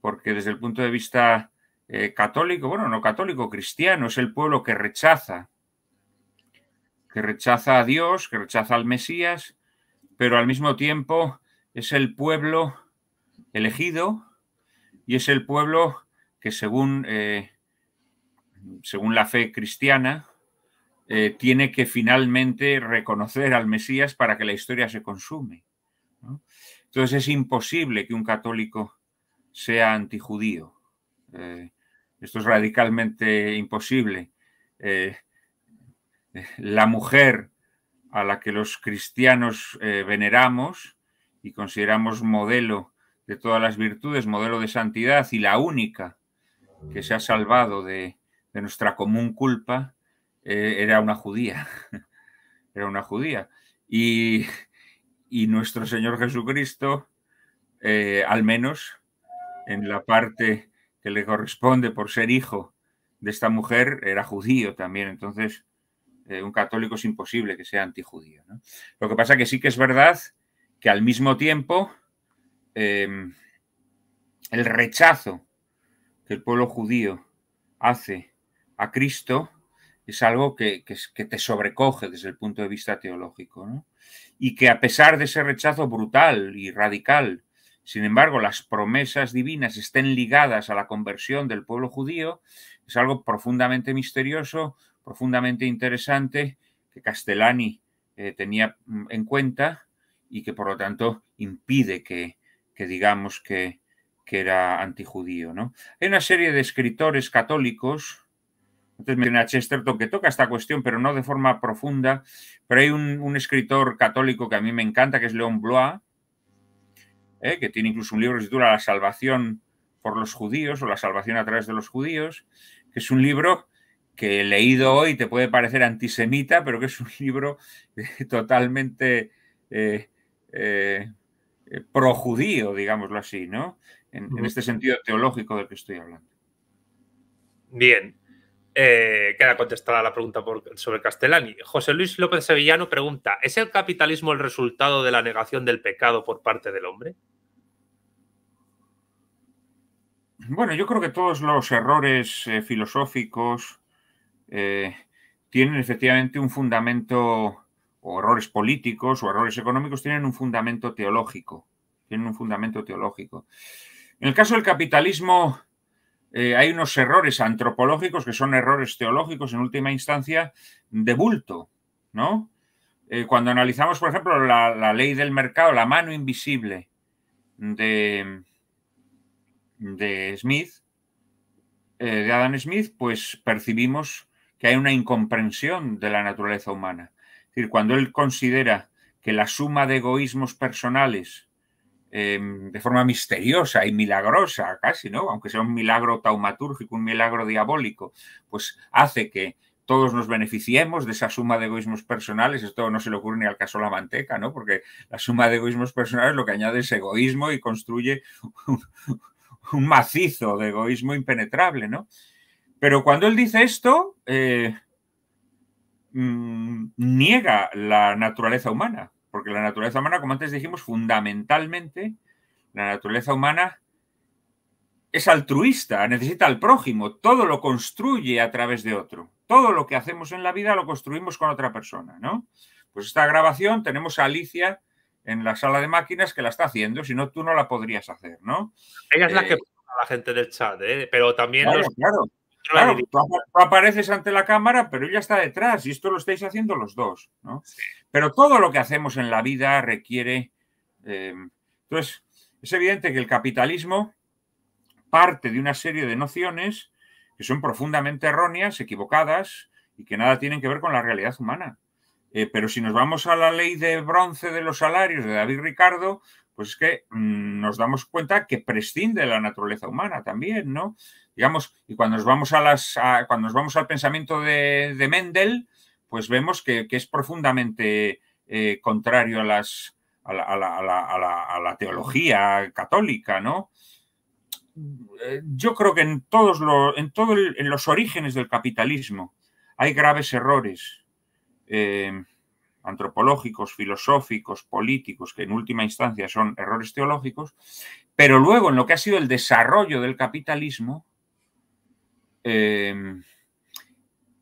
porque desde el punto de vista eh, católico, bueno, no católico, cristiano, es el pueblo que rechaza que rechaza a Dios, que rechaza al Mesías, pero al mismo tiempo es el pueblo elegido y es el pueblo que según, eh, según la fe cristiana eh, tiene que finalmente reconocer al Mesías para que la historia se consume. Entonces es imposible que un católico sea antijudío. Eh, esto es radicalmente imposible la mujer a la que los cristianos eh, veneramos y consideramos modelo de todas las virtudes, modelo de santidad y la única que se ha salvado de, nuestra común culpa, eh, era una judía. era una judía. Y, nuestro Señor Jesucristo, eh, al menos en la parte que le corresponde por ser hijo de esta mujer, era judío también. Entonces, eh, un católico es imposible que sea antijudío. Lo que pasa que sí que es verdad que al mismo tiempo em, el rechazo que el pueblo judío hace a Cristo es algo que, te sobrecoge desde el punto de vista teológico. Y que a pesar de ese rechazo brutal y radical, sin embargo, las promesas divinas estén ligadas a la conversión del pueblo judío, es algo profundamente misterioso, profundamente interesante que Castellani eh, tenía mm, en cuenta y que por lo tanto impide que, digamos que, era antijudío. ¿no? Hay una serie de escritores católicos, me viene a Chesterton que toca esta cuestión, pero no de forma profunda, pero hay un, escritor católico que a mí me encanta, que es León Blois, eh, que tiene incluso un libro que se titula La salvación por los judíos o la salvación a través de los judíos, que es un libro que he leído hoy te puede parecer antisemita, pero que es un libro eh, totalmente eh, eh, projudío, digámoslo así, ¿no? En, este sentido teológico del que estoy hablando. Bien. queda contestada la pregunta sobre Castellani. José Luis López Sevillano pregunta: ¿Es el capitalismo el resultado de la negación del pecado por parte del hombre? Bueno, yo creo que todos los errores filosóficos eh, tienen efectivamente un fundamento, o errores políticos o errores económicos tienen un fundamento teológico, tienen un fundamento teológico. En el caso del capitalismo eh, hay unos errores antropológicos que son errores teológicos en última instancia de bulto, ¿no? Eh, cuando analizamos, por ejemplo, la, ley del mercado, la mano invisible de, de Smith, de Adam Smith, pues percibimos que hay una incomprensión de la naturaleza humana. Es decir, cuando él considera que la suma de egoísmos personales, em, de forma misteriosa y milagrosa casi, ¿no? Aunque sea un milagro taumatúrgico, un milagro diabólico, pues hace que todos nos beneficiemos de esa suma de egoísmos personales. Esto no se le ocurre ni al caso la manteca, ¿no? Porque la suma de egoísmos personales lo que añade es egoísmo y construye un macizo de egoísmo impenetrable, ¿no? Pero cuando él dice esto, eh, mm, niega la naturaleza humana, porque la naturaleza humana, como antes dijimos, fundamentalmente, la naturaleza humana es altruista, necesita al prójimo, todo lo construye a través de otro. Todo lo que hacemos en la vida lo construimos con otra persona, ¿no? Pues esta grabación tenemos a Alicia en la sala de máquinas que la está haciendo, si no tú no la podrías hacer, ¿no? Ella es la eh, que pone a la gente del chat, ¿eh? pero también Claro, tú apareces ante la cámara, pero ella está detrás y esto lo estáis haciendo los dos. ¿no? Pero todo lo que hacemos en la vida requiere... Em, entonces, es evidente que el capitalismo parte de una serie de nociones que son profundamente erróneas, equivocadas y que nada tienen que ver con la realidad humana. Eh, pero si nos vamos a la ley de bronce de los salarios de David Ricardo, pues es que mm, nos damos cuenta que prescinde de la naturaleza humana también, ¿no? y cuando nos vamos, a las, cuando nos vamos al pensamiento de, Mendel, pues vemos que, es profundamente eh, contrario a, las, a, la, teología católica, eh, Yo creo que en todos los, en todo en los orígenes del capitalismo hay graves errores eh, antropológicos, filosóficos, políticos, que en última instancia son errores teológicos, pero luego en lo que ha sido el desarrollo del capitalismo, Em,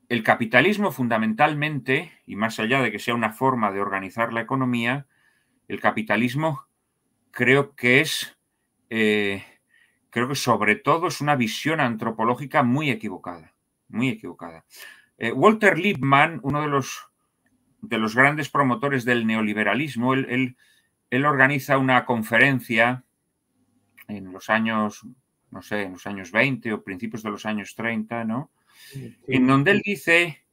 el capitalismo fundamentalmente, y más allá de que sea una forma de organizar la economía, el capitalismo creo que es, eh, creo que sobre todo es una visión antropológica muy equivocada, muy equivocada. Eh, Walter Lippmann, uno de los, de los grandes promotores del neoliberalismo, él, él organiza una conferencia en los años no sé, en los años 20 o principios de los años 30, ¿no? En donde él dice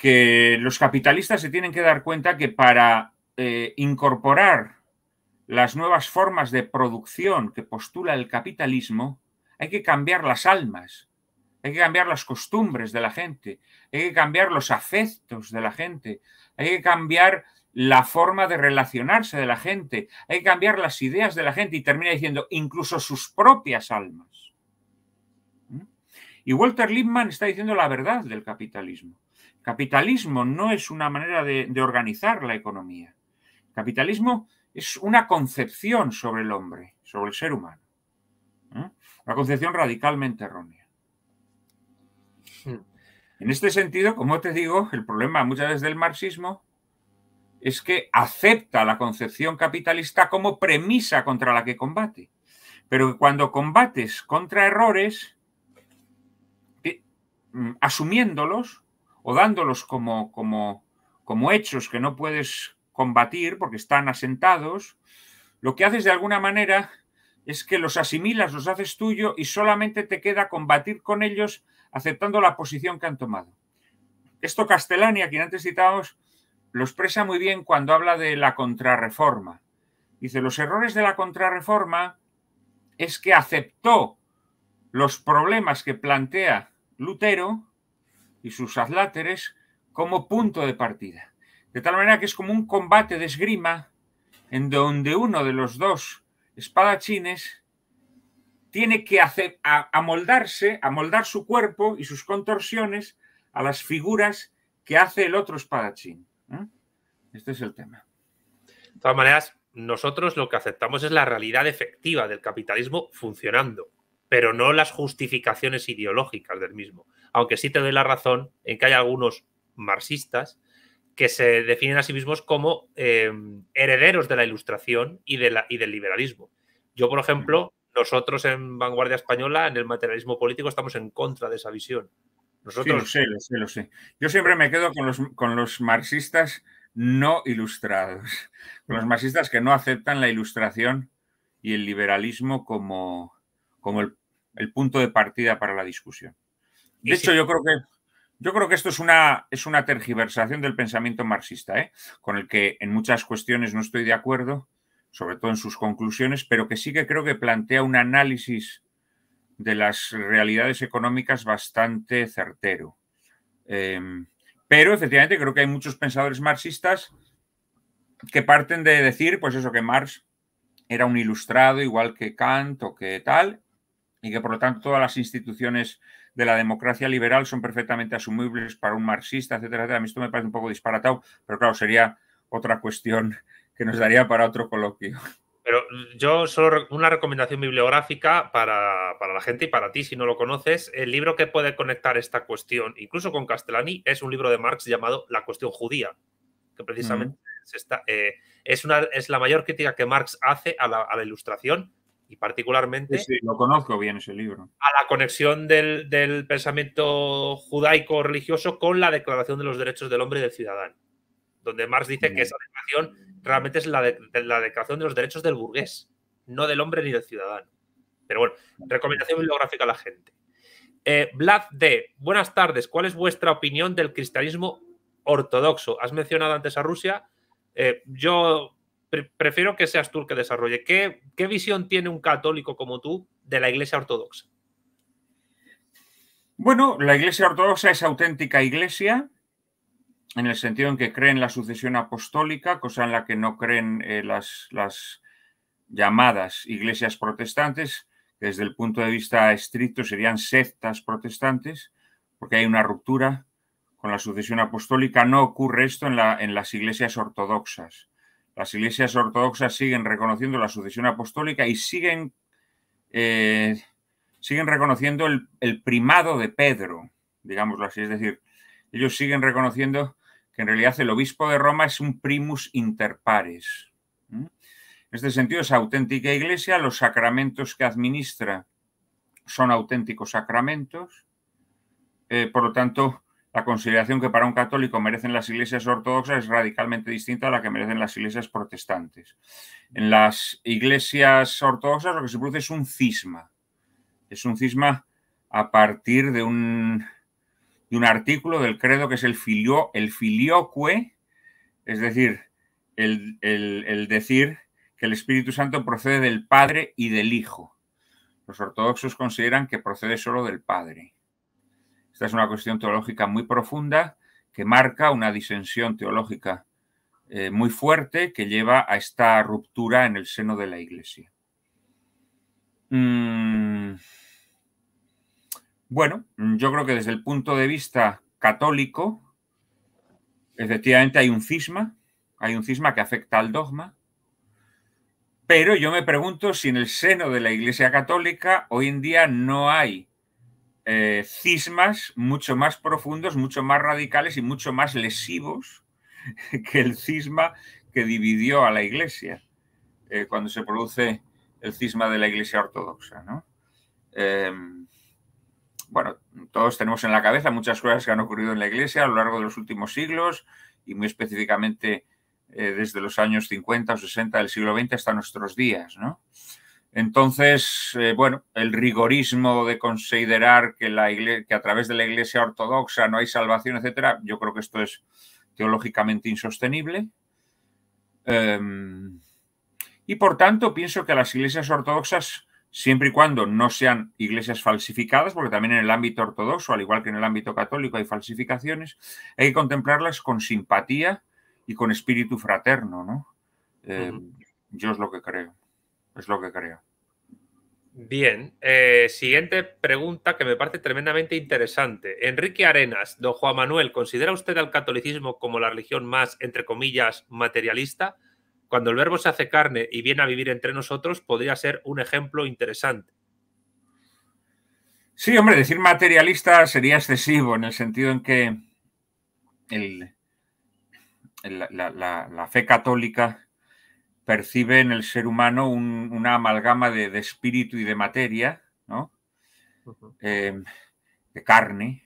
que los capitalistas se tienen que dar cuenta que para eh, incorporar las nuevas formas de producción que postula el capitalismo, hay que cambiar las almas, hay que cambiar las costumbres de la gente, hay que cambiar los afectos de la gente, hay que cambiar la forma de relacionarse de la gente, hay que cambiar las ideas de la gente y termina diciendo incluso sus propias almas. ¿Mm? Y Walter Lippmann está diciendo la verdad del capitalismo. Capitalismo no es una manera de, organizar la economía. Capitalismo es una concepción sobre el hombre, sobre el ser humano. ¿Mm? Una concepción radicalmente errónea. Hmm. En este sentido, como te digo, el problema muchas veces del marxismo es que acepta la concepción capitalista como premisa contra la que combate. Pero cuando combates contra errores, mm, asumiéndolos o dándolos como, como, hechos que no puedes combatir porque están asentados, lo que haces de alguna manera es que los asimilas, los haces tuyo y solamente te queda combatir con ellos aceptando la posición que han tomado. Esto Castellani, a quien antes citábamos, lo expresa muy bien cuando habla de la contrarreforma. Dice, los errores de la contrarreforma es que aceptó los problemas que plantea Lutero y sus adláteres como punto de partida. De tal manera que es como un combate de esgrima en donde uno de los dos espadachines tiene que hacer, amoldarse, amoldar su cuerpo y sus contorsiones a las figuras que hace el otro espadachín. ¿eh? Este es el tema. De todas maneras, nosotros lo que aceptamos es la realidad efectiva del capitalismo funcionando, pero no las justificaciones ideológicas del mismo. Aunque sí te doy la razón en que hay algunos marxistas que se definen a sí mismos como eh, herederos de la ilustración y, del liberalismo. Yo, por ejemplo, nosotros en Vanguardia Española, en el materialismo político, estamos en contra de esa visión. Nosotros... lo sé, Yo siempre me quedo con los, marxistas no ilustrados, con los marxistas que no aceptan la ilustración y el liberalismo como, como el, punto de partida para la discusión. De hecho, yo creo que yo creo que esto es una, es una tergiversación del pensamiento marxista, ¿eh? con el que en muchas cuestiones no estoy de acuerdo, sobre todo en sus conclusiones, pero que sí que creo que plantea un análisis de las realidades económicas bastante certero. Em, pero efectivamente creo que hay muchos pensadores marxistas que parten de decir, pues eso, que Marx era un ilustrado igual que Kant o que tal, y que por lo tanto todas las instituciones de la democracia liberal son perfectamente asumibles para un marxista, etcétera, etcétera. A mí esto me parece un poco disparatado, pero claro, sería otra cuestión que nos daría para otro coloquio. Pero yo solo una recomendación bibliográfica para, la gente y para ti, si no lo conoces. El libro que puede conectar esta cuestión, incluso con Castellani, es un libro de Marx llamado La cuestión judía, que precisamente eh, es, una, es la mayor crítica que Marx hace a la, ilustración y particularmente... lo conozco bien ese libro. A la conexión del, del pensamiento judaico religioso con la Declaración de los Derechos del Hombre y del Ciudadano donde Marx dice que esa declaración realmente es la, de, la declaración de los derechos del burgués, no del hombre ni del ciudadano. Pero bueno, recomendación bibliográfica a la gente. Eh, Vlad D, buenas tardes. ¿Cuál es vuestra opinión del cristianismo ortodoxo? Has mencionado antes a Rusia. Eh, yo prefiero que seas tú el que desarrolle. ¿Qué, visión tiene un católico como tú de la Iglesia ortodoxa? Bueno, la Iglesia ortodoxa es auténtica iglesia en el sentido en que creen la sucesión apostólica, cosa en la que no creen eh, las, llamadas iglesias protestantes, que desde el punto de vista estricto serían sectas protestantes, porque hay una ruptura con la sucesión apostólica. No ocurre esto en, las iglesias ortodoxas. Las iglesias ortodoxas siguen reconociendo la sucesión apostólica y siguen, eh, siguen reconociendo el, el primado de Pedro, digámoslo así, es decir, ellos siguen reconociendo en realidad el obispo de Roma es un primus inter pares. En este sentido, es auténtica iglesia, los sacramentos que administra son auténticos sacramentos, eh, por lo tanto, la consideración que para un católico merecen las iglesias ortodoxas es radicalmente distinta a la que merecen las iglesias protestantes. En las iglesias ortodoxas lo que se produce es un cisma. Es un cisma a partir de un de un artículo del credo que es el, filio, el filioque, es decir, el, el, decir que el Espíritu Santo procede del Padre y del Hijo. Los ortodoxos consideran que procede solo del Padre. Esta es una cuestión teológica muy profunda que marca una disensión teológica eh, muy fuerte que lleva a esta ruptura en el seno de la Iglesia. Mm, bueno, mm, yo creo que desde el punto de vista católico, efectivamente hay un cisma, hay un cisma que afecta al dogma, pero yo me pregunto si en el seno de la Iglesia Católica hoy en día no hay eh, cismas mucho más profundos, mucho más radicales y mucho más lesivos que el cisma que dividió a la Iglesia eh, cuando se produce el cisma de la Iglesia Ortodoxa, em, bueno, todos tenemos en la cabeza muchas cosas que han ocurrido en la Iglesia a lo largo de los últimos siglos y muy específicamente eh, desde los años 50 o 60 del siglo XX hasta nuestros días, Entonces, eh, bueno, el rigorismo de considerar que, la que a través de la Iglesia ortodoxa no hay salvación, etcétera, yo creo que esto es teológicamente insostenible. Em, y por tanto, pienso que las iglesias ortodoxas siempre y cuando no sean iglesias falsificadas, porque también en el ámbito ortodoxo, al igual que en el ámbito católico, hay falsificaciones, hay que contemplarlas con simpatía y con espíritu fraterno, ¿no? Eh, yo es lo que creo, es lo que creo. Bien, eh, siguiente pregunta que me parece tremendamente interesante. Enrique Arenas, don Juan Manuel, ¿considera usted al catolicismo como la religión más, entre comillas, materialista? Cuando el verbo se hace carne y viene a vivir entre nosotros, podría ser un ejemplo interesante. Sí, hombre, decir materialista sería excesivo en el sentido en que la, fe católica percibe en el ser humano una amalgama de, espíritu y de materia, eh, de carne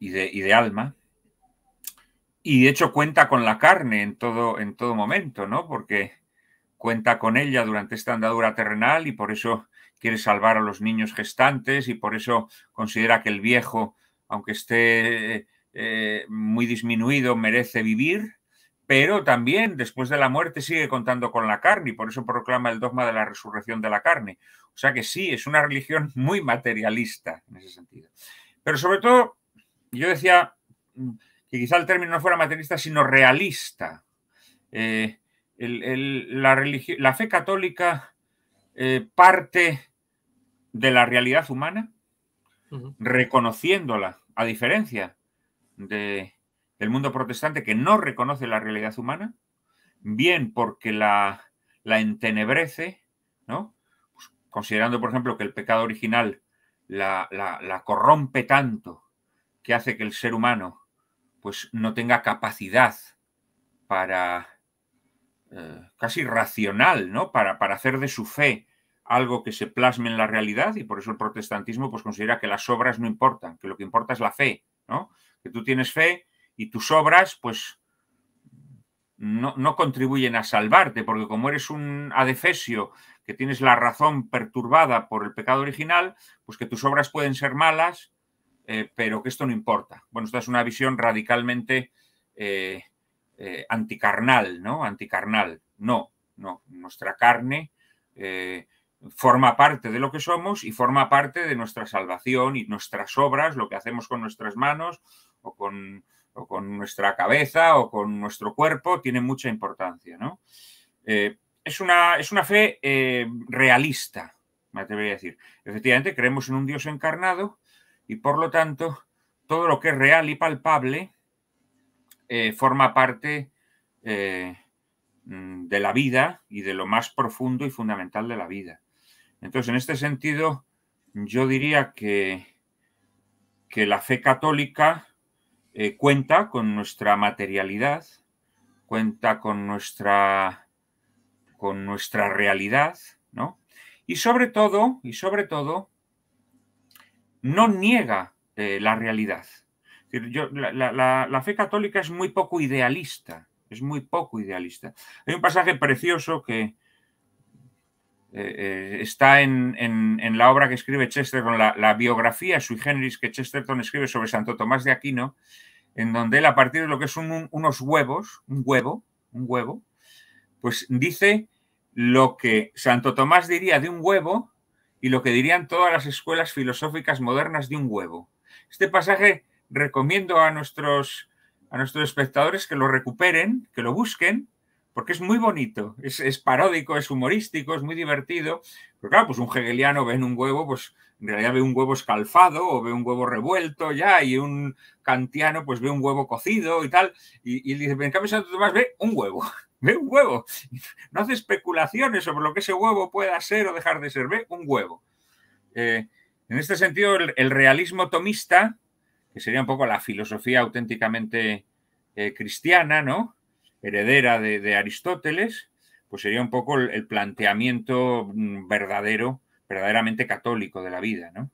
y de alma y de hecho cuenta con la carne en todo, en todo momento, ¿no? Porque cuenta con ella durante esta andadura terrenal y por eso quiere salvar a los niños gestantes y por eso considera que el viejo, aunque esté eh, muy disminuido, merece vivir, pero también después de la muerte sigue contando con la carne y por eso proclama el dogma de la resurrección de la carne. O sea que sí, es una religión muy materialista en ese sentido. Pero sobre todo, yo decía que quizá el término no fuera materialista, sino realista. Eh, la, fe católica eh, parte de la realidad humana, reconociéndola, a diferencia de, del mundo protestante que no reconoce la realidad humana, bien porque la, entenebrece, ¿no? Pues, considerando, por ejemplo, que el pecado original la corrompe tanto que hace que el ser humano pues no tenga capacidad para eh, casi racional, ¿no? Para, para hacer de su fe algo que se plasme en la realidad y por eso el protestantismo pues considera que las obras no importan, que lo que importa es la fe, ¿no? Que tú tienes fe y tus obras pues no, no contribuyen a salvarte, porque como eres un adefesio que tienes la razón perturbada por el pecado original, pues que tus obras pueden ser malas eh, pero que esto no importa. Bueno, esta es una visión radicalmente eh, eh, anticarnal, ¿no? Anticarnal. No, no. Nuestra carne forma parte de lo que somos y forma parte de nuestra salvación y nuestras obras, lo que hacemos con nuestras manos o con, nuestra cabeza o con nuestro cuerpo, tiene mucha importancia, ¿no? es, una, es, una, fe realista, me atrevería a decir. Efectivamente, creemos en un Dios encarnado y por lo tanto todo lo que es real y palpable eh, forma parte eh, mm, de la vida y de lo más profundo y fundamental de la vida. Entonces, en este sentido, yo diría que, que la fe católica eh, cuenta con nuestra materialidad, cuenta con nuestra, con nuestra realidad, ¿no? Y sobre todo, y sobre todo, no niega eh, la realidad. la, fe católica es muy poco idealista, es muy poco idealista. Hay un pasaje precioso que eh, eh, está en, la obra que escribe Chesterton, la, la, biografía sui generis que Chesterton escribe sobre Santo Tomás de Aquino, en donde él a partir de lo que son unos huevos, un huevo, un huevo, pues dice lo que Santo Tomás diría de un huevo y lo que dirían todas las escuelas filosóficas modernas de un huevo. Este pasaje recomiendo a nuestros, a nuestros espectadores que lo recuperen, que lo busquen, porque es muy bonito, es, paródico, es humorístico, es muy divertido. Pero claro, pues un hegeliano ve en un huevo, pues en realidad ve un huevo escalfado o ve un huevo revuelto ya, y un kantiano pues ve un huevo cocido y tal, y, y dice, en cambio Santo Tomás ve un huevo ve un huevo. No hace especulaciones sobre lo que ese huevo pueda ser o dejar de ser, ve un huevo. Eh, en este sentido, el, realismo tomista, que sería un poco la filosofía auténticamente eh, cristiana, ¿no? Heredera de, Aristóteles, pues sería un poco el, planteamiento mm, verdadero, verdaderamente católico de la vida, ¿no?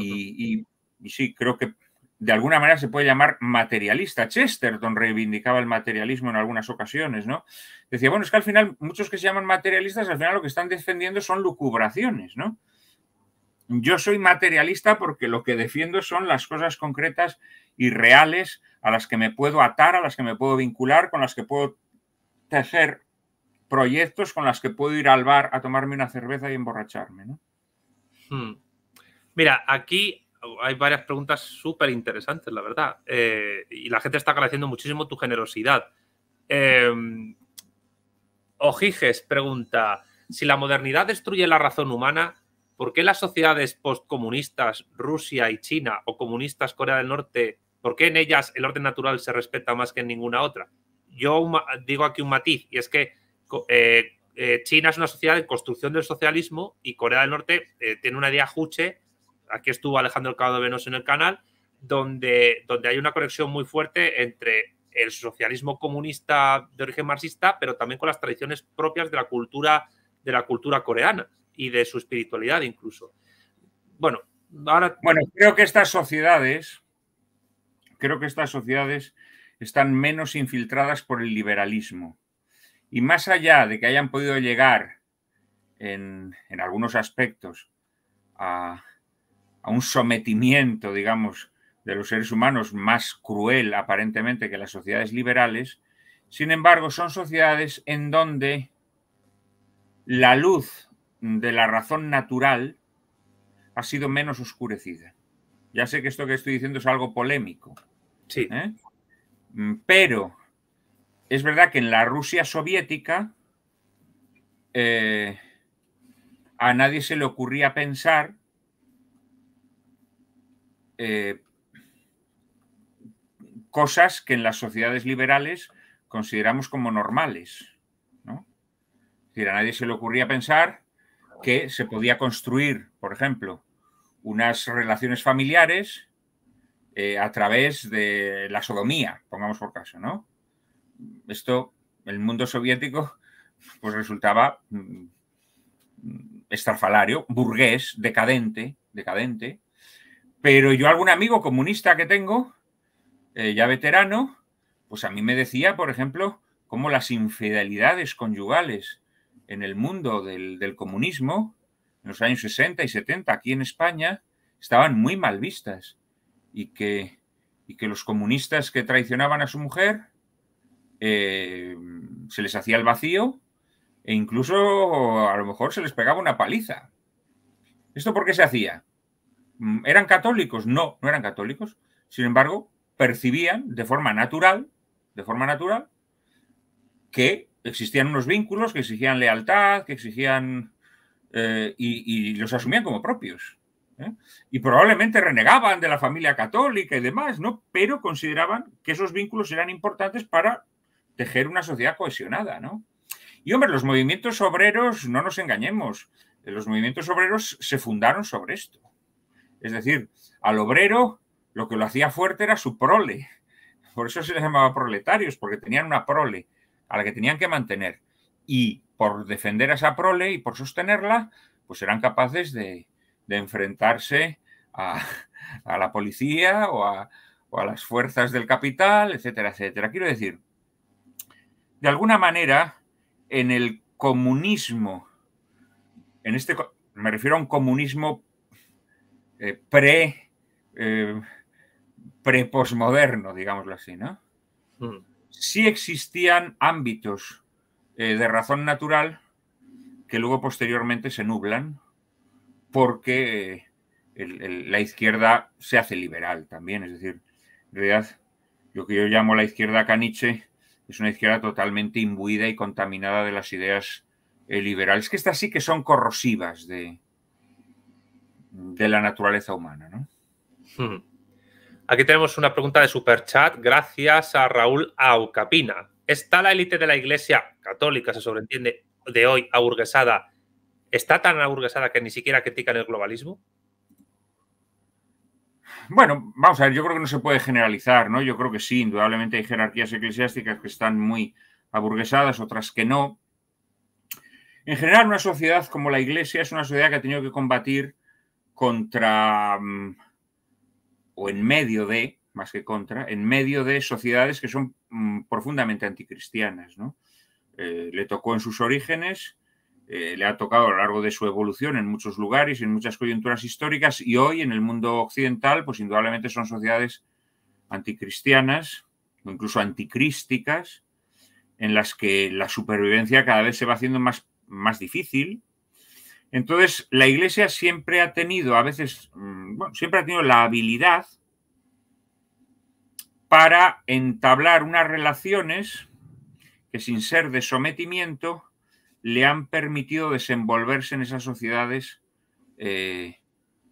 y sí, creo que de alguna manera se puede llamar materialista. Chesterton reivindicaba el materialismo en algunas ocasiones, ¿no? Decía, bueno, es que al final muchos que se llaman materialistas, al final lo que están defendiendo son lucubraciones, ¿no? Yo soy materialista porque lo que defiendo son las cosas concretas y reales a las que me puedo atar, a las que me puedo vincular, con las que puedo tejer proyectos, con las que puedo ir al bar a tomarme una cerveza y emborracharme, ¿no? Hmm. Mira, aquí hay varias preguntas súper interesantes, la verdad. Eh, y la gente está agradeciendo muchísimo tu generosidad. Eh, Ojiges pregunta: si la modernidad destruye la razón humana, ¿por qué las sociedades postcomunistas, Rusia y China, o comunistas Corea del Norte, por qué en ellas el orden natural se respeta más que en ninguna otra? Yo digo aquí un matiz, y es que eh, eh, China es una sociedad de construcción del socialismo y Corea del Norte tiene una idea juche aquí estuvo Alejandro Venos en el canal, donde, donde hay una conexión muy fuerte entre el socialismo comunista de origen marxista, pero también con las tradiciones propias de la cultura, de la cultura coreana y de su espiritualidad incluso. Bueno, ahora... Bueno, creo que estas sociedades, creo que estas sociedades están menos infiltradas por el liberalismo. Y más allá de que hayan podido llegar en algunos aspectos a, a un sometimiento, digamos, de los seres humanos más cruel aparentemente que las sociedades liberales, sin embargo son sociedades en donde la luz de la razón natural ha sido menos oscurecida. Ya sé que esto que estoy diciendo es algo polémico. Sí. ¿eh? Pero es verdad que en la Rusia soviética eh, a nadie se le ocurría pensar eh, cosas que en las sociedades liberales consideramos como normales. a nadie se le ocurría pensar que se podía construir, por ejemplo, unas relaciones familiares eh, a través de la sodomía, pongamos por caso, ¿no? Esto, el mundo soviético, pues resultaba mm, mm, estrafalario burgués, decadente, decadente, pero yo algún amigo comunista que tengo, eh, ya veterano, pues a mí me decía, por ejemplo, cómo las infidelidades conyugales en el mundo del, comunismo, en los años 60 y 70, aquí en España, estaban muy mal vistas y que, que los comunistas que traicionaban a su mujer eh, se les hacía el vacío e incluso a lo mejor se les pegaba una paliza. ¿Esto por qué se hacía? Mm, ¿Eran católicos? No, no eran católicos. Sin embargo, percibían de forma natural, de forma natural, que existían unos vínculos, que exigían lealtad, que exigían... Eh, y, los asumían como propios. ¿eh? Y probablemente renegaban de la familia católica y demás, ¿no? Pero consideraban que esos vínculos eran importantes para tejer una sociedad cohesionada, ¿no? Y hombre, los movimientos obreros, no nos engañemos, los movimientos obreros se fundaron sobre esto. Es decir, al obrero lo que lo hacía fuerte era su prole. Por eso se les llamaba proletarios, porque tenían una prole a la que tenían que mantener. Y por defender a esa prole y por sostenerla, pues eran capaces de, enfrentarse a, la policía o a, o a las fuerzas del capital, etcétera, etcétera. Quiero decir, de alguna manera, en el comunismo, en este, me refiero a un comunismo eh, pre, eh, postmoderno digámoslo así, ¿no? Mm. Sí existían ámbitos eh, de razón natural que luego posteriormente se nublan porque la izquierda se hace liberal también, es decir, en realidad lo que yo llamo la izquierda caniche es una izquierda totalmente imbuida y contaminada de las ideas liberales, que estas sí que son corrosivas de, de la naturaleza humana. ¿no? Hmm. Aquí tenemos una pregunta de superchat, gracias a Raúl Aucapina. ¿Está la élite de la Iglesia católica, se sobreentiende, de hoy aburguesada? ¿Está tan aburguesada que ni siquiera critican el globalismo? Bueno, vamos a ver, yo creo que no se puede generalizar, ¿no? Yo creo que sí, indudablemente hay jerarquías eclesiásticas que están muy aburguesadas, otras que no. En general, una sociedad como la Iglesia es una sociedad que ha tenido que combatir contra mm, o en medio de, más que contra, en medio de sociedades que son mm, profundamente anticristianas. ¿no? Eh, le tocó en sus orígenes, eh, le ha tocado a lo largo de su evolución en muchos lugares, en muchas coyunturas históricas, y hoy en el mundo occidental, pues indudablemente son sociedades anticristianas o incluso anticrísticas, en las que la supervivencia cada vez se va haciendo más, más difícil, entonces, la Iglesia siempre ha tenido, a veces, mm, bueno, siempre ha tenido la habilidad para entablar unas relaciones que sin ser de sometimiento le han permitido desenvolverse en esas sociedades eh,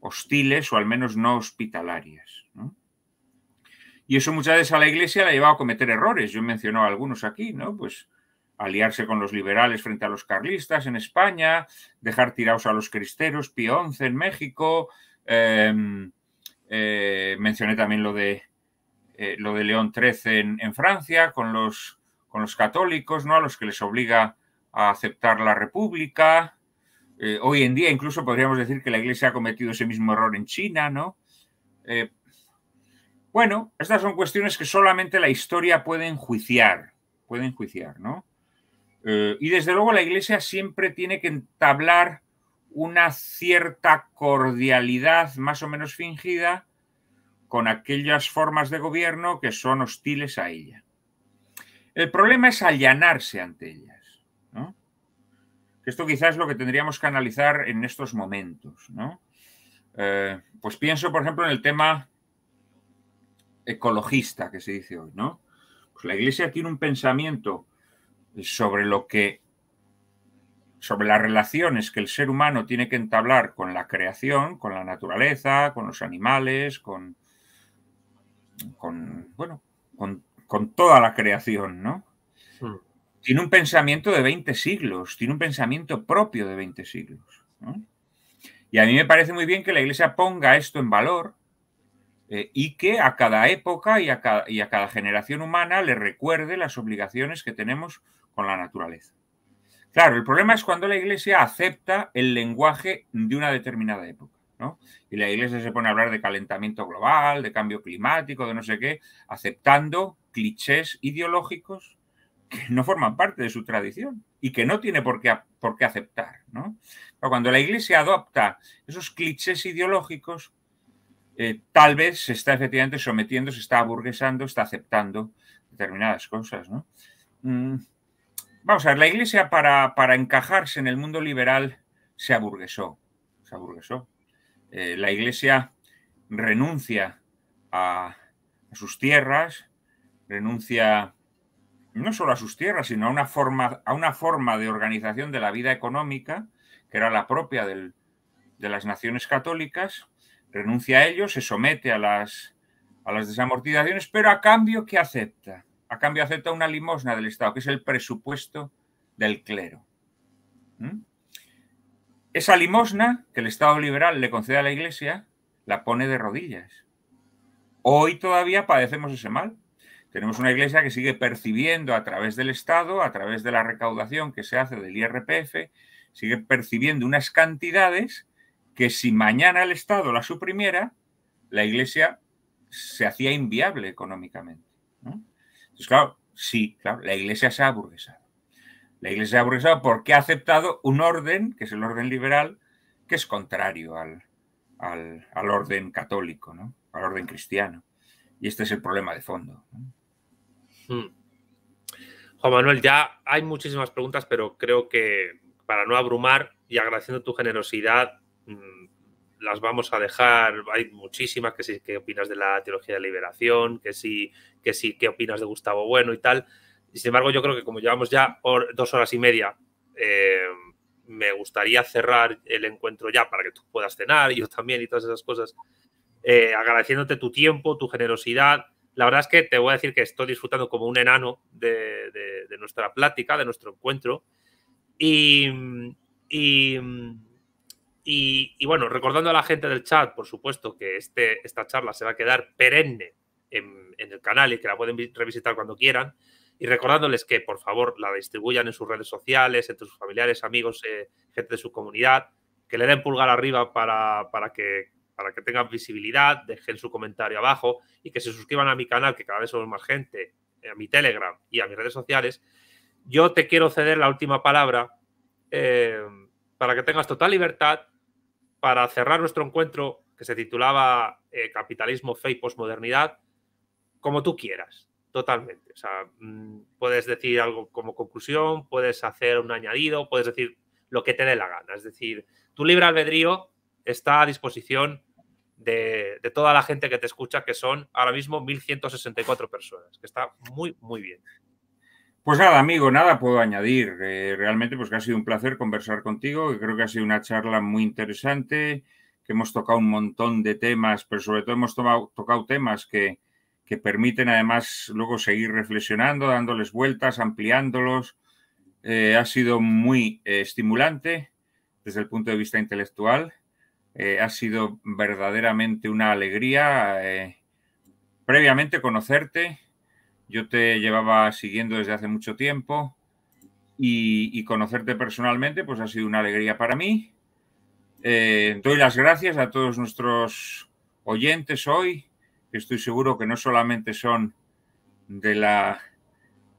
hostiles o al menos no hospitalarias. Y eso muchas veces a la Iglesia la ha llevado a cometer errores. Yo he mencionado algunos aquí, ¿no? Pues aliarse con los liberales frente a los carlistas en España, dejar tirados a los cristeros, Pío 11 en México. Em, eh, mencioné también lo de, eh, lo de León XIII en, Francia, con los, con los católicos, ¿no? a los que les obliga a aceptar la República. Eh, hoy en día incluso podríamos decir que la Iglesia ha cometido ese mismo error en China, ¿no? bueno, estas son cuestiones que solamente la historia puede enjuiciar pueden juiciar, ¿no? Eh, y desde luego la Iglesia siempre tiene que entablar una cierta cordialidad más o menos fingida con aquellas formas de gobierno que son hostiles a ella. El problema es allanarse ante ellas. Esto quizás es lo que tendríamos que analizar en estos momentos. Eh, pues pienso, por ejemplo, en el tema ecologista que se dice hoy. ¿no? Pues la Iglesia tiene un pensamiento sobre lo que sobre las relaciones que el ser humano tiene que entablar con la creación, con la naturaleza, con los animales, con, bueno, con, toda la creación, ¿no? Hmm. Tiene un pensamiento de 20 siglos, tiene un pensamiento propio de 20 siglos. Y a mí me parece muy bien que la Iglesia ponga esto en valor eh, y que a cada época y a cada, y a cada generación humana le recuerde las obligaciones que tenemos con la naturaleza. Claro, el problema es cuando la Iglesia acepta el lenguaje de una determinada época, ¿no? Y la Iglesia se pone a hablar de calentamiento global, de cambio climático, de no sé qué, aceptando clichés ideológicos que no forman parte de su tradición y que no tiene por qué, por qué aceptar, ¿no? cuando la Iglesia adopta esos clichés ideológicos, eh, tal vez se está efectivamente sometiendo, se está aburguesando, está aceptando determinadas cosas, ¿no? Mm, Vamos a ver, la Iglesia para, encajarse en el mundo liberal se aburguesó. Se aburguesó. Eh, la Iglesia renuncia a, sus tierras, renuncia no solo a sus tierras, sino a una, forma, a una forma de organización de la vida económica que era la propia de las naciones católicas, renuncia a ello, se somete a las, a las desamortizaciones, pero a cambio que acepta a cambio acepta una limosna del Estado, que es el presupuesto del clero. ¿Mm? Esa limosna que el Estado liberal le concede a la Iglesia la pone de rodillas. Hoy todavía padecemos ese mal. Tenemos una iglesia que sigue percibiendo a través del Estado, a través de la recaudación que se hace del IRPF, sigue percibiendo unas cantidades que si mañana el Estado la suprimiera, la iglesia se hacía inviable económicamente. ¿no? Entonces, claro, sí, claro, la Iglesia se ha burguesado La Iglesia se ha burguesado porque ha aceptado un orden, que es el orden liberal, que es contrario al, orden católico, al orden cristiano. Y este es el problema de fondo. Hmm. Juan Manuel, ya hay muchísimas preguntas, pero creo que para no abrumar y agradeciendo tu generosidad, mm, las vamos a dejar. Hay muchísimas que sí, qué opinas de la teología de liberación, que sí, que sí, qué opinas de Gustavo Bueno y tal. Y sin embargo, yo creo que como llevamos ya por dos horas y media, eh, me gustaría cerrar el encuentro ya para que tú puedas cenar, yo también y todas esas cosas. Eh, agradeciéndote tu tiempo, tu generosidad. La verdad es que te voy a decir que estoy disfrutando como un enano de, nuestra plática, de nuestro encuentro. y y, bueno, recordando a la gente del chat, por supuesto, que este, esta charla se va a quedar perenne en, el canal y que la pueden revisitar cuando quieran. Y recordándoles que, por favor, la distribuyan en sus redes sociales, entre sus familiares, amigos, eh, gente de su comunidad, que le den pulgar arriba para, que para que tengan visibilidad, dejen su comentario abajo y que se suscriban a mi canal, que cada vez somos más gente, eh, a mi Telegram y a mis redes sociales. Yo te quiero ceder la última palabra eh, para que tengas total libertad para cerrar nuestro encuentro que se titulaba eh, Capitalismo, Fe y Postmodernidad, como tú quieras, totalmente. O sea, mm, puedes decir algo como conclusión, puedes hacer un añadido, puedes decir lo que te dé la gana. Es decir, tu libre albedrío está a disposición de, de toda la gente que te escucha, que son ahora mismo 1.164 personas, que está muy, muy bien. Pues nada, amigo, nada puedo añadir. Eh, realmente, pues que ha sido un placer conversar contigo, creo que ha sido una charla muy interesante, que hemos tocado un montón de temas, pero sobre todo hemos tocado temas que, permiten además luego seguir reflexionando, dándoles vueltas, ampliándolos. Eh, ha sido muy eh, estimulante desde el punto de vista intelectual. ha sido verdaderamente una alegría previamente conocerte yo te llevaba siguiendo desde hace mucho tiempo y, conocerte personalmente pues ha sido una alegría para mí. Eh, doy las gracias a todos nuestros oyentes hoy, que estoy seguro que no solamente son de la,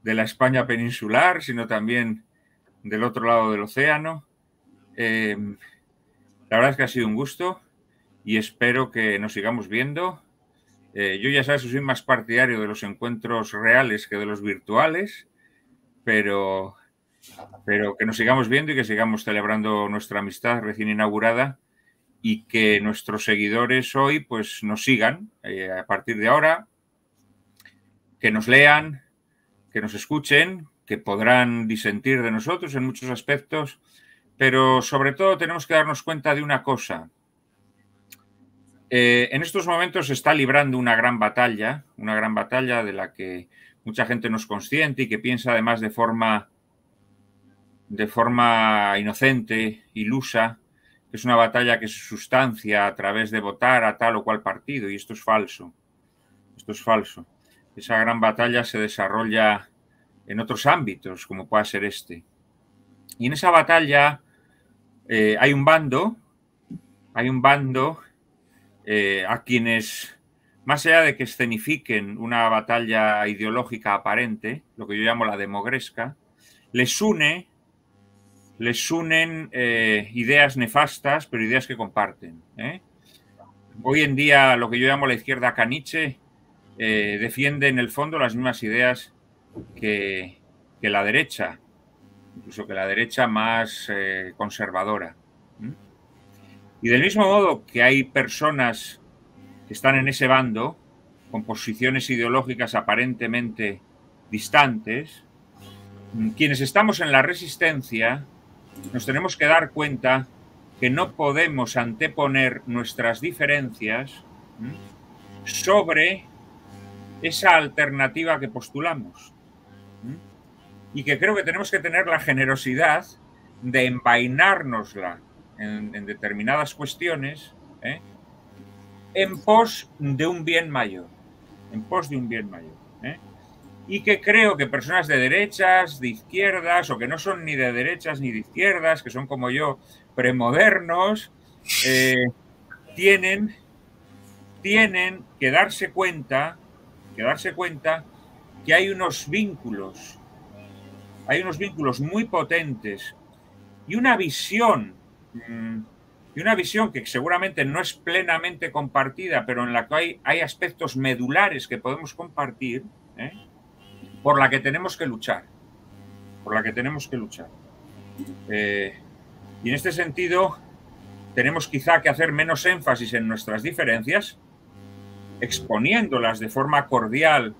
de la España peninsular, sino también del otro lado del océano. Eh, la verdad es que ha sido un gusto y espero que nos sigamos viendo eh, yo ya sabes soy más partidario de los encuentros reales que de los virtuales, pero, pero que nos sigamos viendo y que sigamos celebrando nuestra amistad recién inaugurada y que nuestros seguidores hoy pues nos sigan eh, a partir de ahora, que nos lean, que nos escuchen, que podrán disentir de nosotros en muchos aspectos, pero sobre todo tenemos que darnos cuenta de una cosa, eh, en estos momentos se está librando una gran batalla, una gran batalla de la que mucha gente no es consciente y que piensa además de forma, de forma inocente, ilusa, que es una batalla que se sustancia a través de votar a tal o cual partido, y esto es falso. Esto es falso. Esa gran batalla se desarrolla en otros ámbitos, como puede ser este. Y en esa batalla eh, hay un bando, hay un bando eh, a quienes, más allá de que escenifiquen una batalla ideológica aparente, lo que yo llamo la demogresca, les une, les unen eh, ideas nefastas, pero ideas que comparten. ¿eh? Hoy en día, lo que yo llamo la izquierda caniche defiende en el fondo las mismas ideas que la derecha, incluso que la derecha más conservadora. Y del mismo modo que hay personas que están en ese bando, con posiciones ideológicas aparentemente distantes, mm, quienes estamos en la resistencia, nos tenemos que dar cuenta que no podemos anteponer nuestras diferencias mm, sobre esa alternativa que postulamos. Mm, y que creo que tenemos que tener la generosidad de envainárnosla en, determinadas cuestiones ¿eh? en pos de un bien mayor, en pos de un bien mayor. ¿eh? Y que creo que personas de derechas, de izquierdas, o que no son ni de derechas ni de izquierdas, que son como yo, premodernos, eh, tienen, tienen que darse cuenta, que darse cuenta que hay unos vínculos, hay unos vínculos muy potentes y una visión Mm, y una visión que seguramente no es plenamente compartida, pero en la que hay, hay aspectos medulares que podemos compartir, ¿eh? por la que tenemos que luchar, por la que tenemos que luchar. Eh, y en este sentido, tenemos quizá que hacer menos énfasis en nuestras diferencias, exponiéndolas de forma cordial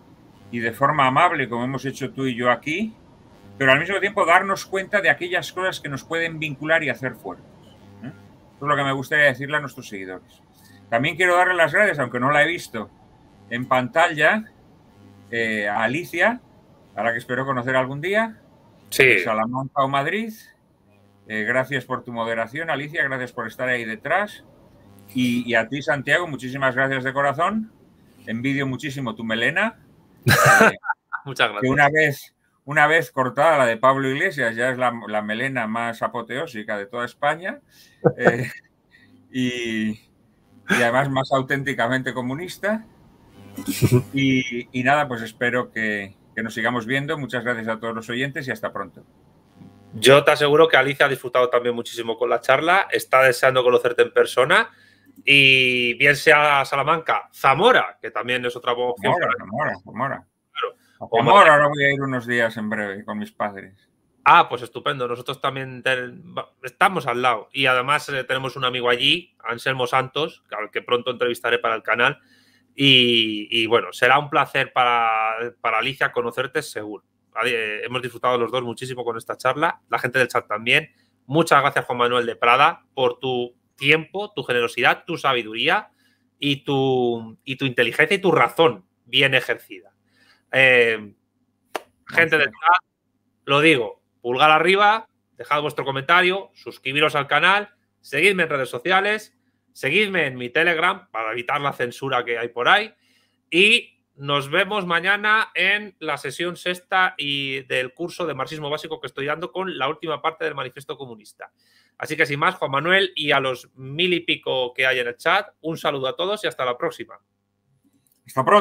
y de forma amable, como hemos hecho tú y yo aquí, pero al mismo tiempo darnos cuenta de aquellas cosas que nos pueden vincular y hacer fuerte. Eso es lo que me gustaría decirle a nuestros seguidores. También quiero darle las gracias, aunque no la he visto en pantalla, eh, a Alicia, a la que espero conocer algún día. Sí. Salamanca o Madrid. Eh, gracias por tu moderación, Alicia. Gracias por estar ahí detrás. Y, a ti, Santiago, muchísimas gracias de corazón. Envidio muchísimo tu melena. Eh, Muchas gracias. Que una vez una vez cortada la de Pablo Iglesias, ya es la, melena más apoteósica de toda España eh, y, además más auténticamente comunista. Y, nada, pues espero que, nos sigamos viendo. Muchas gracias a todos los oyentes y hasta pronto. Yo te aseguro que Alicia ha disfrutado también muchísimo con la charla, está deseando conocerte en persona y bien sea Salamanca, Zamora, que también es otra voz. Zamora, Zamora, Zamora ahora voy a ir unos días en breve con mis padres. Ah, pues estupendo. Nosotros también estamos al lado. Y además eh, tenemos un amigo allí, Anselmo Santos, al que pronto entrevistaré para el canal. Y, bueno, será un placer para, para Alicia conocerte seguro. Eh, hemos disfrutado los dos muchísimo con esta charla, la gente del chat también. Muchas gracias Juan Manuel de Prada por tu tiempo, tu generosidad, tu sabiduría y y tu inteligencia y tu razón bien ejercida. Eh, gente del chat, lo digo, pulgar arriba, dejad vuestro comentario, suscribiros al canal, seguidme en redes sociales, seguidme en mi Telegram para evitar la censura que hay por ahí y nos vemos mañana en la sesión sexta y del curso de marxismo básico que estoy dando con la última parte del manifiesto comunista. Así que sin más, Juan Manuel y a los mil y pico que hay en el chat, un saludo a todos y hasta la próxima. Hasta pronto.